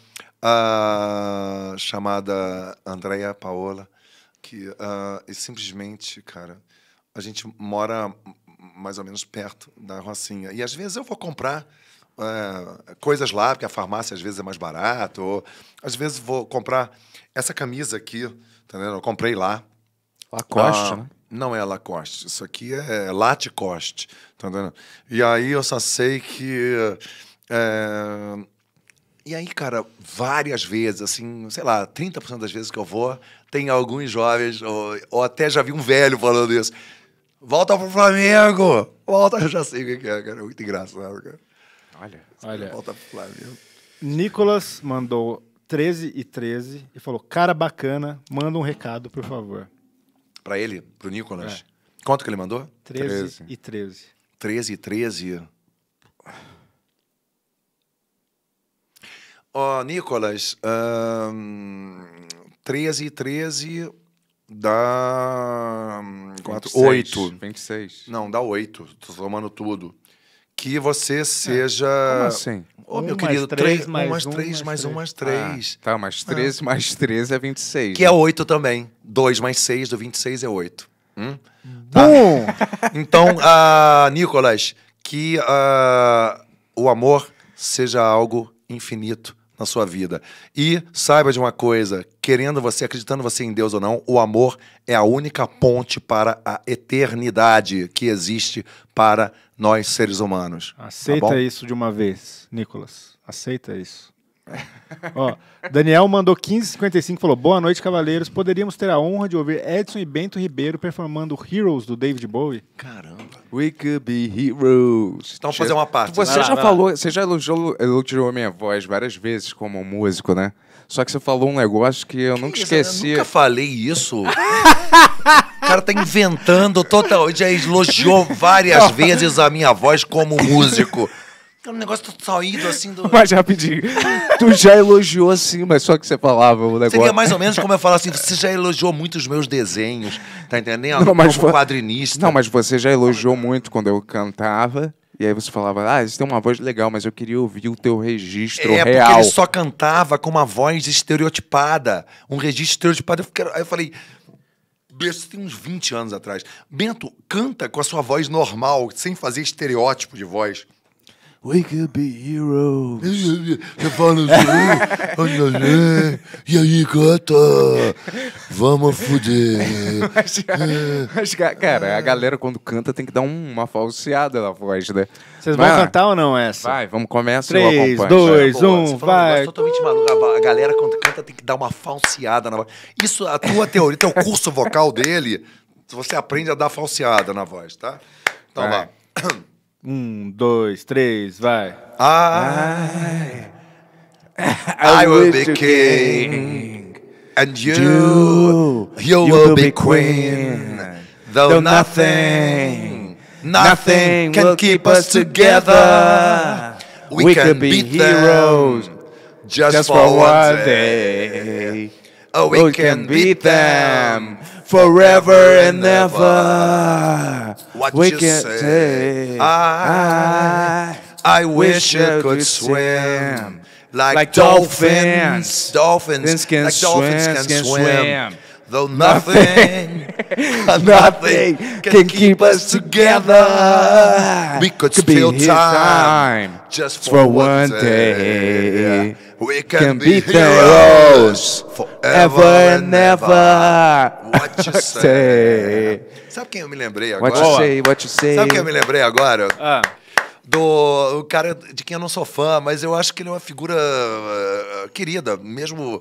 uh, chamada Andrea Paola, que uh, simplesmente, cara, a gente mora mais ou menos perto da Rocinha. E às vezes eu vou comprar uh, coisas lá, porque a farmácia às vezes é mais barato. Ou, às vezes vou comprar essa camisa aqui, tá vendo? Eu comprei lá. Lacoste, uh, né? Não é Lacoste, isso aqui é Laticoste, tá vendo? E aí eu só sei que... É, e aí, cara, várias vezes, assim, sei lá, 30% das vezes que eu vou, tem alguns jovens, ou, ou, até já vi um velho falando isso. Volta pro Flamengo! Volta, eu já sei o que é, é cara. É muito engraçado, cara. Olha, olha. Volta pro Flamengo. Nicolas mandou 13 e 13 e falou: Cara bacana, manda um recado, por favor. Pra ele, pro Nicolas. É. Quanto que ele mandou? 13, 13. e 13. 13 e 13. Ó, oh, Nicolas, um, 13 e 13 dá. 4, 26, 8. 26. Não, dá 8. Tô somando tudo. Que você é. seja. Como assim? Ô, um meu querido, três mais um. mais 3 mais 1 mais 3. Ah, tá, mas 13 ah. mais 13 é 26. Que né? é 8 também. 2 mais 6 do 26 é 8. Hum? Tá. Bom! Ah. então, uh, Nicolas, que uh, o amor seja algo infinito na sua vida. E saiba de uma coisa: querendo você, acreditando você em Deus ou não, o amor é a única ponte para a eternidade que existe para nós seres humanos. Tá Aceita tá isso de uma vez, Nicolas. Aceita isso. Ó, Daniel mandou 1555 falou: Boa noite, cavaleiros. Poderíamos ter a honra de ouvir Edson e Bento Ribeiro performando Heroes do David Bowie? Caramba. We could be heroes. Então vamos fazer uma parte. Você Vai né? já lá. falou, você já elogiou, elogiou minha voz várias vezes como músico, né? Só que você falou um negócio que eu nunca Isso, esqueci. Eu nunca falei isso. O cara tá inventando total. Já elogiou várias vezes a minha voz como músico. É um negócio todo saído, assim, do... Mas rapidinho, tu já elogiou assim, mas só que você falava o negócio... Seria mais ou menos como eu falar assim, você já elogiou muito os meus desenhos, tá entendendo? Não, mas como vo... quadrinista. Não, mas você já elogiou muito quando eu cantava. E aí você falava, ah, você tem uma voz legal, mas eu queria ouvir o teu registro é, real. É, porque ele só cantava com uma voz estereotipada, um registro estereotipado. Eu fiquei... Aí eu falei, isso tem uns 20 anos atrás. Bento, canta com a sua voz normal, sem fazer estereótipo de voz. We could be heroes. Você fala assim, e aí, gata? Vamos foder. Mas, é. mas, cara, a galera quando canta tem que dar uma falseada na voz, né? Vocês vão cantar ou não essa? Vai, vamos, começa 3, 2, 1, vai. Um totalmente maluco. A galera quando canta tem que dar uma falseada na voz. Isso, a tua teoria, teu curso vocal dele, você aprende a dar falseada na voz, tá? Então vai. lá. Um, dois, três, vai. I, I, I will be king, king, and you, you, you will, will be queen. queen. Though, Though nothing, nothing, can keep us together, we, we can be heroes just, just for one day. day. Oh, we, oh, we can, can beat them forever and ever. What we you can say? I, I, wish I could swim. Like, like dolphins, dolphins, dolphins can like dolphins swim, can swim. swim. though nothing, nothing can, can keep us together. We could, could steal time, time, just for, one day. day. We can, can be, be heroes, forever and ever. What you say? Sabe quem eu me lembrei agora? What you say, what you say. Sabe quem eu me lembrei agora? Ah do o cara de quem eu não sou fã, mas eu acho que ele é uma figura uh, querida, mesmo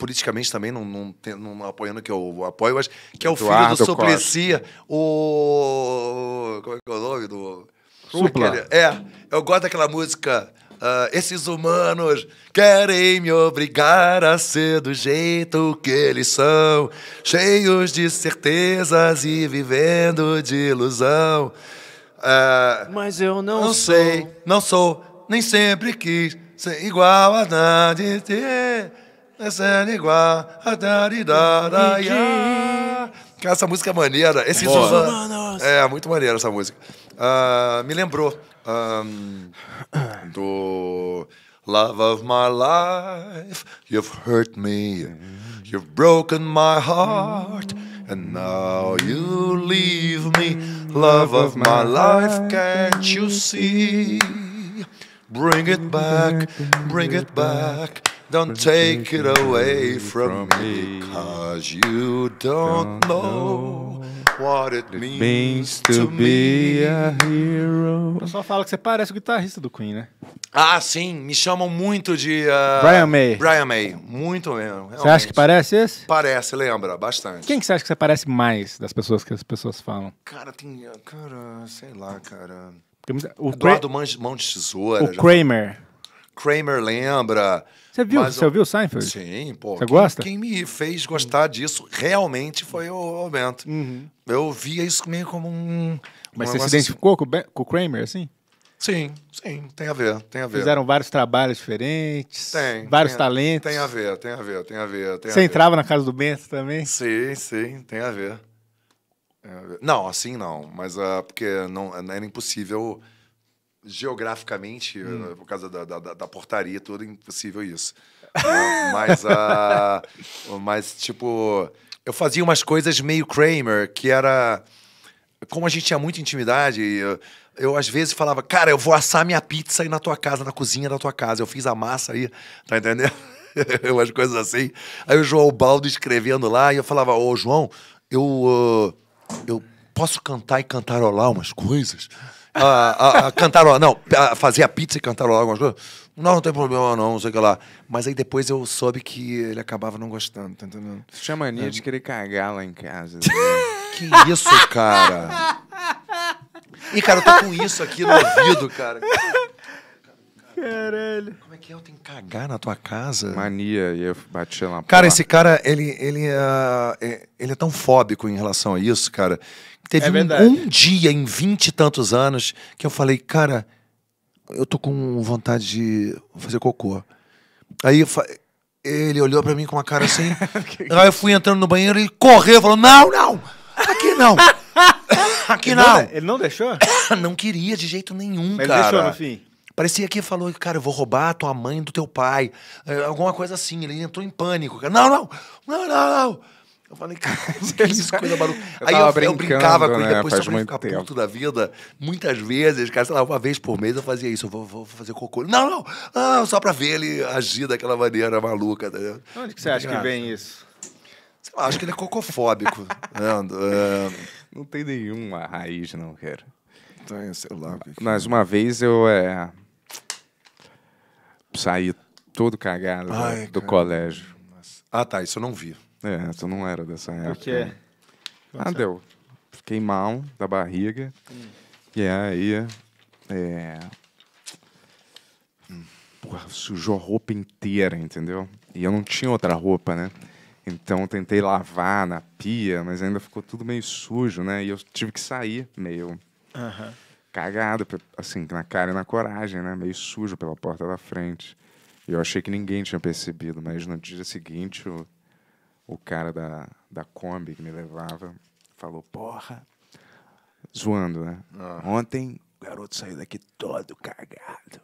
politicamente também não, não, não apoiando que eu apoio, mas que é o Eduardo filho do Suplicy, o... como é que é o nome do... É Supla. É, é, eu gosto daquela música... Uh, esses humanos querem me obrigar a ser do jeito que eles são, cheios de certezas e vivendo de ilusão. Uh, Mas eu não, não sou. sei, não sou, nem sempre quis ser igual a nada. Cara, essa música é maneira. Esse Boa. É, muito maneira essa música. Uh, me lembrou um, do Love of My Life, You've Hurt Me, You've Broken My Heart, and Now You Leave Me. Love of My Life, Can't You See? Bring it back, bring it back. Don't take it away from me, cause you don't know what it means to be a hero. O pessoal fala que você parece o guitarrista do Queen, né? Ah, sim, me chamam muito de. Uh, Brian May. Brian May, muito mesmo. Você acha que parece esse? Parece, lembra, bastante. Quem que você acha que você parece mais das pessoas que as pessoas falam? Cara, tem. Cara, sei lá, cara. O Eduardo Cra... Mão de Tesoura. O Kramer. Já... Kramer lembra. Você viu? Você ouviu o Seinfeld? Sim, pô. Você gosta? Quem me fez gostar disso realmente foi o Bento. Uhum. Eu via isso meio como um. Mas você se assim. identificou assim. com o Kramer, assim? Sim, sim, tem a ver, tem a ver. Fizeram vários trabalhos diferentes, tem, vários tem, talentos. Tem a ver, tem a ver, tem a ver. Tem você a ver. entrava na casa do Bento também? Sim, sim, tem a ver. É, não, assim não. Mas uh, porque não, era impossível geograficamente, hum. Eh, por causa da, da, da portaria toda, impossível isso. uh, mas, uh, mas, tipo, eu fazia umas coisas meio Kramer, que era. Como a gente tinha muita intimidade, eu, eu às vezes falava, cara, eu vou assar minha pizza aí na tua casa, na cozinha da tua casa. Eu fiz a massa aí, tá entendendo? umas coisas assim. Aí o João Baldo escrevendo lá, e eu falava, ô João, eu. Uh, eu posso cantar e cantarolar umas coisas? a, a, a cantarolar, não, a fazer a pizza e cantarolar algumas coisas? Não, não tem problema não, não sei o que lá. Mas aí depois eu soube que ele acabava não gostando, tá entendendo? Você tinha mania é. de querer cagar lá em casa. Assim, né? que isso, cara? E, cara, eu tô com isso aqui no ouvido, cara. Caralho. Como é que é? Eu tenho que cagar na tua casa? Mania, e eu bati lá. Cara, esse cara, ele, ele, uh, ele é tão fóbico em relação a isso, cara. Teve é um, um, dia em vinte e tantos anos que eu falei, cara, eu tô com vontade de fazer cocô. Aí fa... ele olhou para mim com uma cara assim. aí eu fui entrando no banheiro, ele correu, falou: Não, não! Aqui não! Aqui ele não. não! Ele não deixou? não queria de jeito nenhum, Mas cara. Ele deixou no fim. Parecia que falou, cara, eu vou roubar a tua mãe do teu pai. É, alguma coisa assim. Ele entrou em pânico. Cara, não, não, não, não, não. Eu falei, cara, que isso, coisa Aí eu, eu, brincava com né, ele né? depois, Faz só pra ficar tempo. puto da vida. Muitas vezes, cara, sei lá, uma vez por mês eu fazia isso. Eu vou, vou fazer cocô. Não, não, não, só pra ver ele agir daquela maneira maluca. Onde que você acha que vem isso? Sei lá, acho que ele é cocofóbico. É. Não tem nenhuma raiz, não, cara. Então, sei lá. Mas é. uma vez eu... É saí todo cagado Ai, do colégio. Ah, tá, isso eu não vi. É, isso não era dessa época. Por quê? Ah, deu. Fiquei mal da barriga. Hum. E aí. É... Porra, sujou a roupa inteira, entendeu? E eu não tinha outra roupa, né? Então tentei lavar na pia, mas ainda ficou tudo meio sujo, né? E eu tive que sair meio. Aham. Uh -huh cagado, assim, na cara e na coragem, né? Meio sujo pela porta da frente. E eu achei que ninguém tinha percebido, mas no dia seguinte o, o cara da, da Kombi que me levava falou, porra, zoando, né? Ah. Ontem o garoto saiu daqui todo cagado.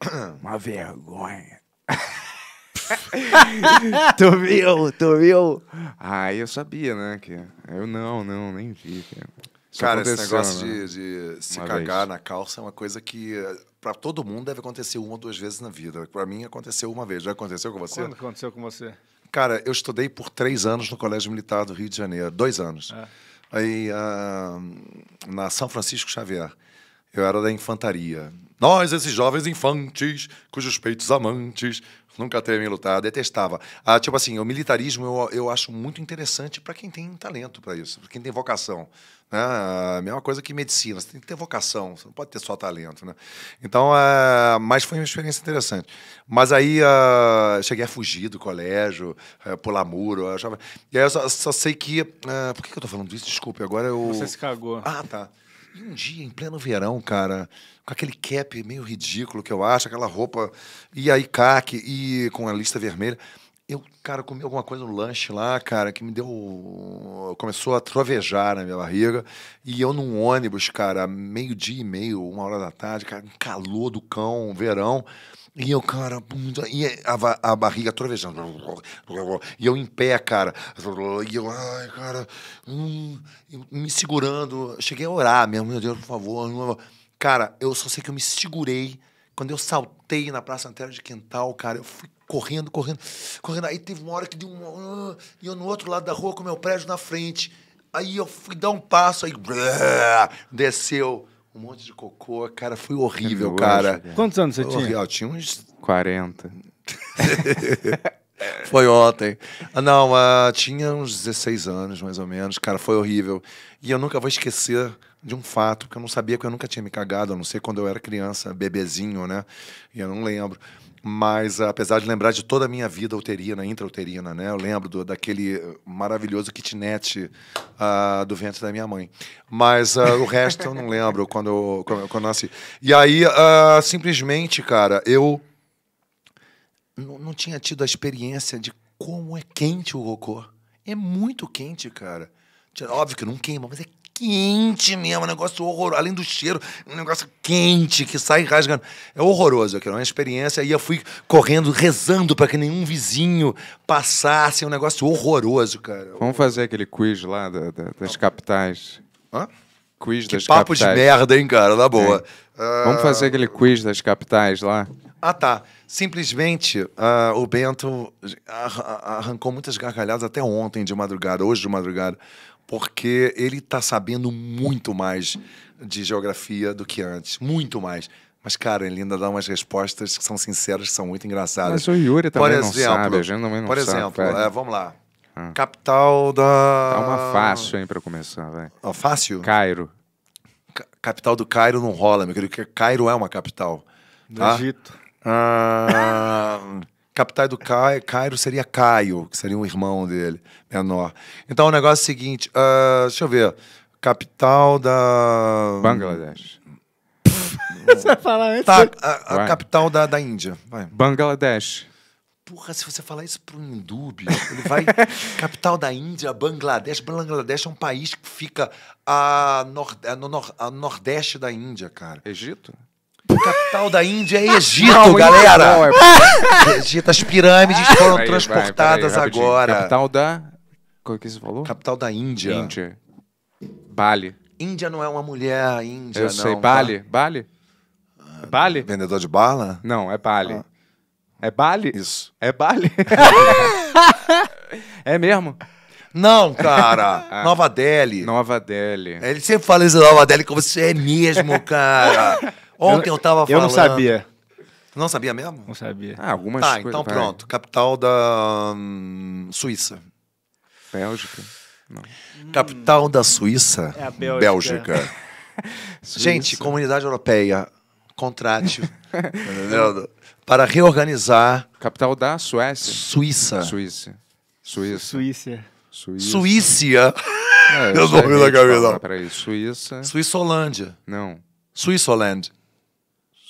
Uma vergonha. tu viu? Tu viu? Aí ah, eu sabia, né? Que... Eu não, não, nem vi. Cara. Isso Cara, esse negócio né? de, de, se uma cagar vez. na calça é uma coisa que eh, para todo mundo deve acontecer uma ou duas vezes na vida. Para mim aconteceu uma vez. Já aconteceu com você? Quando aconteceu com você? Cara, eu estudei por três anos no Colégio Militar do Rio de Janeiro, dois anos. É. Aí uh, na São Francisco Xavier. Eu era da infantaria. Nós, esses jovens infantes, cujos peitos amantes Nunca me lutar, detestava. Ah, tipo assim, o militarismo eu, eu acho muito interessante para quem tem talento para isso, para quem tem vocação. Né? A ah, mesma coisa que medicina, você tem que ter vocação, você não pode ter só talento. Né? Então, ah, mas foi uma experiência interessante. Mas aí ah, cheguei a fugir do colégio, ah, pular muro, achava. E aí eu só, só sei que. Ah, por que, que eu tô falando disso? Desculpe, agora eu. Você se cagou. Ah, tá um dia, em pleno verão, cara, com aquele cap meio ridículo que eu acho, aquela roupa, e aí caque, e com a lista vermelha. Eu, cara, comi alguma coisa no lanche lá, cara, que me deu. Começou a trovejar na minha barriga. E eu num ônibus, cara, meio-dia e meio, uma hora da tarde, cara, calor do cão, verão. E eu, cara, e é a, a barriga trovejando. E eu em pé, cara. E eu, ai, cara, hum, me segurando. Cheguei a orar mesmo, meu Deus, por favor. Cara, eu só sei que eu me segurei. Quando eu saltei na Praça Antera de Quintal, cara, eu fui correndo, correndo, correndo. Aí teve uma hora que deu uma. Ah, e eu no outro lado da rua com meu prédio na frente. Aí eu fui dar um passo, aí. Desceu um monte de cocô. Cara, foi é horrível, cara. Quantos anos você foi tinha? Eu tinha uns... 40. foi ontem. Ah, não, uh, tinha uns 16 anos, mais ou menos. Cara, foi horrível. E eu nunca vou esquecer de um fato que eu não sabia, que eu nunca tinha me cagado, a não ser quando eu era criança, bebezinho, né? E eu não lembro. Mas apesar de lembrar de toda a minha vida uterina, intrauterina, né? Eu lembro do, daquele eh, maravilhoso kitnet uh, do ventre da minha mãe. Mas uh, o resto eu não lembro quando eu, quando, quando eu nasci. E aí, uh, simplesmente, cara, eu não tinha tido a experiência de como é quente o cocô. É muito quente, cara. Óbvio que não queima, mas é quente mesmo, um negócio horroroso, além do cheiro, um negócio quente que sai rasgando. É horroroso aquilo, é uma experiência. E eu fui correndo, rezando para que nenhum vizinho passasse, é um negócio horroroso, cara. Vamos fazer aquele quiz lá da, da, das capitais. Hã? Quiz que das papo capitais. de merda, hein, cara, na boa. Uh... Vamos fazer ah. aquele quiz das capitais lá? Ah, tá. Simplesmente, uh, o Bento arrancou muitas gargalhadas até ontem de madrugada, hoje de madrugada porque ele está sabendo muito mais de geografia do que antes, muito mais. Mas, cara, ele ainda dá umas respostas que são sinceras, que são muito engraçadas. Mas o Yuri também por exemplo, não sabe, a gente também não Por exemplo, é, vamos lá. Ah. Capital da... Dá tá uma fácil, hein, para começar, vai. Ah, fácil? Cairo. capital do Cairo não rola, meu querido, porque Cairo é uma capital. Do tá? Egito. Ah capital do Cairo, Cairo seria Caio, que seria um irmão dele, menor. Então o negócio é o seguinte, uh, deixa eu ver, capital da... Bangladesh. você vai falar antes? Tá, a, a capital da, da Índia. Vai. Bangladesh. Porra, se você falar isso um hindu, ele vai... capital da Índia, Bangladesh. Bangladesh é um país que fica a, nord, a, é no, a nordeste da Índia, cara. Egito? a capital da Índia é ah, Egito, não, galera. Não, é... Egito, as pirâmides foram aí, transportadas vai, aí, agora. Capital da. Qual é que você falou? Capital da Índia. Índia. Bali. Índia não é uma mulher, Índia. Eu não, sei, Bali. Tá? Bali? Ah, Bali? Vendedor de bala? Não, é Bali. Ah. É Bali? Isso. É Bali? é mesmo? Não, cara. Ah. Nova Delhi. Nova Delhi. Ele sempre fala isso Nova Delhi como se é mesmo, cara. Ontem eu, eu tava falando. Eu não sabia. Não sabia mesmo? Não sabia. Ah, algumas tá, coisas. Tá, então pronto. Capital da hum, Suíça. Bélgica. Não. Capital da Suíça. É a Bélgica. Bélgica. Gente, comunidade europeia, contrate. para reorganizar. Capital da Suécia. Suíça. Suíça. Suíça. Suíça. Suíça. Suíça. É, eu não ouvi na Suíça. Suíça. Suíça Holândia. Não. Suíça Holândia.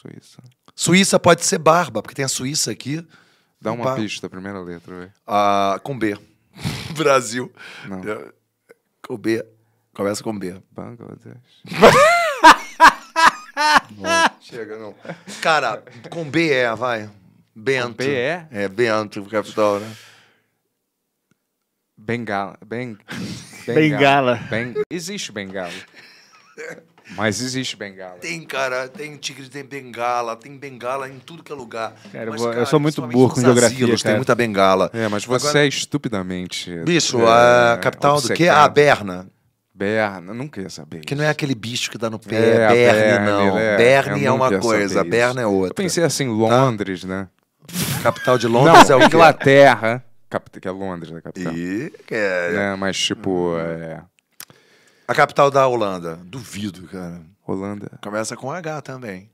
Suíça. Suíça pode ser barba, porque tem a Suíça aqui. Dá uma Bar... pista, primeira letra, velho. Ah, com B. Brasil. Não. Com B. Começa com B. Bangladesh. Chega, não. Cara, com B é, vai. Bento. Com B é? É, Bento, capital, né? Bengala. Ben... Bengala. Bengala. Ben... Existe Bengala. Mas existe bengala. Tem, cara. Tem tigre, tem bengala. Tem bengala em tudo que é lugar. Cara, mas, cara eu sou muito burro com geografia, asilos, cara. Tem muita bengala. É, mas você Agora... é estupidamente... Bicho, é, a capital obcecado. do quê? A ah, Berna. Berna, nunca ia saber. Que isso. não é aquele bicho que dá no pé, é, Berne, Berne não. É, Berne é uma coisa, Berna é outra. É eu pensei assim, tá? Londres, tá? né? Capital de Londres não, é o Inglaterra, que é Londres, né, capital. E... É, é, mas tipo, hum. é, a capital da Holanda. Duvido, cara. Holanda. Começa com H também.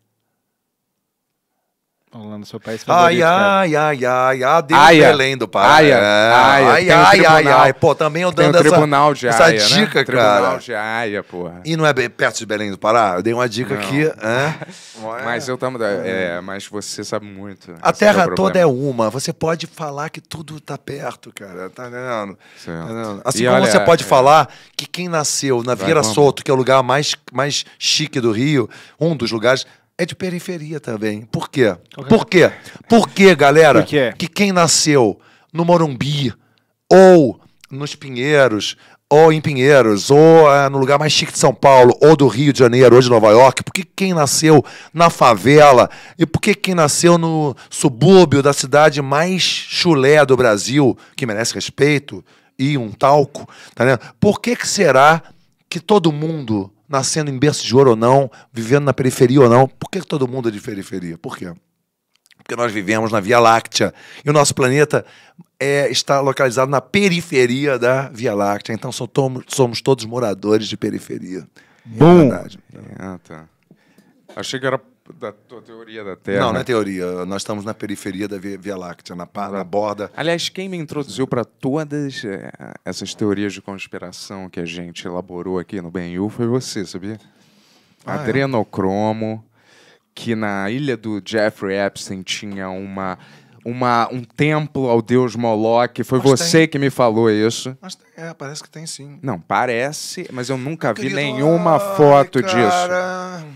Lá no seu país Ai, ai, ai, ai, é. ai, Deus aia. Belém do Pará. Aia, aia, ai, ai, ai, ai, pô, também eu dando essa, tribunal de essa aia, né? dica, né? cara. Tribunal de Aia, porra. E não é perto de Belém do Pará? Eu dei uma dica não. aqui. É. mas eu tamo, é. é, mas você sabe muito. Né? A é terra é toda é uma, você pode falar que tudo tá perto, cara, tá vendo? Tá assim e como olha, você pode é. falar que quem nasceu na Vieira Vai, Solto, que é o lugar mais, mais chique do Rio, um dos lugares é de periferia também. Por quê? Por quê? Por quê, galera? Por quê? Que quem nasceu no Morumbi ou nos Pinheiros ou em Pinheiros, ou é, no lugar mais chique de São Paulo, ou do Rio de Janeiro, ou de Nova York? Porque quem nasceu na favela? E por que quem nasceu no subúrbio da cidade mais chulé do Brasil, que merece respeito e um talco? Tá vendo? Por que, que será que todo mundo nascendo em berço de ouro ou não, vivendo na periferia ou não. Por que todo mundo é de periferia? Por quê? Porque nós vivemos na Via Láctea e o nosso planeta é, está localizado na periferia da Via Láctea. Então somos, somos todos moradores de periferia. Bom. É verdade. É, tá. Achei que era da tua teoria da Terra. Não, não é teoria. Nós estamos na periferia da Via Láctea, na, na borda. Aliás, quem me introduziu para todas eh, essas teorias de conspiração que a gente elaborou aqui no BNU foi você, sabia? Ah, é? Adrenocromo, é? que na ilha do Jeffrey Epstein tinha uma uma, um templo ao deus Moloch. Foi mas você tem. que me falou isso. Mas tem, é, parece que tem sim. Não, parece, mas eu nunca vi nenhuma ai, foto cara. disso.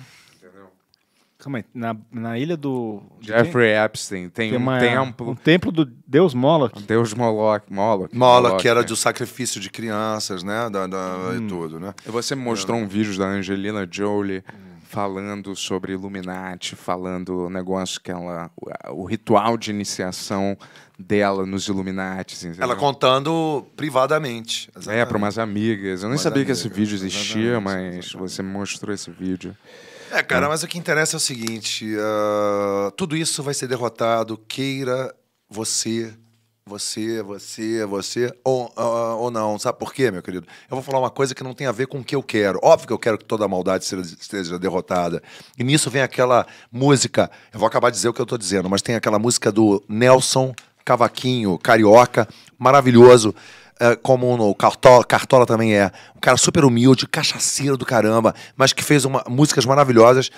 Calma aí, na, na ilha do. Jeffrey Epstein. Tem, tem um templo. Um templo do Deus Moloch. Deus Moloch. Moloch, Moloch que era né? do sacrifício de crianças, né? Da, da hum. E tudo, né? Você mostrou é. um vídeo da Angelina Jolie. Hum. Falando sobre Illuminati, falando o negócio que ela. o ritual de iniciação dela nos Illuminati. Ela contando privadamente. É, exatamente. É, para umas amigas. Eu nem sabia amigas, que esse vídeo existia, exatamente, mas exatamente. você mostrou esse vídeo. É, cara, mas o que interessa é o seguinte: uh, tudo isso vai ser derrotado, queira você, você, você, você, ou, uh, ou não. Sabe por quê, meu querido? Eu vou falar uma coisa que não tem a ver com o que eu quero. Óbvio que eu quero que toda a maldade esteja derrotada. E nisso vem aquela música. Eu vou acabar de dizer o que eu estou dizendo, mas tem aquela música do Nelson Cavaquinho, carioca, maravilhoso. É, como no Cartola, Cartola também é, um cara super humilde, cachaceiro do caramba, mas que fez uma, músicas maravilhosas,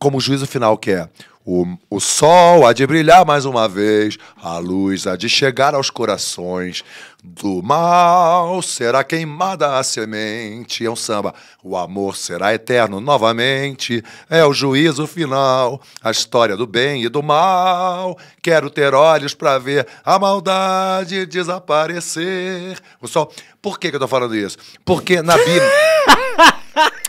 como o Juízo Final, que é o, o sol há de brilhar mais uma vez, a luz há de chegar aos corações. Do mal será queimada a semente. É um samba. O amor será eterno novamente. É o juízo final. A história do bem e do mal. Quero ter olhos para ver a maldade desaparecer. O sol. Por que, que eu tô falando isso? Porque na Bíblia.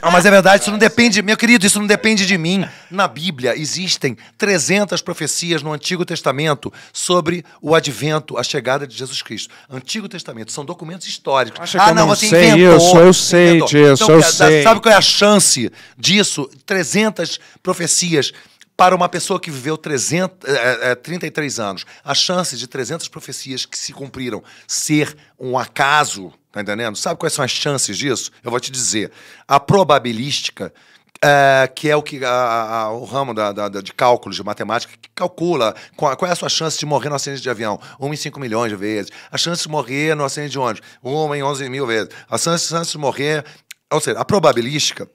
Ah, mas é verdade, isso não depende, meu querido, isso não depende de mim. Na Bíblia existem 300 profecias no Antigo Testamento sobre o advento, a chegada de Jesus Cristo. Antigo Testamento, são documentos históricos. Acha ah, não, eu não você sei inventou, isso, eu sei inventou. disso, então, eu sabe sei. Sabe qual é a chance disso? 300 profecias para uma pessoa que viveu 300, é, é, 33 anos, a chance de 300 profecias que se cumpriram ser um acaso, tá entendendo? Sabe quais são as chances disso? Eu vou te dizer. A probabilística é, que é o que a, a, o ramo da, da, de cálculos de matemática que calcula qual, qual, é a sua chance de morrer no acidente de avião. Uma em 5 milhões de vezes. A chance de morrer no acidente de ônibus. Uma em 11 mil vezes. A chance, chance de morrer. Ou seja, a probabilística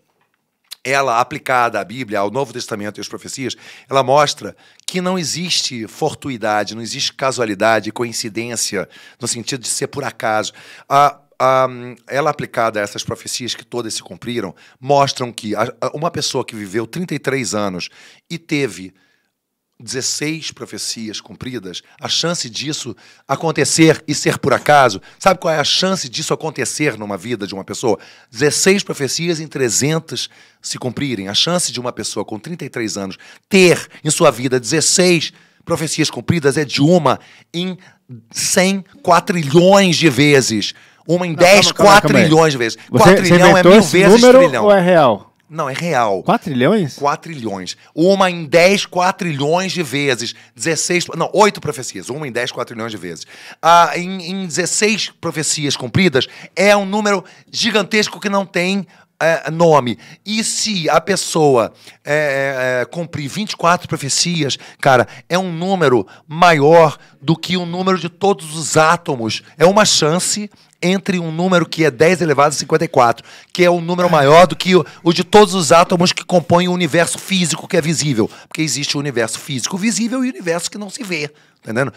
ela aplicada à Bíblia, ao Novo Testamento e às profecias, ela mostra que não existe fortuidade, não existe casualidade, coincidência, no sentido de ser por acaso. A, a, ela aplicada a essas profecias que todas se cumpriram, mostram que a, uma pessoa que viveu 33 anos e teve 16 profecias cumpridas, a chance disso acontecer e ser por acaso, sabe qual é a chance disso acontecer numa vida de uma pessoa? 16 profecias em 300 se cumprirem. A chance de uma pessoa com 33 anos ter em sua vida 16 profecias cumpridas é de uma em 100 quatrilhões de vezes. Uma em Não, 10 calma, quatrilhões de vezes. Você, quatrilhão é mil vezes número trilhão. Ou é real? Não, é real. 4 trilhões? 4 trilhões. Uma em 10 trilhões de vezes. 16. Não, 8 profecias. Uma em 10 trilhões de vezes. Ah, em, em 16 profecias cumpridas é um número gigantesco que não tem é, nome. E se a pessoa é, é, é cumprir 24 profecias, cara, é um número maior do que o número de todos os átomos. É uma chance entre um número que é 10 elevado a 54, que é um número maior do que o, o de todos os átomos que compõem o universo físico que é visível. Porque existe o universo físico visível e o universo que não se vê. Tá entendendo?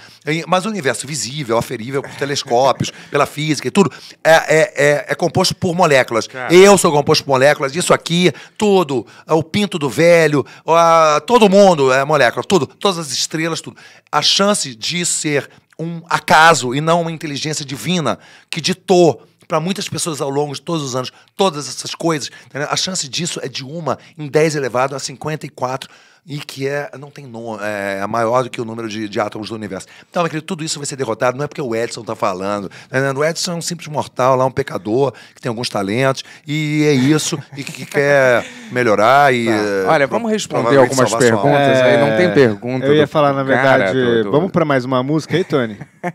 Mas o universo visível, aferível é por telescópios, pela física e tudo, é, é, é, é composto por moléculas. Cara. Eu sou composto por moléculas, isso aqui, tudo. É o pinto do velho, a, todo mundo é molécula, tudo. Todas as estrelas, tudo. A chance de ser um acaso e não uma inteligência divina que ditou para muitas pessoas ao longo de todos os anos todas essas coisas. Entendeu? A chance disso é de uma em 10 elevado a 54 e que é, não tem nome, é, é, maior do que o número de, de átomos do universo. Então, acredito tudo isso vai ser derrotado, não é porque o Edson está falando. Né, né? O Edson é um simples mortal lá, um pecador, que tem alguns talentos, e é isso, e que, que quer melhorar. E, tá. Eh, Olha, vamos responder algumas perguntas. É... Aí não tem é, pergunta. Eu ia falar, na verdade, cara, vamos para mais uma música aí, Tony?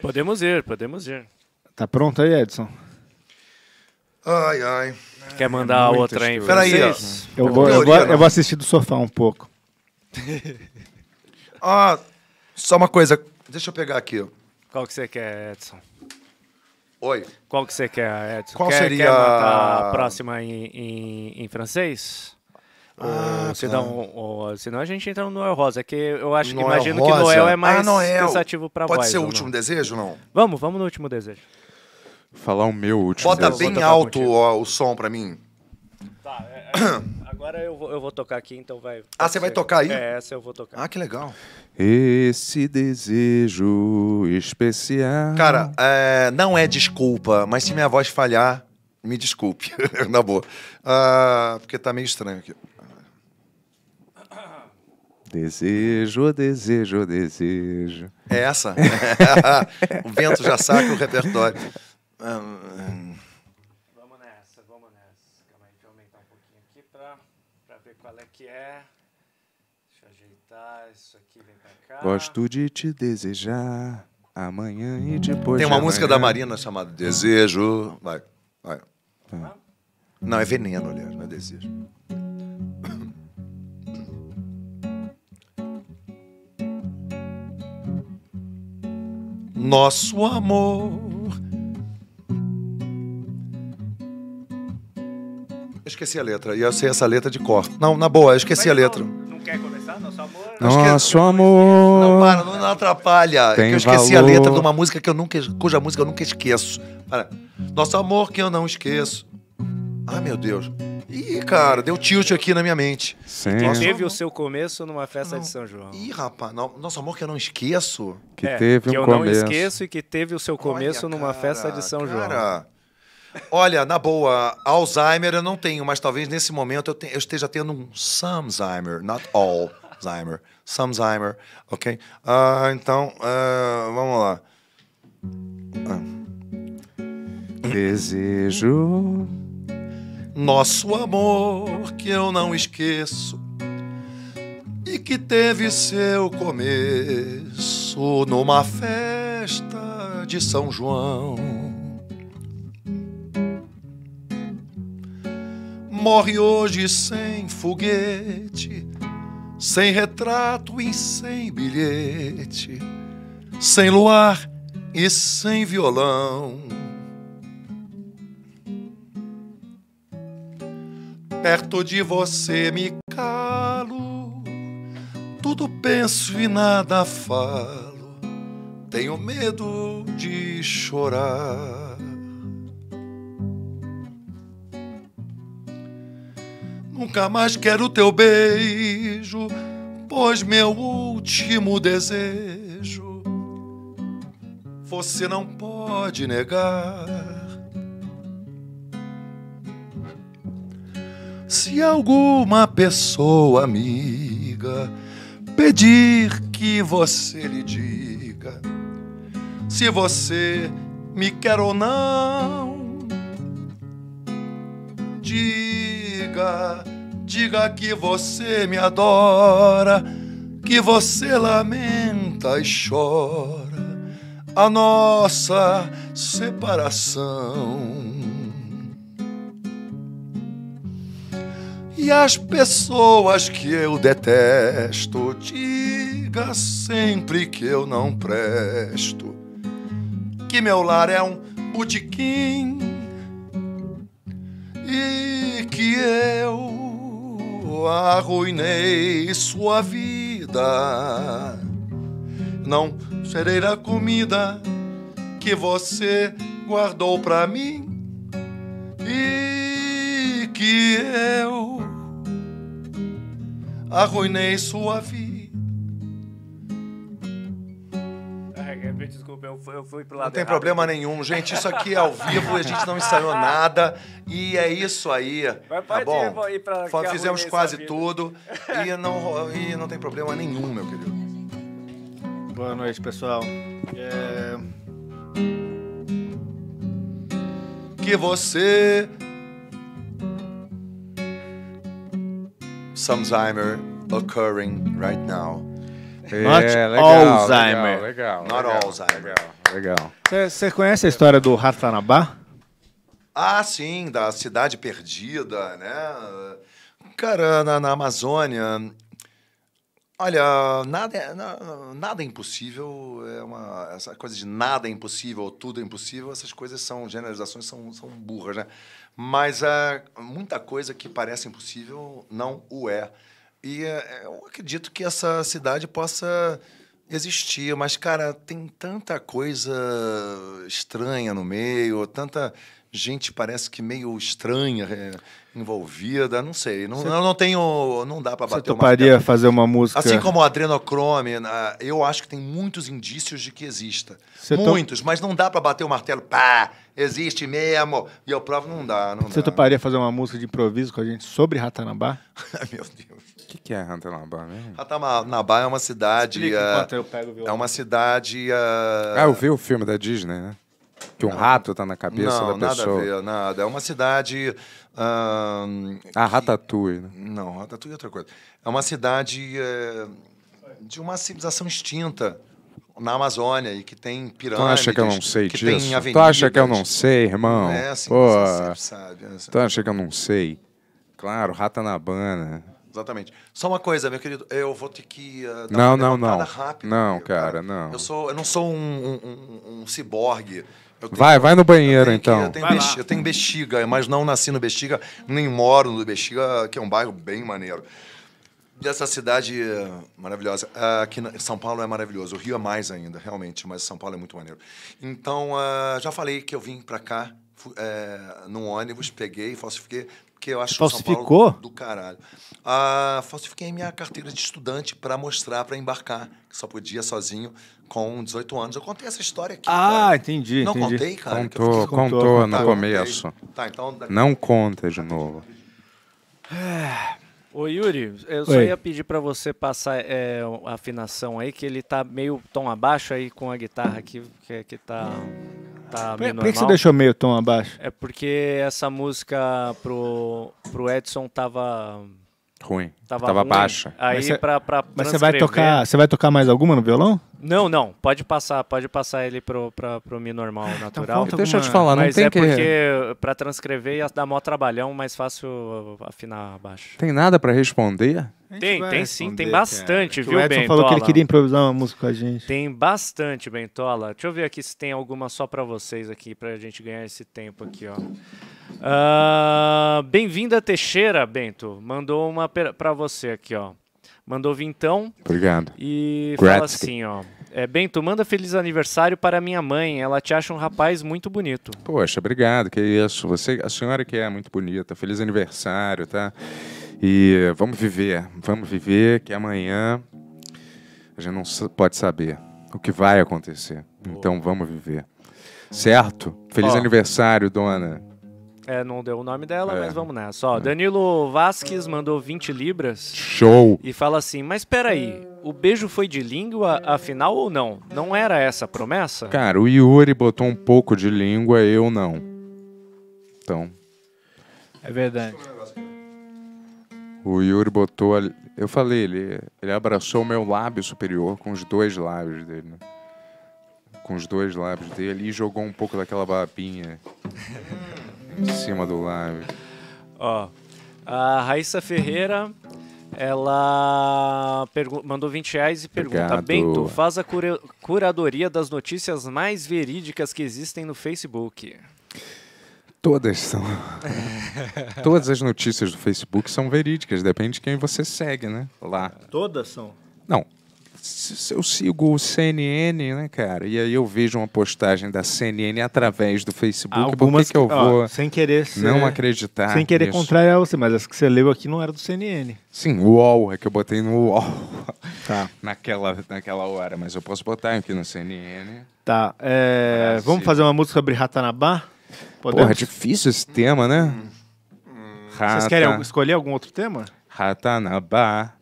podemos ir, podemos ir. Tá pronto aí, Edson? Ai, ai. Quer mandar a é outra, aí? Peraí, ó. Eu vou, eu, vou, eu né? vou assistir do sofá um pouco. ah, só uma coisa. Deixa eu pegar aqui. Qual que você quer, Edson? Oi. Qual que você quer, Edson? Qual quer, seria quer a próxima em, em, em francês? Ah, ou, senão, tá. ou, senão a gente entra no Noel Rosa, que eu acho Noel que imagino Rosa. que Noel é ah, mais ah, Noel. cansativo pra Pode voz. Pode ser o último não? desejo, não? Vamos, vamos no último desejo falar o meu último. Bota bem alto o, o, som para mim. Tá, é, é, agora eu vou, eu vou tocar aqui, então vai. Ah, você vai tocar aí? É, essa eu vou tocar. Ah, que legal. Esse desejo especial. Cara, é, não é desculpa, mas se minha voz falhar, me desculpe. Na boa. Ah, porque tá meio estranho aqui. Desejo, desejo, desejo. É essa. o vento já saca o repertório vamos nessa, vamos nessa. Calma aí, deixa eu aumentar um pouquinho aqui para ver qual é que é. Deixa eu ajeitar isso aqui, vem pra cá. Gosto de te desejar amanhã e depois. Tem uma de música da Marina chamada Desejo. Vai, vai. Tá. Não, é veneno, aliás, não é desejo. Nosso amor esqueci a letra. E eu sei essa letra de cor. Não, na boa, eu esqueci Mas a letra. Não, quer começar? Nosso amor? Nosso amor. Não, para, não, atrapalha. É Tem que eu esqueci valor. a letra de uma música que eu nunca, cuja música eu nunca esqueço. Para. Nosso amor que eu não esqueço. Ah, meu Deus. Ih, cara, deu tilt aqui na minha mente. Sim. Que teve o seu começo numa festa não. de São João. Ih, rapaz, não, nosso amor que eu não esqueço. Que é, teve que um começo. Que eu não esqueço e que teve o seu começo Olha, numa cara, festa de São cara. João. Olha, na boa, Alzheimer eu não tenho, mas talvez nesse momento eu, te, eu esteja tendo um Samzheimer, not all. Alzheimer, Samzheimer, ok? Uh, então, uh, vamos lá. Uh. Desejo nosso amor que eu não esqueço e que teve seu começo numa festa de São João morre hoje sem foguete, sem retrato e sem bilhete, sem luar e sem violão. Perto de você me calo, tudo penso e nada falo, tenho medo de chorar. Nunca mais quero teu beijo, pois meu último desejo você não pode negar. Se alguma pessoa amiga pedir que você lhe diga se você me quer ou não, diga diga, diga que você me adora, que você lamenta e chora a nossa separação. E as pessoas que eu detesto, diga sempre que eu não presto, que meu lar é um botiquim e que eu arruinei sua vida. Não serei a comida que você guardou para mim e que eu arruinei sua vida. desculpa, eu fui, eu fui pro lado Não tem errado. problema nenhum, gente. Isso aqui é ao vivo, a gente não ensaiou nada. E é isso aí. Mas tá bom? Ir, Fizemos quase tudo. E não, e não tem problema nenhum, meu querido. Boa noite, pessoal. É... Que você. Alzheimer occurring right now. Not é, legal, Alzheimer. Legal, legal, Not legal, Alzheimer. Legal. Você conhece a história do Ratanabá? Ah, sim, da cidade perdida, né? Cara, na, na Amazônia. Olha, nada é, nada é impossível, é uma, essa coisa de nada é impossível, tudo é impossível, essas coisas são, generalizações são, são burras, né? Mas há ah, muita coisa que parece impossível não o é. E é, é, eu acredito que essa cidade possa existir mas, cara, tem tanta coisa estranha no meio, tanta gente parece que meio estranha é, envolvida, não sei. Não, Cê... não, não tenho. Não dá para bater Você toparia uma... fazer uma música. Assim como o adrenocrome, eu acho que tem muitos indícios de que exista. muitos, to... mas não dá para bater o martelo, pá, existe mesmo. E eu provo, não dá. Você toparia fazer uma música de improviso com a gente sobre Ratanabá? Meu Deus que, que é Ratanabá mesmo? Ratanabá ah, tá, é uma cidade. Explica, ah, enquanto eu pego o É uma cidade. Ah, ah, eu vi o filme da Disney, né? Que um não. rato tá na cabeça não, da pessoa. Nada a ver, nada. É uma cidade. Uh, ah, que... Ratatouille, né? Não, Ratatouille é outra coisa. É uma cidade uh, de uma civilização extinta na Amazônia e que tem pirâmides. Tu acha que eu não sei que disso? Tem tu acha que eu não sei, irmão? É assim, Pô, você sabe, é, sabe. Tu acha que eu não sei? Claro, Ratanabana exatamente. Só uma coisa, meu querido, eu vou ter que uh, dar não, uma não, não. rápido. Não, cara, cara, não. Eu, sou, eu não sou um, um, um, um ciborgue. vai, vai no banheiro, então. eu, tenho bexiga, mas não nasci no Bexiga, nem moro no Bexiga, que é um bairro bem maneiro. Dessa cidade eh, maravilhosa. Ah, aqui na, São Paulo é maravilhoso. O Rio é mais ainda, realmente, mas São Paulo é muito maneiro. Então, uh, já falei que eu vim para cá no eh, num ônibus, peguei, falsifiquei, porque eu acho Falsificou? do caralho. Ah, falsifiquei minha carteira de estudante para mostrar, para embarcar, que só podia sozinho com 18 anos. Eu contei essa história aqui. Ah, cara. entendi. Não entendi. contei, cara? Contou, contou, contou no tá, começo. Tá, então... Não conta de novo. Ô Yuri, eu Oi. só ia pedir para você passar é, a afinação aí, que ele tá meio tom abaixo aí com a guitarra aqui, que, que tá tá Por, por que você deixou meio tom abaixo? É porque essa música pro, pro Edson tava ruim. Tava, tava ruim. baixa. Aí mas cê, pra, pra Mas você vai tocar, você vai tocar mais alguma no violão? Não, não. Pode passar, pode passar ele pro, pra, pro mi normal, então natural. Então, deixa eu te falar, não tem é que... porque pra transcrever ia dar maior trabalhão, mais fácil afinar abaixo. Tem nada para responder? Tem, tem sim, tem bastante, viu, é viu, o Edson falou que ele queria improvisar uma música com a gente. Tem bastante, Bentola. Deixa eu ver aqui se tem alguma só para vocês aqui, pra gente ganhar esse tempo aqui, ó. Uh, Bem-vinda, Teixeira, Bento. Mandou uma para você aqui, ó. Mandou vintão. Obrigado. E fala assim, ó. É, Bento, manda feliz aniversário para minha mãe. Ela te acha um rapaz muito bonito. Poxa, obrigado, que isso. Você, a senhora que é muito bonita. Feliz aniversário, tá? E vamos viver, vamos viver que amanhã a gente não pode saber o que vai acontecer. Então vamos viver. Certo? Feliz aniversário, dona. É, não deu o nome dela, é. mas vamos nessa. Ó, é. Danilo Vasques mandou 20 libras. Show! E fala assim: Mas peraí, o beijo foi de língua, afinal ou não? Não era essa a promessa? Cara, o Yuri botou um pouco de língua, eu não. Então. É verdade. O Yuri botou. Ali... Eu falei, ele, ele abraçou o meu lábio superior com os dois lábios dele, né? Com os dois lábios dele e jogou um pouco daquela babinha em cima do lábio. Ó, a Raíssa Ferreira, ela mandou 20 reais e pergunta: Obrigado. Bento, faz a cura curadoria das notícias mais verídicas que existem no Facebook. Todas são. Todas as notícias do Facebook são verídicas, depende de quem você segue, né? Lá. Todas são? Não. Se eu sigo o CNN, né, cara? E aí eu vejo uma postagem da CNN através do Facebook, Algumas por que, que eu vou ó, sem querer ser, não acreditar? Sem querer contrariar você, mas as que você leu aqui não era do CNN. Sim, o UOL, é que eu botei no UOL tá. naquela, naquela hora, mas eu posso botar aqui no CNN. Tá, é, vamos fazer uma música sobre Ratanabá? Podemos? Porra, é difícil esse tema, né? Vocês querem escolher algum outro tema? bar,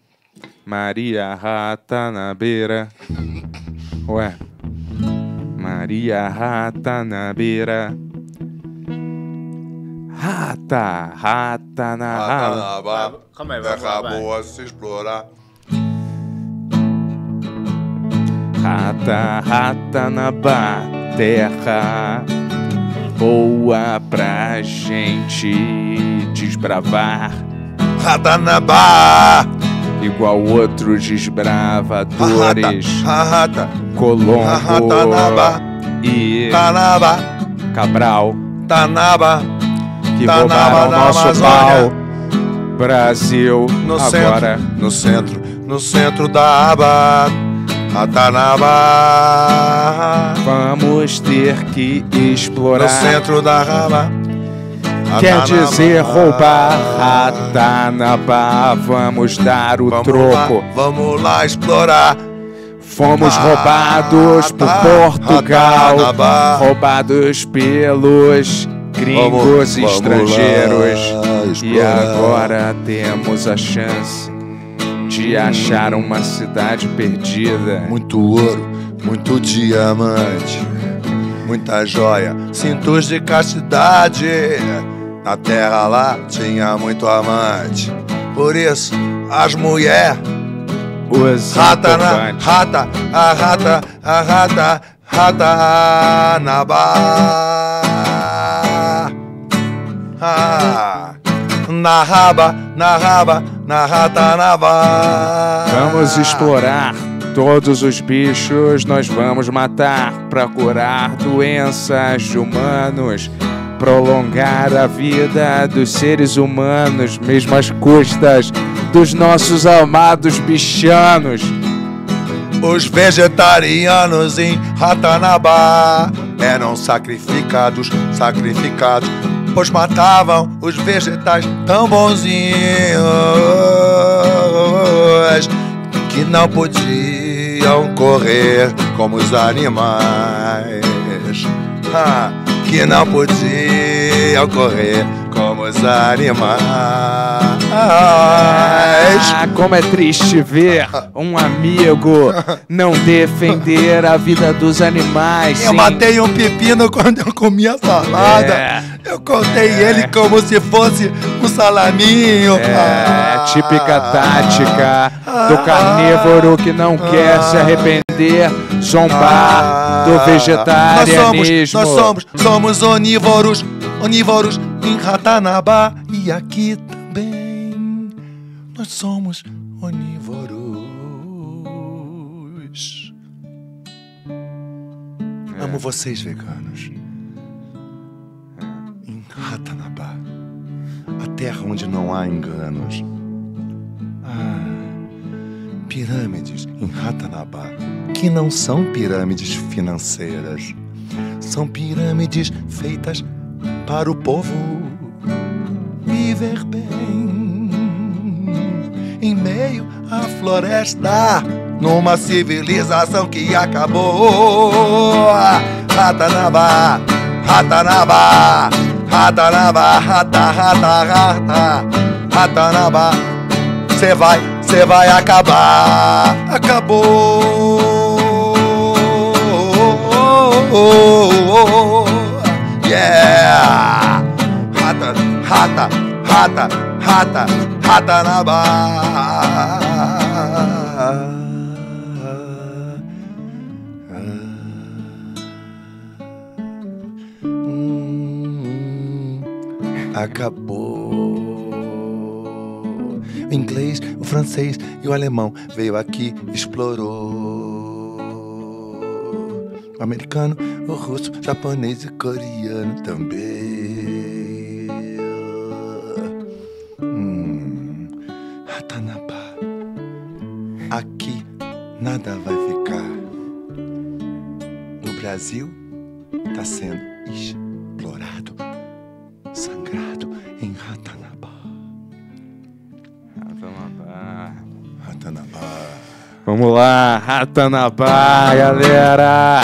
Maria Rata na beira. Ué. Maria beira. Rata, rata na rata. Calma aí, vai, Acabou vai. a se explorar. Rata, rata na terra boa pra gente desbravar. Ratanabá! Igual outros desbravadores. Colombo. E. Tanaba. Cabral. Tanaba. Que roubaram nosso pau. Brasil. No agora. Centro, no centro. No centro da aba mata Vamos ter que explorar. No centro da raba. Quer dizer roubar Ratanabá, vamos dar o vamos troco. Lá, vamos lá explorar. Fomos roubados por Portugal, roubados pelos gringos vamos, vamos estrangeiros. e agora temos a chance um dia acharam uma cidade perdida. Muito ouro, muito diamante, muita joia, cintos de castidade. Na terra lá tinha muito amante. Por isso, as mulheres. Rata na, rata, a rata, a rata, rata na barra. Ah na raba, na raba, na ratanaba. Vamos explorar todos os bichos, nós vamos matar para curar doenças de humanos. Prolongar a vida dos seres humanos, mesmo às custas dos nossos amados bichanos. Os vegetarianos em Ratanaba eram é, sacrificados, sacrificados, pois matavam os vegetais tão bonzinhos que não podiam correr como os animais. Ah, que não podiam correr animais. Ah, como é triste ver um amigo não defender a vida dos animais. Eu sim. matei um pepino quando eu comi a salada. É. Eu contei é. ele como se fosse um salaminho. É, ah. típica tática do ah. carnívoro que não ah. quer se arrepender, zombar ah. do vegetarianismo. Nós somos, nós somos, somos onívoros, onívoros em Ratanabá e aqui também. Nós somos onívoros. É. Amo vocês, veganos. É. Em Ratanabá, a terra onde não há enganos. Ah, pirâmides em Ratanabá, que não são pirâmides financeiras. São pirâmides feitas para o povo viver bem. Em meio à floresta, numa civilização que acabou. Ratanaba, ratanaba, ratanaba, rata, rata, rata, ratanaba. Você vai, você vai acabar. Acabou. Oh, oh, oh, Yeah! Rata, rata, rata, rata, rata na barra. Ah. Hum, acabou. O inglês, o francês e o alemão veio aqui, explorou americano, o russo, japonês e coreano também. Hum, aqui nada vai ficar. No Brasil, está sendo explorado, sangrado em Ratanabá. Ratanabá. Ratanabá. Vamos lá, Ratanapá, galera!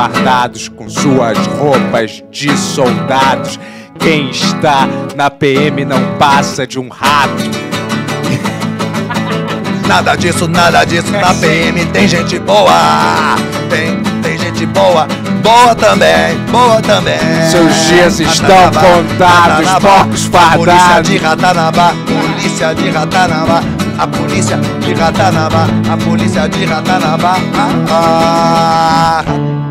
fardados com suas roupas de soldados. Quem está na PM não passa de um rato. Nada disso, nada disso, na PM tem gente boa. Tem, tem gente boa, boa também, boa também. Seus dias estão contados, porcos fardados. Polícia de Ratanabá, polícia de Ratanabá, a polícia de Ratanabá, a polícia de Ratanabá. Ah, ah.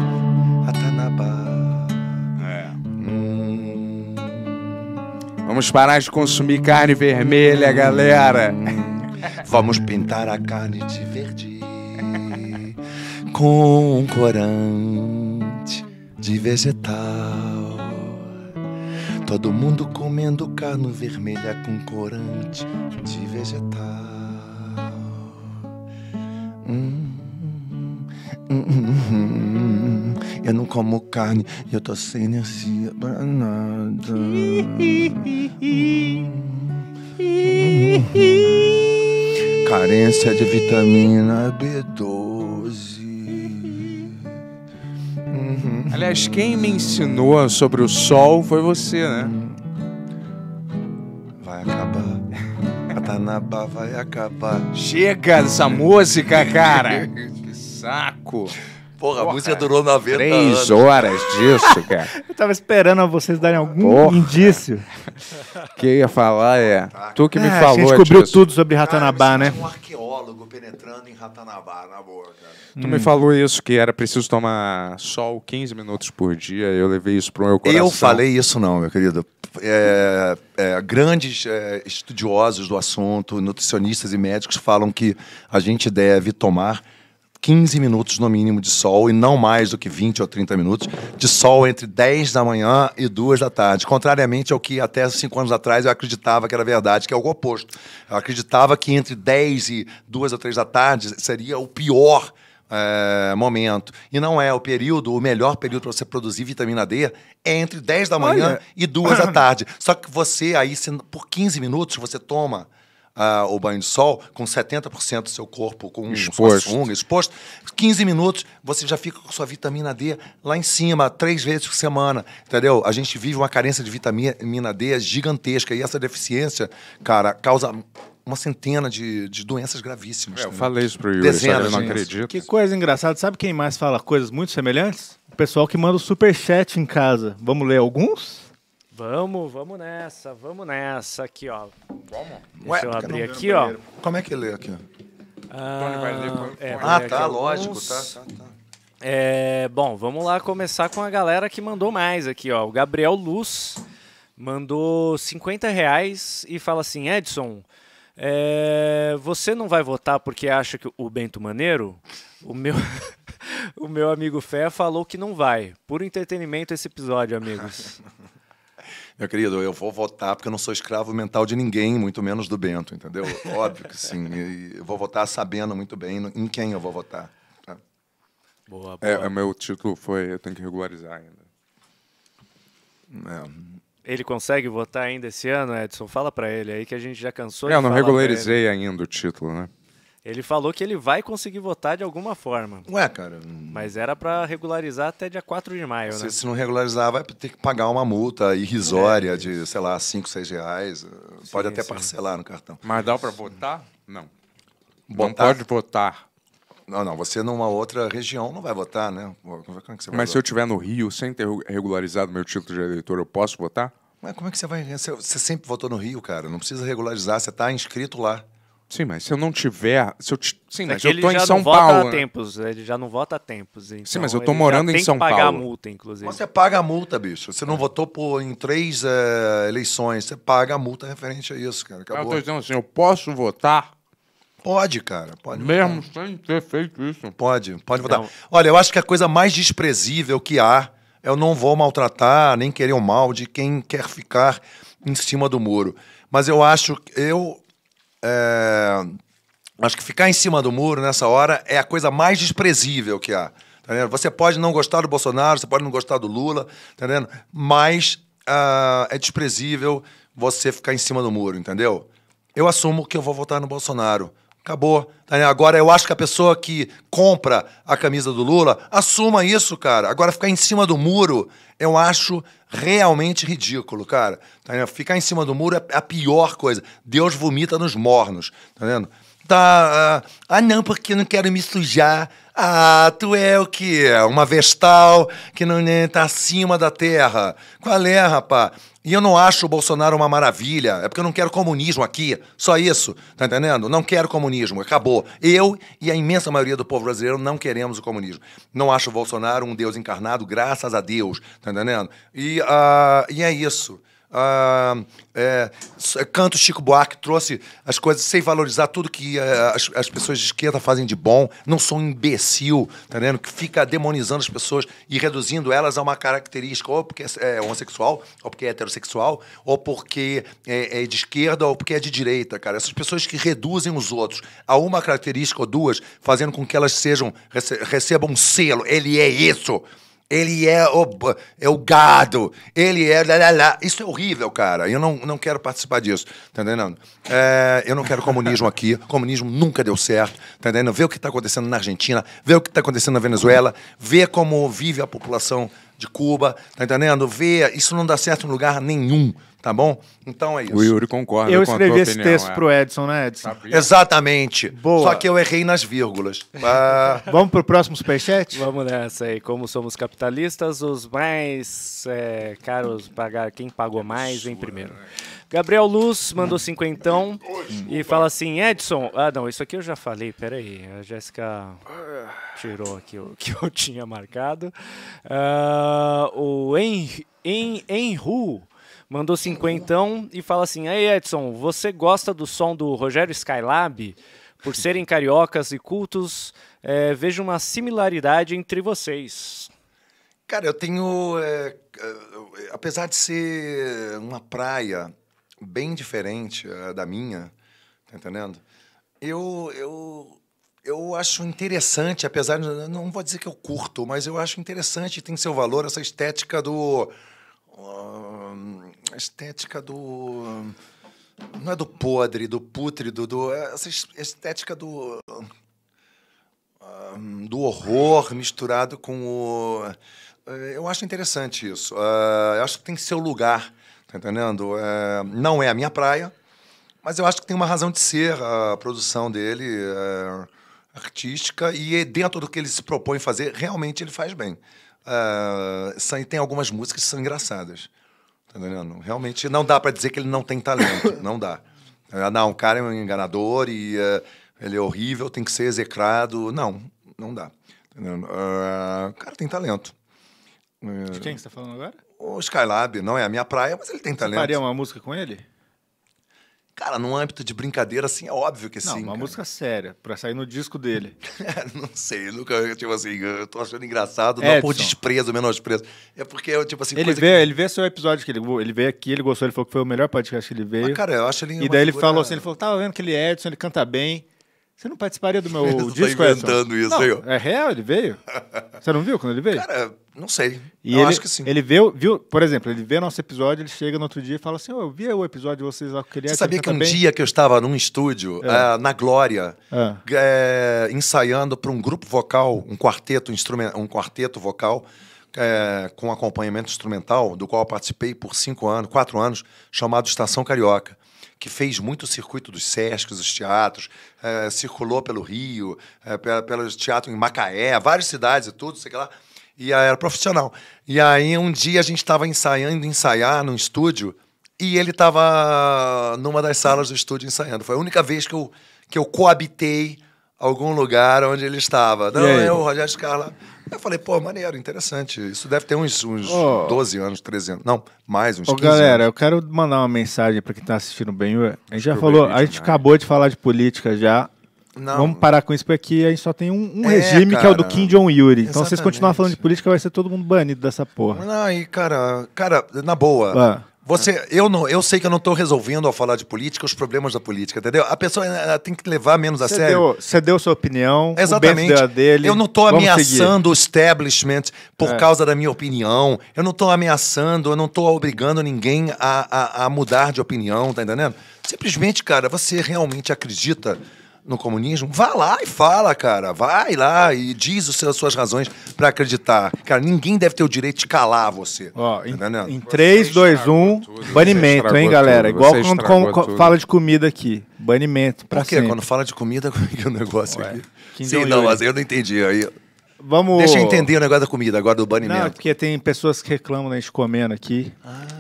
Vamos parar de consumir carne vermelha, galera. Vamos pintar a carne de verde com um corante de vegetal. Todo mundo comendo carne vermelha com corante de vegetal. Hum. eu não como carne, eu tô sem energia pra nada. Carência de vitamina B12. Aliás, quem me ensinou sobre o sol foi você, né? Vai acabar. a Tanaba vai acabar. Chega dessa música, cara! saco. Porra, Porra, a música durou 90 Três anos. horas disso, cara. Eu tava esperando a vocês darem algum Porra. indício. O que eu ia falar é. Tá. Tu que me é, falou. Você descobriu disso. tudo sobre Ratanabá, cara, né? um arqueólogo penetrando em Ratanabá, na boa, cara. Tu hum. me falou isso, que era preciso tomar sol 15 minutos por dia. Eu levei isso pro meu coração. Eu falei isso, não, meu querido. É, é, grandes é, estudiosos do assunto, nutricionistas e médicos falam que a gente deve tomar 15 minutos no mínimo de sol e não mais do que 20 ou 30 minutos de sol entre 10 da manhã e 2 da tarde. Contrariamente ao que até 5 anos atrás eu acreditava que era verdade, que é o oposto. Eu acreditava que entre 10 e 2 ou 3 da tarde seria o pior é, momento. E não é o período, o melhor período para você produzir vitamina D é entre 10 da manhã Olha. e 2 da tarde. Só que você aí, por 15 minutos, você toma ah, o banho de sol com 70% do seu corpo com exposto. sua sunga, exposto, 15 minutos você já fica com sua vitamina D lá em cima, três vezes por semana, entendeu? A gente vive uma carência de vitamina D gigantesca e essa deficiência, cara, causa uma centena de, de doenças gravíssimas. É, eu falei isso pro Yuri, Dezenas, eu não acredito. Que coisa engraçada. Sabe quem mais fala coisas muito semelhantes? O pessoal que manda o superchat em casa. Vamos ler alguns? Vamos, vamos nessa, vamos nessa aqui, ó. Vamos? Deixa eu abrir aqui, ó. Como é que lê aqui? Ah, é, ah tá, lógico, tá, tá, tá. É, bom, vamos lá começar com a galera que mandou mais aqui, ó. O Gabriel Luz mandou 50 reais e fala assim, Edson, é, você não vai votar porque acha que o Bento Maneiro? O meu, o meu amigo Fé falou que não vai. Puro entretenimento esse episódio, amigos. Meu querido, eu vou votar porque eu não sou escravo mental de ninguém, muito menos do Bento, entendeu? Óbvio que sim. eu vou votar sabendo muito bem em quem eu vou votar. Tá? Boa, é, boa. É, meu título foi Eu Tenho que Regularizar ainda. É. Ele consegue votar ainda esse ano, Edson? Fala para ele aí que a gente já cansou é, de Eu não regularizei ainda o título, né? Ele falou que ele vai conseguir votar de alguma forma. Ué, cara. Hum. Mas era para regularizar até dia 4 de maio, se, né? Se não regularizar, vai ter que pagar uma multa irrisória é, de, sei lá, 5, 6 reais. Sim, pode até sim. parcelar no cartão. Mas dá para votar? Não. Botar? Não pode votar. Não, não. Você numa outra região não vai votar, né? Como é que você vai Mas votar? se eu estiver no Rio sem ter regularizado meu título de eleitor, eu posso votar? Mas como é que você vai. Você sempre votou no Rio, cara. Não precisa regularizar. Você está inscrito lá. Sim, mas se eu não tiver. Se eu t... Sim, é mas eu tô em São Paulo. Né? tempos, ele já não vota há tempos. Então Sim, mas eu tô morando em São Paulo. Tem que pagar a multa, inclusive. você paga a multa, bicho. Você não é. votou por, em três é, eleições. Você paga a multa referente a isso, cara. Acabou. Eu tô dizendo assim, eu posso votar. Pode, cara. Pode Mesmo votar. sem ter feito isso. Pode, pode votar. Não. Olha, eu acho que a coisa mais desprezível que há. É eu não vou maltratar, nem querer o mal de quem quer ficar em cima do muro. Mas eu acho. Eu é... Acho que ficar em cima do muro nessa hora é a coisa mais desprezível que há. Tá você pode não gostar do Bolsonaro, você pode não gostar do Lula, tá mas uh, é desprezível você ficar em cima do muro, entendeu? Eu assumo que eu vou votar no Bolsonaro, Acabou. Agora eu acho que a pessoa que compra a camisa do Lula assuma isso, cara. Agora ficar em cima do muro, eu acho realmente ridículo, cara. ficar em cima do muro é a pior coisa. Deus vomita nos mornos, tá vendo? tá. Ah, ah, não, porque eu não quero me sujar. Ah, tu é o que? Uma vestal que não está né, acima da terra. Qual é, rapá? E eu não acho o Bolsonaro uma maravilha. É porque eu não quero comunismo aqui. Só isso. Tá entendendo? Não quero comunismo. Acabou. Eu e a imensa maioria do povo brasileiro não queremos o comunismo. Não acho o Bolsonaro um Deus encarnado, graças a Deus. Tá entendendo? E, uh, e é isso. Ah, é, é, canto Chico Buarque trouxe as coisas sem valorizar tudo que é, as, as, pessoas de esquerda fazem de bom. Não sou um imbecil, tá entendendo? Que fica demonizando as pessoas e reduzindo elas a uma característica, ou porque é, é homossexual, ou porque é heterossexual, ou porque é, é de esquerda, ou porque é de direita, cara. Essas pessoas que reduzem os outros a uma característica ou duas, fazendo com que elas sejam recebam um selo. Ele é isso ele é o, é o gado, ele é. Lá, lá, lá. Isso é horrível, cara. Eu não, não quero participar disso, tá entendendo? É, eu não quero comunismo aqui. Comunismo nunca deu certo, tá entendendo? Vê o que está acontecendo na Argentina, vê o que está acontecendo na Venezuela, vê como vive a população de Cuba, tá entendendo? Vê, isso não dá certo em lugar nenhum, Tá bom? Então é isso. O Yuri concorda. Eu escrevi esse opinião, texto é. pro Edson, né, Edson? Exatamente. Boa. Só que eu errei nas vírgulas. Ah. Vamos pro próximo superchat? Vamos nessa aí. Como somos capitalistas, os mais é, caros pagar quem pagou mais vem primeiro. Gabriel Luz mandou cinquentão e fala assim: Edson. Ah, não, isso aqui eu já falei, peraí. A Jéssica tirou aqui o que eu tinha marcado. Uh, o Enru. En, en mandou cinquentão e fala assim: Aí, Edson, você gosta do som do Rogério Skylab? Por serem cariocas e cultos, é, vejo uma similaridade entre vocês. Cara, eu tenho. É, é apesar de ser uma praia bem diferente é, da minha, tá entendendo? Eu, eu, eu acho interessante, apesar de. Não vou dizer que eu curto, mas eu acho interessante, tem seu valor, essa estética do. Ah, estética do. Não é do podre, do pútrido, do, essa estética do. do horror misturado com o. Eh, eu acho interessante isso. Ah, eu acho que tem seu lugar, tá entendendo? Eh, não é a minha praia, mas eu acho que tem uma razão de ser a produção dele eh, artística e é dentro do que ele se propõe fazer, realmente ele faz bem. Uh, tem algumas músicas que são engraçadas. Tá entendendo? Realmente não dá para dizer que ele não tem talento. não dá. Ah, não, o cara é um enganador e uh, ele é horrível, tem que ser execrado. Não, não dá. Tá uh, o cara tem talento. De quem você está falando agora? O Skylab, não é a minha praia, mas ele tem talento. Você faria uma música com ele? Cara, num âmbito de brincadeira, assim, é óbvio que sim. Não, uma cara. música séria, pra sair no disco dele. É, não sei, nunca, tipo assim, eu tô achando engraçado, Edson. não por desprezo, menosprezo. É porque eu, tipo assim. Ele vê que... ele vê seu episódio que ele, ele veio aqui, ele gostou, ele falou que foi o melhor podcast que ele ah, veio. Mas, cara, eu acho ele. E daí ele falou assim: ele falou, tava vendo aquele é Edson, ele canta bem. Você não participaria do meu Você disco, tá inventando isso não, aí, ó. É real, ele veio. Você não viu quando ele veio? Cara, não sei. E eu ele, acho que sim. Ele viu, viu, por exemplo, ele vê nosso episódio, ele chega no outro dia e fala assim: oh, eu vi o episódio de vocês lá com aquele Você sabia que tá um bem? dia que eu estava num estúdio, é. uh, na Glória, é. Eh, ensaiando para um grupo vocal, um quarteto, instrumento, um quarteto vocal. Eh, com acompanhamento instrumental, do qual eu participei por cinco anos, quatro anos, chamado Estação Carioca que fez muito o circuito dos Sescs, os teatros, é, circulou pelo Rio, é, pelo teatro em Macaé, várias cidades e tudo, sei lá. E era profissional. E aí um dia a gente estava ensaiando, ensaiar num estúdio, e ele estava numa das salas do estúdio ensaiando. Foi a única vez que eu, que eu coabitei algum lugar onde ele estava. Não, é o Rogério Scarla. Eu falei, pô, maneiro, interessante. Isso deve ter uns, uns oh. 12 anos, 13 anos. Não, mais uns oh, 15 galera, anos. eu quero mandar uma mensagem para quem está assistindo bem. A gente já falou, a gente né? acabou de falar de política já. Não. Vamos parar com isso, porque a gente só tem um, um é, regime cara, que é o do Kim Jong-Yuri. Então, se vocês continuarem falando de política, vai ser todo mundo banido dessa porra. Não, e cara, cara, na boa. Ah você, eu, não, eu sei que eu não estou resolvendo ao falar de política os problemas da política, entendeu? A pessoa tem que levar menos a cê sério. Você deu, deu, sua opinião, Exatamente. o é dele. Eu não estou ameaçando seguir. o establishment por é. causa da minha opinião. Eu não estou ameaçando, eu não estou obrigando ninguém a, a, a mudar de opinião, tá entendendo? Simplesmente, cara, você realmente acredita no comunismo, vá lá e fala, cara. Vai lá e diz os seus, as suas razões para acreditar. Cara, ninguém deve ter o direito de calar você. Ó, em, tá em 3, 2, 1, tudo. banimento, hein, galera? Igual quando, fala de comida aqui. Banimento pra Por quê? Sempre. Quando fala de comida, como é que é o negócio Ué, aqui? Sim, não, mas eu não entendi aí. Vamos... Deixa eu entender o negócio da comida, agora do banimento. Não, porque tem pessoas que reclamam da gente comendo aqui. Ah.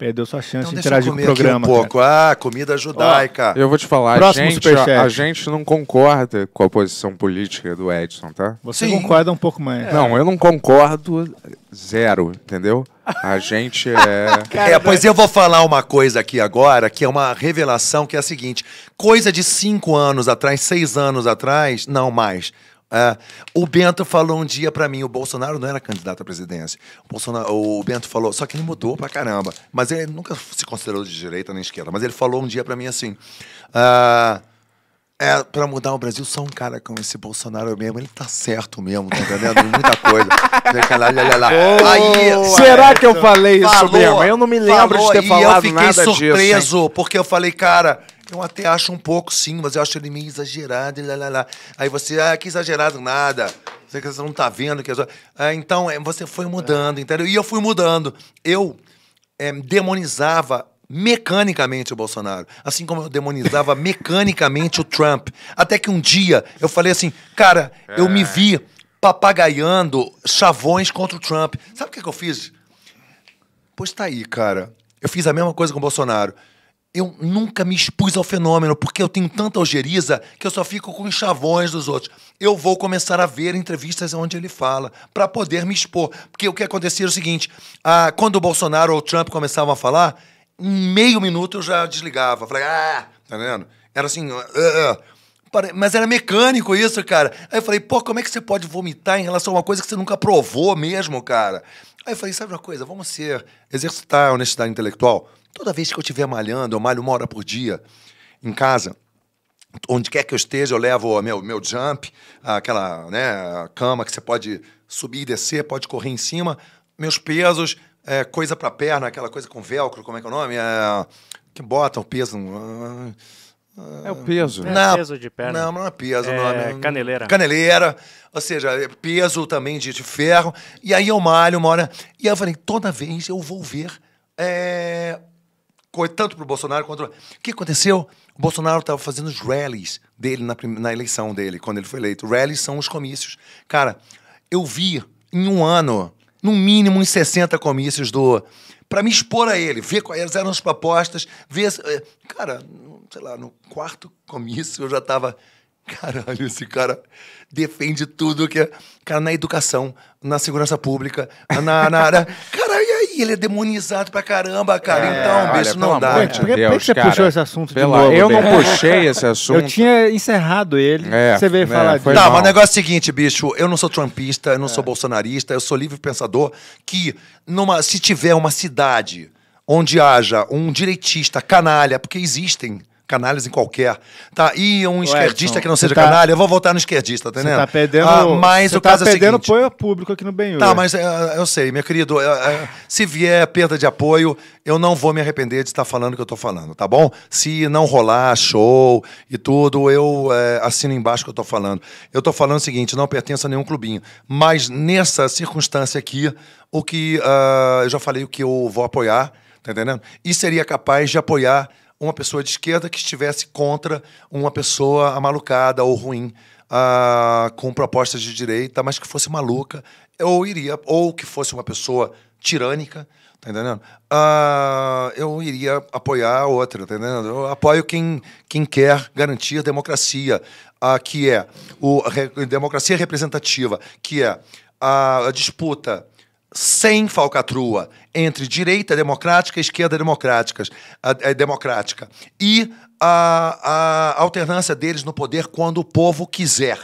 Perdeu sua chance então, de interagir com o programa. um pouco. Cara. Ah, comida judaica. eu vou te falar, a gente, a, a, gente não concorda com a posição política do Edson, tá? Você Sim. concorda um pouco mais. É. Não, eu não concordo zero, entendeu? A gente é. é, pois eu vou falar uma coisa aqui agora, que é uma revelação, que é a seguinte: coisa de cinco anos atrás, seis anos atrás, não mais. É. O Bento falou um dia para mim, o Bolsonaro não era candidato à presidência. O, Bolsonaro, o Bento falou, só que ele mudou pra caramba. Mas ele nunca se considerou de direita nem esquerda. Mas ele falou um dia para mim assim: ah, é para mudar o Brasil só um cara como esse Bolsonaro mesmo. Ele tá certo mesmo, tá entendendo? Muita coisa. lá, lá, lá. Oh, aí, será é, que eu falei isso mesmo? Eu não me lembro falou, de ter falado nada disso. E eu fiquei surpreso, porque eu falei, cara eu até acho um pouco, sim, mas eu acho ele meio exagerado. Lá, lá, lá. Aí você, ah, que exagerado, nada. Você não tá vendo. Que... É ah, então, é, você foi mudando, é. entendeu? E eu fui mudando. Eu é, demonizava mecanicamente o Bolsonaro, assim como eu demonizava mecanicamente o Trump. Até que um dia eu falei assim, cara, eu me é. vi papagaiando chavões contra o Trump. Sabe o que, que eu fiz? Pois tá aí, cara. Eu fiz a mesma coisa com o Bolsonaro eu nunca me expus ao fenômeno, porque eu tenho tanta algeriza que eu só fico com os chavões dos outros. Eu vou começar a ver entrevistas onde ele fala, para poder me expor. Porque o que acontecia era o seguinte: ah, quando o Bolsonaro ou o Trump começavam a falar, em meio minuto eu já desligava. Falei, ah, tá vendo? Era assim. Uh, uh. Mas era mecânico isso, cara. Aí eu falei, pô, como é que você pode vomitar em relação a uma coisa que você nunca provou mesmo, cara? Aí eu falei, sabe uma coisa? Vamos ser, exercitar a honestidade intelectual Toda vez que eu estiver malhando, eu malho uma hora por dia em casa, onde quer que eu esteja, eu levo meu, meu jump, aquela né, cama que você pode subir e descer, pode correr em cima, meus pesos, é, coisa para perna, aquela coisa com velcro, como é que é o nome? É, que botam peso. Uh, uh, é o peso. É não, peso de perna. Não, não é peso. É, não, é caneleira. Caneleira, ou seja, é peso também de, de ferro. E aí eu malho uma hora. E eu falei, toda vez eu vou ver é, tanto para o Bolsonaro quanto. O que aconteceu? O Bolsonaro estava fazendo os rallies dele na, na eleição dele, quando ele foi eleito. Rallies são os comícios. Cara, eu vi em um ano, no mínimo em 60 comícios do. para me expor a ele, ver quais eram as propostas, ver. Eh, cara, sei lá, no quarto comício eu já estava. Caralho, esse cara defende tudo que é. Cara, na educação, na segurança pública, na, na área. Cara, ele é demonizado pra caramba, cara. É, então, bicho, não dá. Por que, você cara, puxou esse assunto pela, de novo? Eu não puxei esse assunto. Eu tinha encerrado ele. É, você veio é, falar disso. Tá, mal. mas o negócio é o seguinte, bicho. Eu não sou trumpista, eu não é. sou bolsonarista, eu sou livre pensador que numa, se tiver uma cidade onde haja um direitista canalha, porque existem canalhas em qualquer. Tá? E um Ué, esquerdista então, que não seja tá... canalha, eu vou votar no esquerdista, tá entendendo? tá perdendo. Ah, mas o tá caso perdendo é o seguinte, apoio público aqui no Benhur. Tá, mas uh, eu sei, meu querido, uh, uh, se vier perda de apoio, eu não vou me arrepender de estar falando o que eu tô falando, tá bom? Se não rolar show e tudo, eu assino embaixo o que eu tô falando. Eu tô falando o seguinte, não pertenço a nenhum clubinho. Mas nessa circunstância aqui, o que. Ah, eu já falei o que eu vou apoiar, tá entendendo? E seria capaz de apoiar uma pessoa de esquerda que estivesse contra uma pessoa amalucada ou ruim ah, com propostas de direita, mas que fosse maluca, ou iria, ou que fosse uma pessoa tirânica, tá entendendo? Ah, eu iria apoiar a outra, tá entendendo? Eu apoio quem, quem quer garantir a democracia, ah, que é a democracia representativa, que é a, a disputa sem falcatrua entre direita democrática e esquerda democrática, a, a é, democrática e a, a alternância deles no poder quando o povo quiser.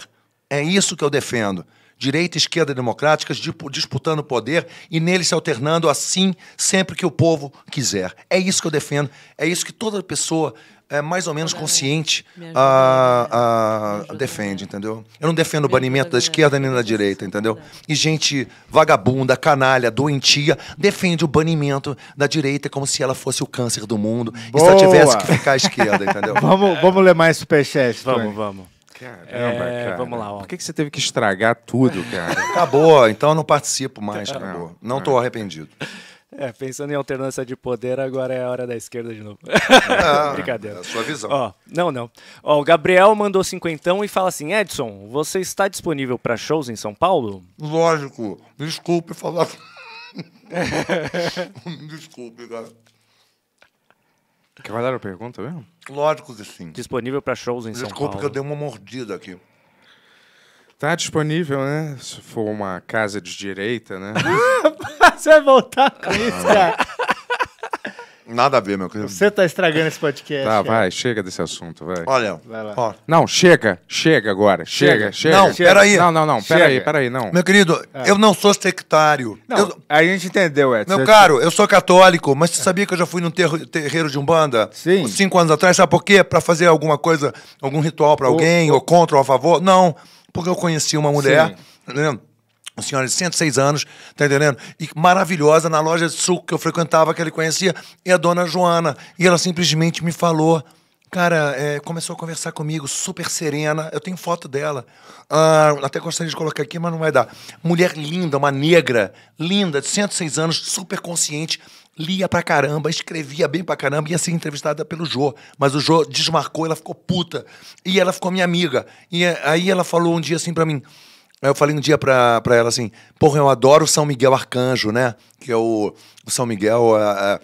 É isso que eu defendo. Direita e esquerda democráticas disputando o poder e neles se alternando assim sempre que o povo quiser. É isso que eu defendo. É isso que toda pessoa é, mais ou menos consciente a, a, a, defende, entendeu? Eu não defendo o banimento da esquerda nem da direita, entendeu? E gente vagabunda, canalha, doentia, defende o banimento da direita como se ela fosse o câncer do mundo Boa. e só tivesse que ficar à esquerda, entendeu? vamos, vamos ler mais superchat. Vamos, vamos. Caramba, é, cara. Vamos lá, ó. Por que, que você teve que estragar tudo, cara? Acabou, então eu não participo mais, Acabou. Não tô arrependido. É, pensando em alternância de poder, agora é a hora da esquerda de novo. Ah, Brincadeira. É a sua visão. Ó, não, não. Ó, o Gabriel mandou cinquentão e fala assim: Edson, você está disponível para shows em São Paulo? Lógico. Desculpe falar. Desculpe, cara. Quer mandar uma pergunta mesmo? Lógico que sim. Disponível para shows em Desculpe São Paulo. Desculpe que eu dei uma mordida aqui. Tá disponível, né? Se for uma casa de direita, né? Você vai voltar com isso, cara. Nada a ver, meu querido. Você tá estragando esse podcast. Tá, cara. vai, chega desse assunto, vai. Olha, vai lá. Ó. Não, chega, chega agora. Chega, chega. chega. Não, chega. peraí. Não, não, não, peraí, peraí, não. Meu querido, é. eu não sou sectário. Não, eu... A gente entendeu, Edson. Meu caro, eu sou católico, mas você sabia que eu já fui num terreiro de Umbanda? Sim. Cinco anos atrás, sabe por quê? Pra fazer alguma coisa, algum ritual pra alguém, o... ou contra ou a favor? Não. Não. Porque eu conheci uma mulher, Sim. Tá uma senhora de 106 anos, tá entendendo? E maravilhosa, na loja de suco que eu frequentava, que ele conhecia, e a dona Joana. E ela simplesmente me falou. Cara, é, começou a conversar comigo, super serena. Eu tenho foto dela. Ah, até gostaria de colocar aqui, mas não vai dar. Mulher linda, uma negra, linda, de 106 anos, super consciente lia pra caramba, escrevia bem pra caramba, ia ser entrevistada pelo Jô. Mas o Jô desmarcou, ela ficou puta. E ela ficou minha amiga. E eh, aí ela falou um dia assim pra mim. Aí eu falei um dia pra, pra ela assim: Porra, eu adoro São Miguel Arcanjo, né? Que é o, o São Miguel. A, a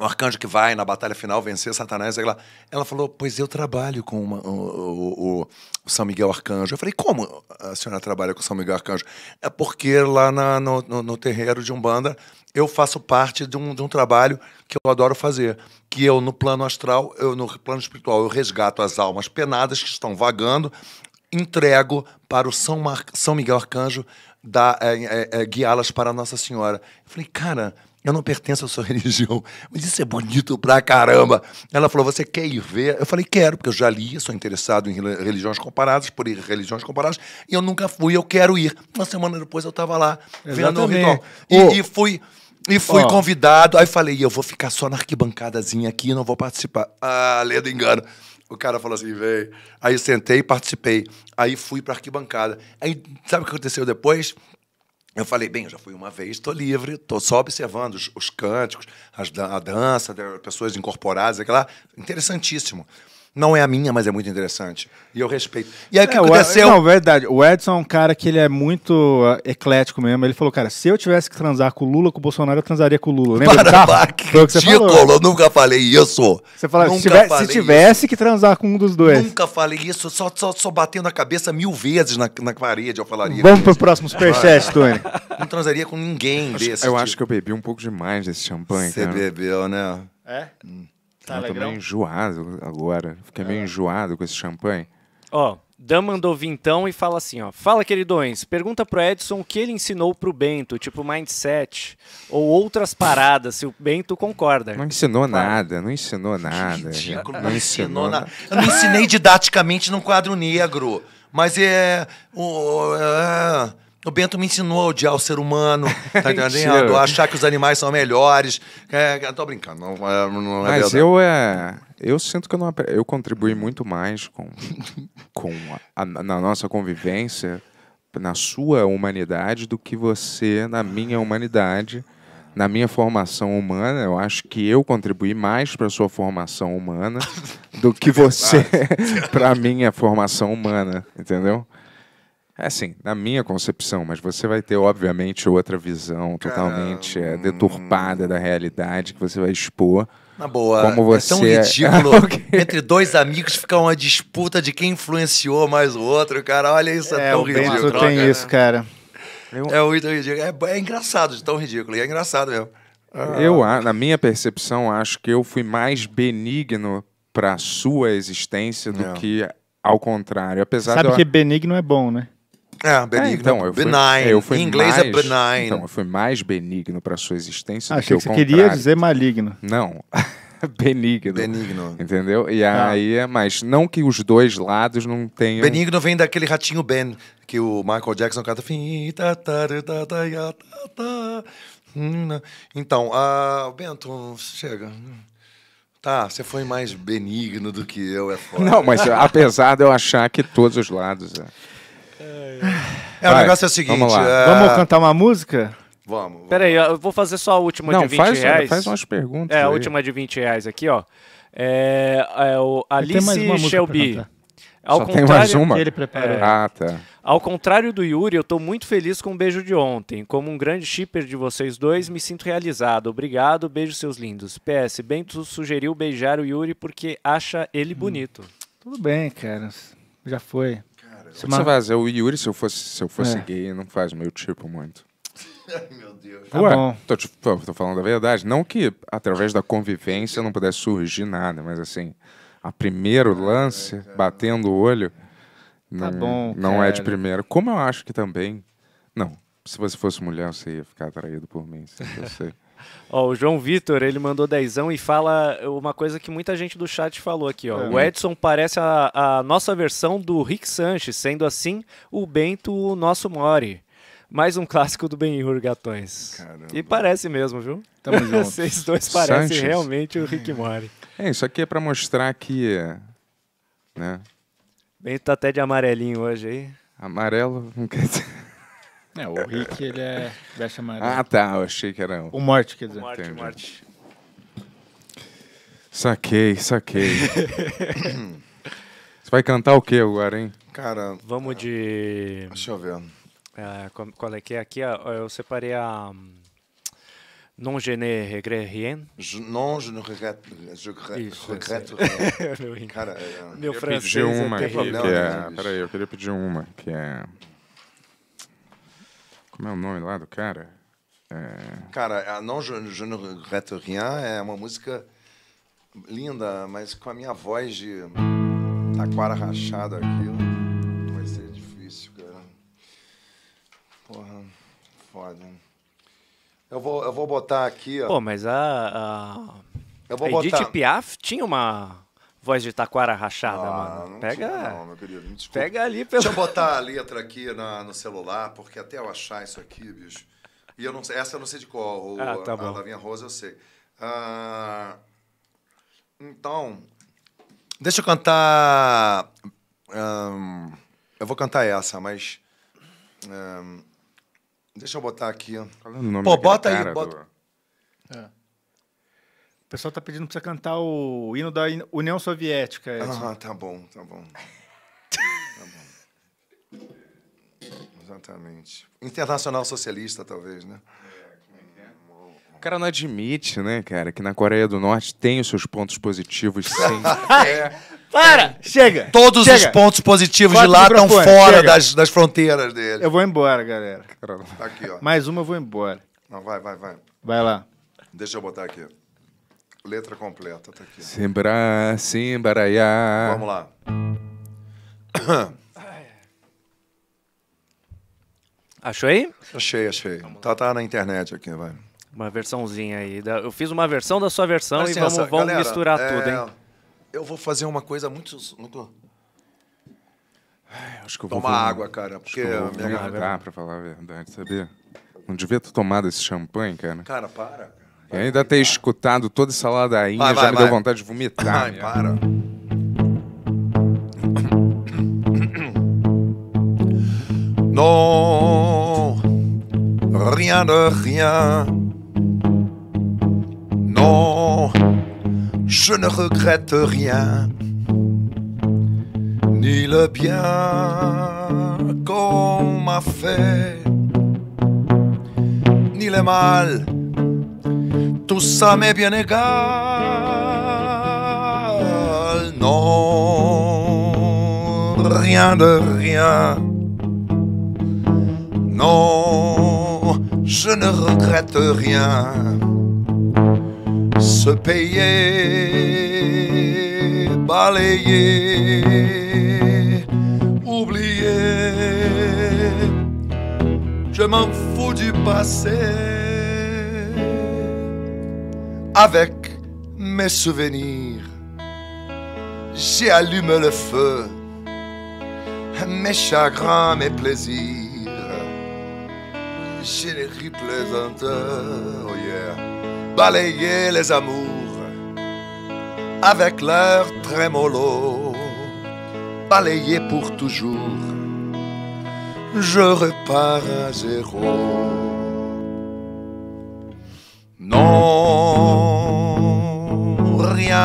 um arcanjo que vai na batalha final vencer Satanás. Ela, ela falou, pois eu trabalho com uma, o, o, o, São Miguel Arcanjo. Eu falei, como a senhora trabalha com o São Miguel Arcanjo? É porque lá na, no, no, no terreiro de Umbanda eu faço parte de um, de um trabalho que eu adoro fazer, que eu no plano astral, eu no plano espiritual, eu resgato as almas penadas que estão vagando, entrego para o São, Mar, São Miguel Arcanjo é, é, é, guiá-las para Nossa Senhora. Eu falei, cara eu não pertenço à sua religião, mas isso é bonito pra caramba. Ela falou: Você quer ir ver? Eu falei: Quero, porque eu já li, sou interessado em religiões comparadas, por ir religiões comparadas, e eu nunca fui, eu quero ir. Uma semana depois eu estava lá, vendo o ritual. E, oh. e fui. E fui oh. convidado, aí falei, eu vou ficar só na arquibancadazinha aqui, não vou participar. Ah, lendo engano. O cara falou assim, "Vem". Aí sentei, participei. Aí fui pra arquibancada. Aí, sabe o que aconteceu depois? Eu falei, bem, eu já fui uma vez, estou livre, estou só observando os, os cânticos, as, a dança, pessoas incorporadas, aquela. Interessantíssimo. Não é a minha, mas é muito interessante. E eu respeito. E aí o é, que aconteceu? Não, verdade. O Edson é um cara que ele é muito eh, eclético mesmo. Ele falou, cara, se eu tivesse que transar com o Lula, com o Bolsonaro, eu transaria com o Lula. Lembra Para, que Foi o que você falou. eu nunca falei isso. Você falou, nunca se, tiver, se tivesse isso. que transar com um dos dois. Nunca falei isso, só, só, só batendo a cabeça mil vezes na, na parede, eu falaria. Vamos pro próximo superchat, Tony. Não transaria com ninguém acho, desse. Eu tipo. acho que eu bebi um pouco demais desse champanhe, Você bebeu, né? É? Hum. Tá eu tô meio enjoado agora. Fiquei meio é. enjoado com esse champanhe. Ó, Dan mandou vintão e fala assim, ó. Fala, queridões. Pergunta pro Edson o que ele ensinou pro Bento, tipo mindset ou outras paradas, se o Bento concorda. Não ensinou nada, não ensinou nada. Ridículo, não, não ensinou, nada. Na... Eu não ensinei didaticamente num quadro negro, mas é... Uh, uh, o Bento me ensinou a odiar o ser humano, tá entendendo? achar que os animais são melhores. É, tô brincando, não, é, não, é Mas verdade. eu é. Eu sinto que eu, não, eu contribuí muito mais com, com a- a- na nossa convivência, na sua humanidade, do que você na minha humanidade, na minha formação humana. Eu acho que eu contribuí mais para a sua formação humana do que é você para a minha formação humana, entendeu? É assim, na minha concepção, mas você vai ter, obviamente, outra visão totalmente é, deturpada da realidade que você vai expor. Na boa, como é você... é tão ridículo. Entre dois amigos fica uma disputa de quem influenciou mais o outro, cara. Olha isso, é, é tão ridículo. Troca, tem né? isso, cara. Eu... É muito ridículo. É, é engraçado de tão ridículo. E é engraçado mesmo. Ah. Eu, na minha percepção, acho que eu fui mais benigno para sua existência do é. que ao contrário. Apesar Sabe de eu... que benigno é bom, né? É, é, benigno. É, então, eu benign. eu fui em inglês é mais, é benign. Então, eu fui mais benigno para sua existência Achei do que, que você queria dizer maligno. Não. benigno. Benigno. Entendeu? E ah. aí, mas não que os dois lados não tenham. Benigno vem daquele ratinho Ben, que o Michael Jackson canta. Então, uh, Bento, chega. Tá, você foi mais benigno do que eu, é foda. Não, mas apesar de eu achar que todos os lados. É. É, o Vai, negócio é o seguinte. Vamos, lá. É... vamos cantar uma música? Vamos. vamos. Peraí, eu vou fazer só a última Não, de 20 faz, reais. Faz umas perguntas. É, aí. a última de 20 reais aqui, ó. É, é o Alice Shelby. Ao Só contrário, tem mais uma? Ele preparou. É, ah, tá. Ao contrário do Yuri, eu estou muito feliz com o beijo de ontem. Como um grande shipper de vocês dois, me sinto realizado. Obrigado, beijo seus lindos. PS, Bento sugeriu beijar o Yuri porque acha ele hum. bonito. Hum. Tudo bem, cara. Já foi. Você Mar... faz? É o Yuri, se eu fosse, se eu fosse é. gay, não faz meu tipo muito. Ai, meu Deus. Tá bom. Tô, tipo, tô falando a verdade. Não que através da convivência não pudesse surgir nada, mas assim, a primeiro é, lance, é, é. batendo o olho, tá não, tá bom, não é de primeira. Como eu acho que também. Não, se você fosse mulher, você ia ficar atraído por mim, eu sei. Ó, o João Vitor, ele mandou dezão e fala uma coisa que muita gente do chat falou aqui, ó. É. O Edson parece a, a, nossa versão do Rick Sanches, sendo assim o Bento o nosso Mori. Mais um clássico do Ben-Hur, gatões. Caramba. E parece mesmo, viu? Tamo junto. Vocês dois parecem Sanches. realmente o Rick é. Mori. É, isso aqui é para mostrar que, né? Bento tá até de amarelinho hoje aí. Amarelo não quer dizer... É, o é, Rick, é. ele é veste amarelo. Ah, tá, eu achei que era... O Morte, quer dizer. O Morte, Entendi. Morte. Saquei, saquei. Você vai cantar o que agora, hein? Cara... Vamos de... Deixa eu ver. É, qual é que é? Aqui eu separei a... Hum, non je ne regrette rien. Je, non, je ne regrette, je regret, Isso, regrette rien. Cara, é, eu, Meu francês é uma, terrível. Né, peraí, eu queria pedir uma, que é... Como é o nome lá do cara? É... Cara, a Non Je, Je ne regrette rien é uma música linda, mas com a minha voz de taquara rachada aqui, vai ser difícil, cara. Porra, foda. Eu vou, eu vou botar aqui, ó. Pô, mas a. a... Eu vou a Edith Piaf tinha uma voz de taquara rachada, ah, mano. Não pega. não, meu querido, me desculpa. Pega ali pelo. Deixa eu botar a letra aqui na, no celular, porque até eu achar isso aqui, bicho. E eu não sei, essa eu não sei de qual. Ah, tá bom. a Lavinha Rosa eu sei. Ah, então, deixa eu cantar. Um, eu vou cantar essa, mas. Um, deixa eu botar aqui. Qual é o nome Pô, bota aí. Bota... Do... É pessoal tá pedindo pra você cantar o hino da União Soviética. Ah, tá bom, tá bom. tá bom. Exatamente. Internacional Socialista, talvez, né? O cara não admite, né, cara, que na Coreia do Norte tem os seus pontos positivos sim. é. Para! Chega! Todos chega. os pontos positivos Corta de lá estão fora das, das fronteiras dele. Eu vou embora, galera. Tá aqui, ó. Mais uma, eu vou embora. Não, vai, vai, vai. Vai lá. Deixa eu botar aqui. Letra completa, tá aqui. Sembra, simbaraiá. Vamos lá. Achou aí? Achei, achei. Tá, tá na internet aqui, vai. Uma versãozinha aí. Eu fiz uma versão da sua versão e vamos, vamos Galera, misturar é, tudo, hein? Eu vou fazer uma coisa muito. muito... Acho que eu vou Tomar ver- água, cara, acho que porque eu vou minha garganta- pra falar a verdade, sabia? Não devia ter tomado esse champanhe, cara. Cara, para. Eu ainda ter escutado toda essa ladainha vai, vai, me vontade de vomitar. Non, rien de rien. Non, je ne regrette rien, ni le bien qu'on m'a fait, ni le mal tout ça m'est bien égal. Non, rien de rien. Non, je ne regrette rien. Se payer, balayer, oublier. Je m'en fous du passé avec mes souvenirs. J'ai allumé le feu, mes chagrins, mes plaisirs. J'ai les rues plaisanteurs, oh balayé les amours avec leur trémolo, balayé pour toujours. Je repars à zéro. Non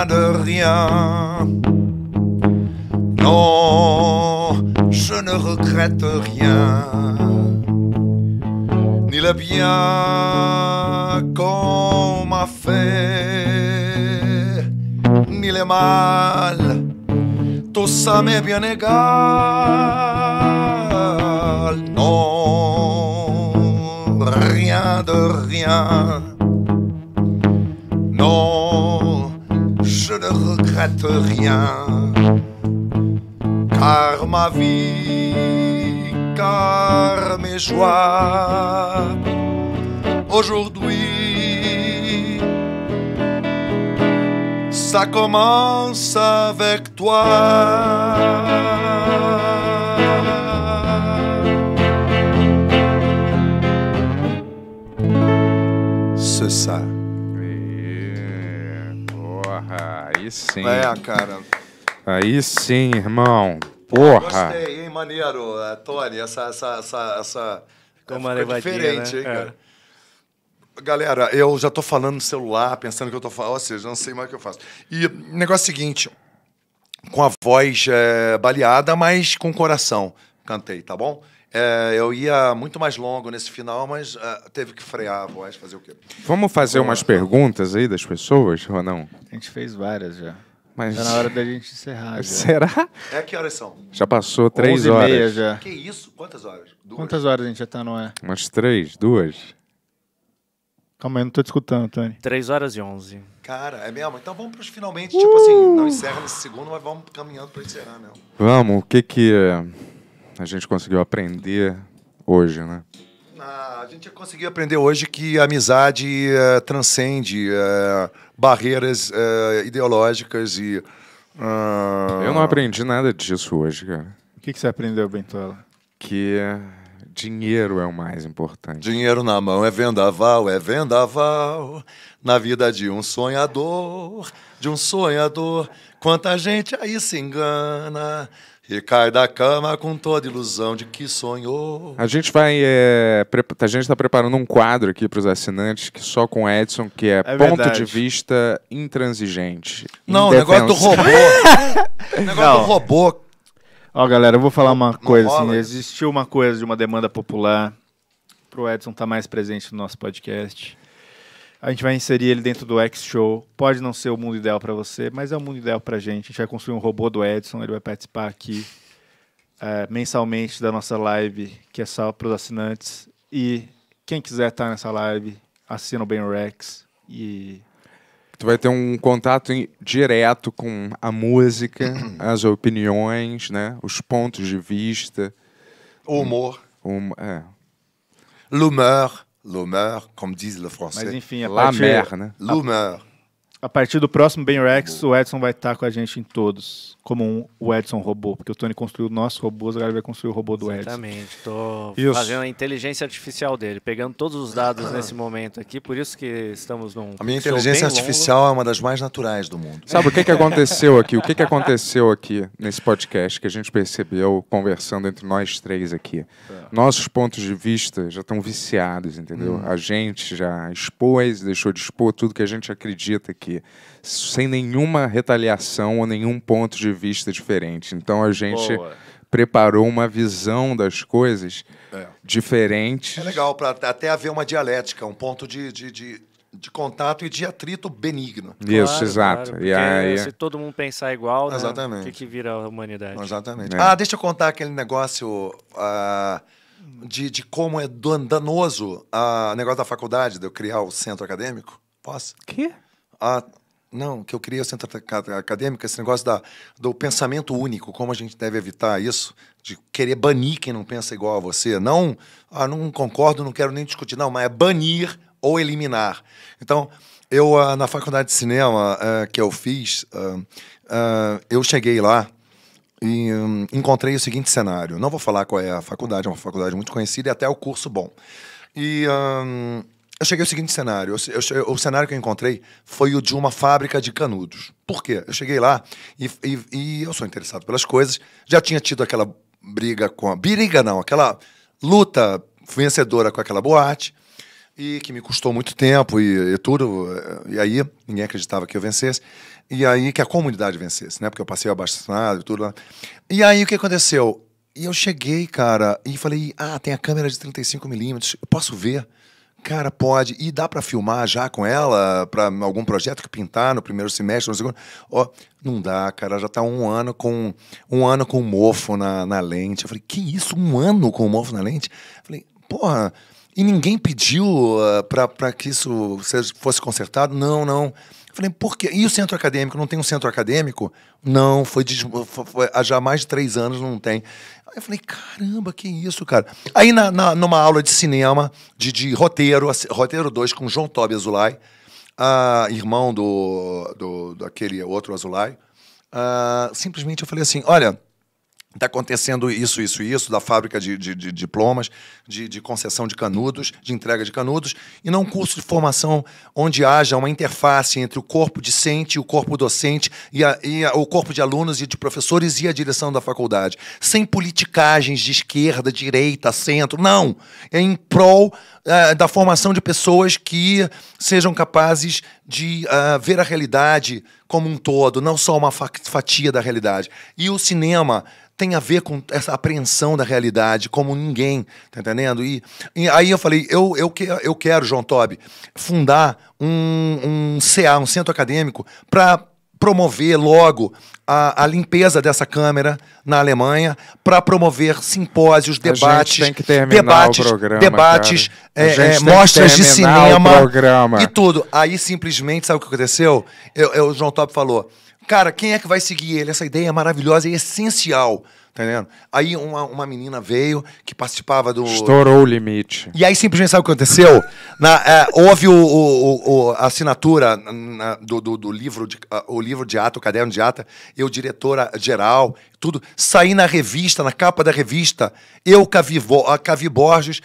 de rien. Non, je ne regrette rien, ni le bien qu'on m'a fait, ni le mal, tout ça m'est bien égal. Non, rien de rien. Non je ne regrette rien, car ma vie, car mes joies, aujourd'hui, ça commence avec toi. C'est ça Aí sim. É, cara. Aí sim, irmão. Porra. Gostei, hein, maneiro. Uh, Tony, essa. essa, essa, essa... Ficou é, uma Ficou diferente, né? cara. É. Galera, eu já tô falando no celular, pensando que eu tô falando, ou seja, não sei mais o que eu faço. E negócio seguinte, com a voz é, baleada, mas com coração, cantei, tá bom? É, eu ia muito mais longo nesse final, mas uh, teve que frear a voz, fazer o quê? Vamos fazer umas perguntas aí das pessoas, ou não? A gente fez várias já. Mas... Tá na hora da gente encerrar. Já. Será? É que horas são? Já passou três horas. E meia já. Que isso? Quantas horas? Duas. Quantas horas a gente já tá não é? Umas três, duas. Calma aí, não tô te escutando, Tony. Três horas e onze. Cara, é mesmo? Então vamos pros finalmente, uh! tipo assim, não encerra nesse segundo, mas vamos caminhando pra encerrar mesmo. Vamos, o que que. É? a gente conseguiu aprender hoje, né? A gente conseguiu aprender hoje que a amizade eh, transcende eh, barreiras eh, ideológicas e. Ah, Eu não aprendi nada disso hoje, cara. O que, que você aprendeu, Bentola? Que dinheiro é o mais importante. Dinheiro na mão é vendaval, é vendaval. Na vida de um sonhador, de um sonhador. Quanta gente aí se engana e cai da cama com toda ilusão de que sonhou. A gente vai. É, a gente está preparando um quadro aqui para os assinantes que só com Edson, que é, é ponto de vista intransigente. Não, negócio do robô. negócio Não. do robô. Ó, galera, eu vou falar uma coisa. Assim, existiu uma coisa de uma demanda popular para o Edson estar tá mais presente no nosso podcast. A gente vai inserir ele dentro do X-Show. Pode não ser o mundo ideal para você, mas é o mundo ideal para a gente. A gente vai construir um robô do Edson, ele vai participar aqui é, mensalmente da nossa live, que é só para os assinantes. E quem quiser estar tá nessa live, assina o Ben Rex e Tu vai ter um contato direto com a música, as opiniões, né? Os pontos de vista. O humor. Um, um, é. L'humeur. l'humeur, comme disent les Français. la enfim, a ah. l'humeur. A partir do próximo Ben Rex, o Edson vai estar com a gente em todos, como um, o Edson robô, porque o Tony construiu o nosso robô, agora ele vai construir o robô do Exatamente. Edson. Exatamente, estou fazendo a inteligência artificial dele, pegando todos os dados nesse momento aqui, por isso que estamos num. A minha inteligência artificial longo. é uma das mais naturais do mundo. Sabe o que, que aconteceu aqui? O que, que aconteceu aqui nesse podcast que a gente percebeu conversando entre nós três aqui? É. Nossos pontos de vista já estão viciados, entendeu? Hum. A gente já expôs, deixou de expor tudo que a gente acredita aqui. Sem nenhuma retaliação ou nenhum ponto de vista diferente. Então a gente. Boa preparou uma visão das coisas é. diferente. É legal, para até haver uma dialética, um ponto de, de, de, de contato e de atrito benigno. Isso, claro, exato. Claro, e aí... É se todo mundo pensar igual, Né, o que, que vira a humanidade? Exatamente. É. Ah, deixa eu contar aquele negócio. Ah, de, de como é danoso ah, o negócio da faculdade, de eu criar o centro acadêmico? Posso? Que? a não, que eu queria centro acadêmico, esse negócio da, do pensamento único, como a gente deve evitar isso, de querer banir quem não pensa igual a você. Não, ah, não concordo, não quero nem discutir, não, mas é banir ou eliminar. Então, eu, ah, na faculdade de cinema ah, que eu fiz, ah, eu cheguei lá e hum, encontrei o seguinte cenário. Não vou falar qual é a faculdade, é uma faculdade muito conhecida e até o curso bom. E hum, eu cheguei ao seguinte cenário. Eu, eu, o cenário que eu encontrei foi o de uma fábrica de canudos. Por quê? Eu cheguei lá e, e, e eu sou interessado pelas coisas. Já tinha tido aquela briga com a. Briga não, aquela luta vencedora com aquela boate. E que me custou muito tempo e, e tudo. E aí, ninguém acreditava que eu vencesse. E aí, que a comunidade vencesse, né? Porque eu passei abastecido e tudo lá. E aí, o que aconteceu? E eu cheguei, cara, e falei: ah, tem a câmera de 35 eu posso ver? Cara, pode. E dá para filmar já com ela? para algum projeto que pintar no primeiro semestre, no segundo? Ó, não dá, cara. Já tá um ano com um ano com mofo na, na lente. Eu falei, que isso? Um ano com mofo na lente? Eu falei, porra. E ninguém pediu uh, ah, para que isso seja, fosse consertado? Não, não. Eu falei, por quê? E o centro acadêmico? Não tem um centro acadêmico? Não, foi, de, foi, foi há já mais de três anos não tem. Eu falei, caramba, que isso, cara. Aí na, na numa aula de cinema, de, de roteiro, roteiro 2 com João Tobi Azulay, uh, irmão do, do, daquele outro Azulay, uh, simplesmente eu falei assim, olha, Está acontecendo isso, isso, isso, da fábrica de, de, de diplomas, de, de, concessão de canudos, de entrega de canudos, e não um curso de formação onde haja uma interface entre o corpo discente, o corpo docente, e, a, e a, o corpo de alunos e de professores e a direção da faculdade. Sem politicagens de esquerda, direita, centro, não. É em prol uh, da formação de pessoas que sejam capazes de uh, ver a realidade como um todo, não só uma fatia da realidade. E o cinema tem a ver com essa apreensão da realidade, como ninguém, tá entendendo? E, e aí eu falei, eu, eu, que, eu quero, João Tobi, fundar um, um CA, um centro acadêmico, para promover logo a, a, limpeza dessa câmera na Alemanha para promover simpósios, debates, debates, programa, debates, é, é, mostras de cinema e tudo. Aí simplesmente sabe o que aconteceu? Eu, eu o João Tobi falou: Cara, quem é que vai seguir ele? Essa ideia é maravilhosa e é essencial entendendo? Aí uma, uma menina veio que participava do. Estourou o limite. E aí simplesmente sabe o que aconteceu? Na, é, houve o, o, o, a assinatura na, do, do, do, livro, de, o livro de ata, o caderno de ata, eu, diretora geral, tudo. Saí na revista, na capa da revista, eu, Cavi, Cavi Borges,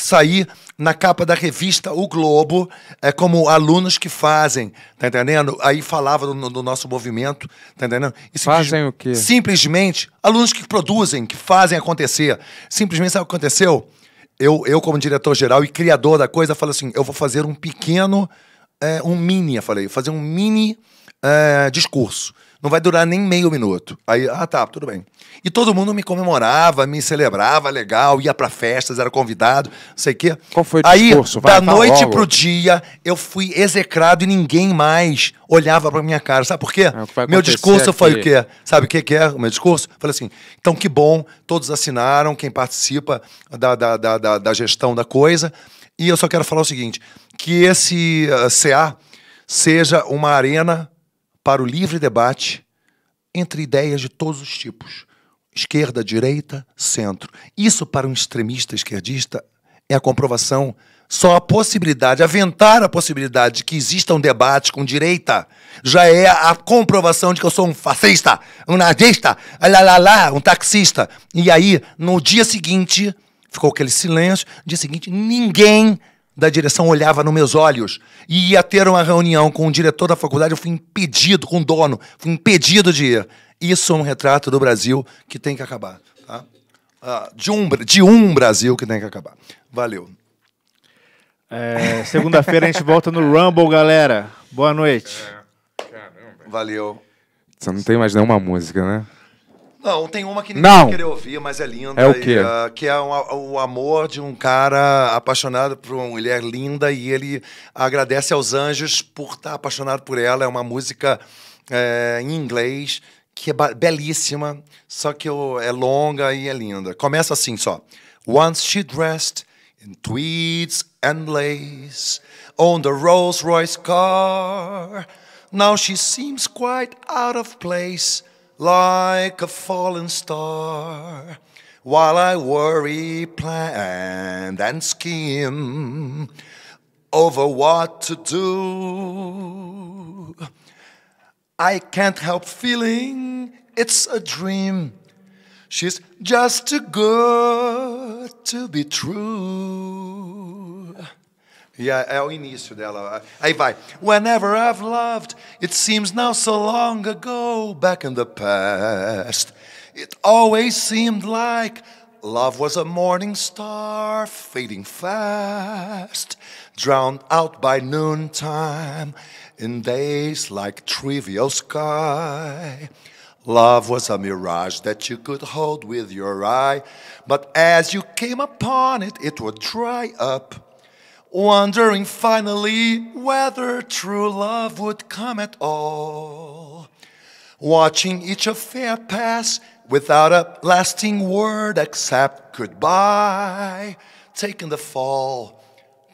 saí na capa da revista O Globo, é, como alunos que fazem, tá entendendo? Aí falava do, do nosso movimento, tá entendendo? E, fazem o quê? Simplesmente, alunos que produzem, que fazem acontecer. Simplesmente sabe o que aconteceu? Eu, eu como diretor-geral e criador da coisa, falo assim: eu vou fazer um pequeno, é, um mini, eu falei, fazer um mini é, discurso. Não vai durar nem meio minuto. Aí, ah, tá, tudo bem. E todo mundo me comemorava, me celebrava, legal, ia para festas, era convidado, não sei o quê. Qual foi o Aí, discurso? Vai, da noite logo. pro dia, eu fui execrado e ninguém mais olhava pra minha cara. Sabe por quê? É, meu discurso aqui. foi o quê? Sabe o que, que é o meu discurso? Falei assim, então que bom, todos assinaram, quem participa da, da, da, da, da gestão da coisa. E eu só quero falar o seguinte, que esse uh, eh, CA seja uma arena para o livre debate entre ideias de todos os tipos, esquerda, direita, centro. Isso para um extremista esquerdista é a comprovação só a possibilidade, aventar a possibilidade de que exista um debate com direita, já é a comprovação de que eu sou um fascista, um nazista, ah, lá, lá, lá, um taxista. E aí, no dia seguinte, ficou aquele silêncio, no dia seguinte, ninguém da direção olhava nos meus olhos e ia ter uma reunião com o diretor da faculdade, eu fui impedido, com o dono, fui impedido de ir. Isso é um retrato do Brasil que tem que acabar. Tá? Ah, de, um, de um Brasil que tem que acabar. Valeu. É, Segunda-feira a gente volta no Rumble, galera. Boa noite. É, Valeu. Você não tem mais nenhuma música, né? Não, tem uma que ninguém Não. querer ouvir, mas é linda. É o quê? E, ah, que é um- o amor de um cara apaixonado por uma mulher é linda e ele agradece aos anjos por estar tá apaixonado por ela. É uma música é, em inglês que é belíssima, só que é longa e é linda. Começa assim só. Once she dressed in tweeds and lace on the Rolls Royce car. Now she seems quite out of place like a fallen star while I worry, plan, and scheme over what to do. I can't help feeling it's a dream. She's just too good to be true. E é, é o início dela. Aí vai. Whenever I've loved, it seems now so long ago, back in the past. It always seemed like love was a morning star fading fast, drowned out by noontime in days like trivial sky. Love was a mirage that you could hold with your eye, but as you came upon it, it would dry up wondering finally whether true love would come at all. Watching each affair pass without a lasting word except goodbye, taking the fall,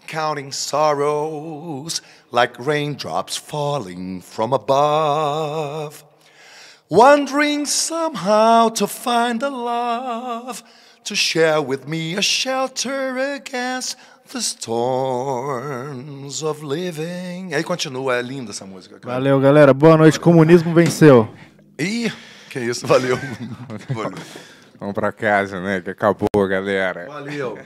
counting sorrows like raindrops falling from above. Wondering somehow to find a love to share with me a shelter against The storms of living. Aí continua, é linda essa música. Cara. Valeu, galera. Boa noite. Comunismo venceu. Ih, que isso, valeu. valeu. Vamos pra casa, né? Que acabou, galera. Valeu.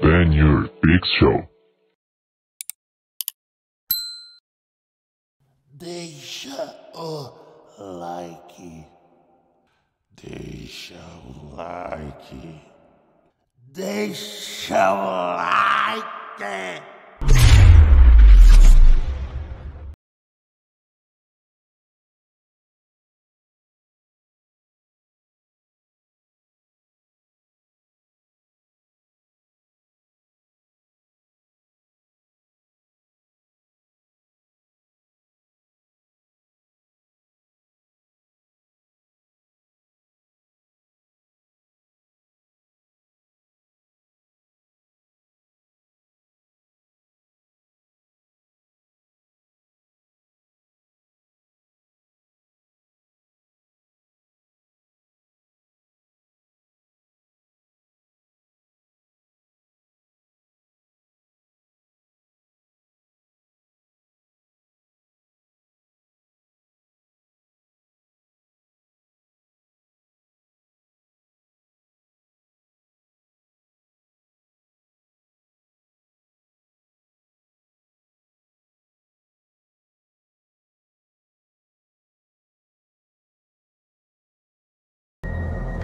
Then your big show. Deixa o like. Deixa o like. Deixa o like.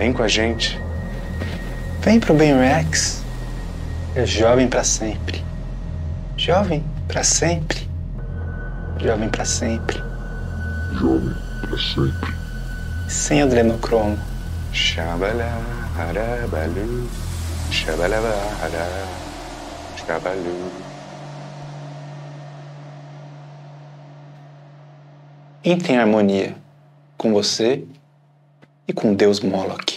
Vem com a gente. Vem pro Ben Rex. É jovem para sempre. Jovem para sempre. Jovem para sempre. Jovem para sempre. Sem adrenocromo. Xabalá, arabalu, xabalabara, xabalu. Entre em harmonia com você e com Deus Moloch.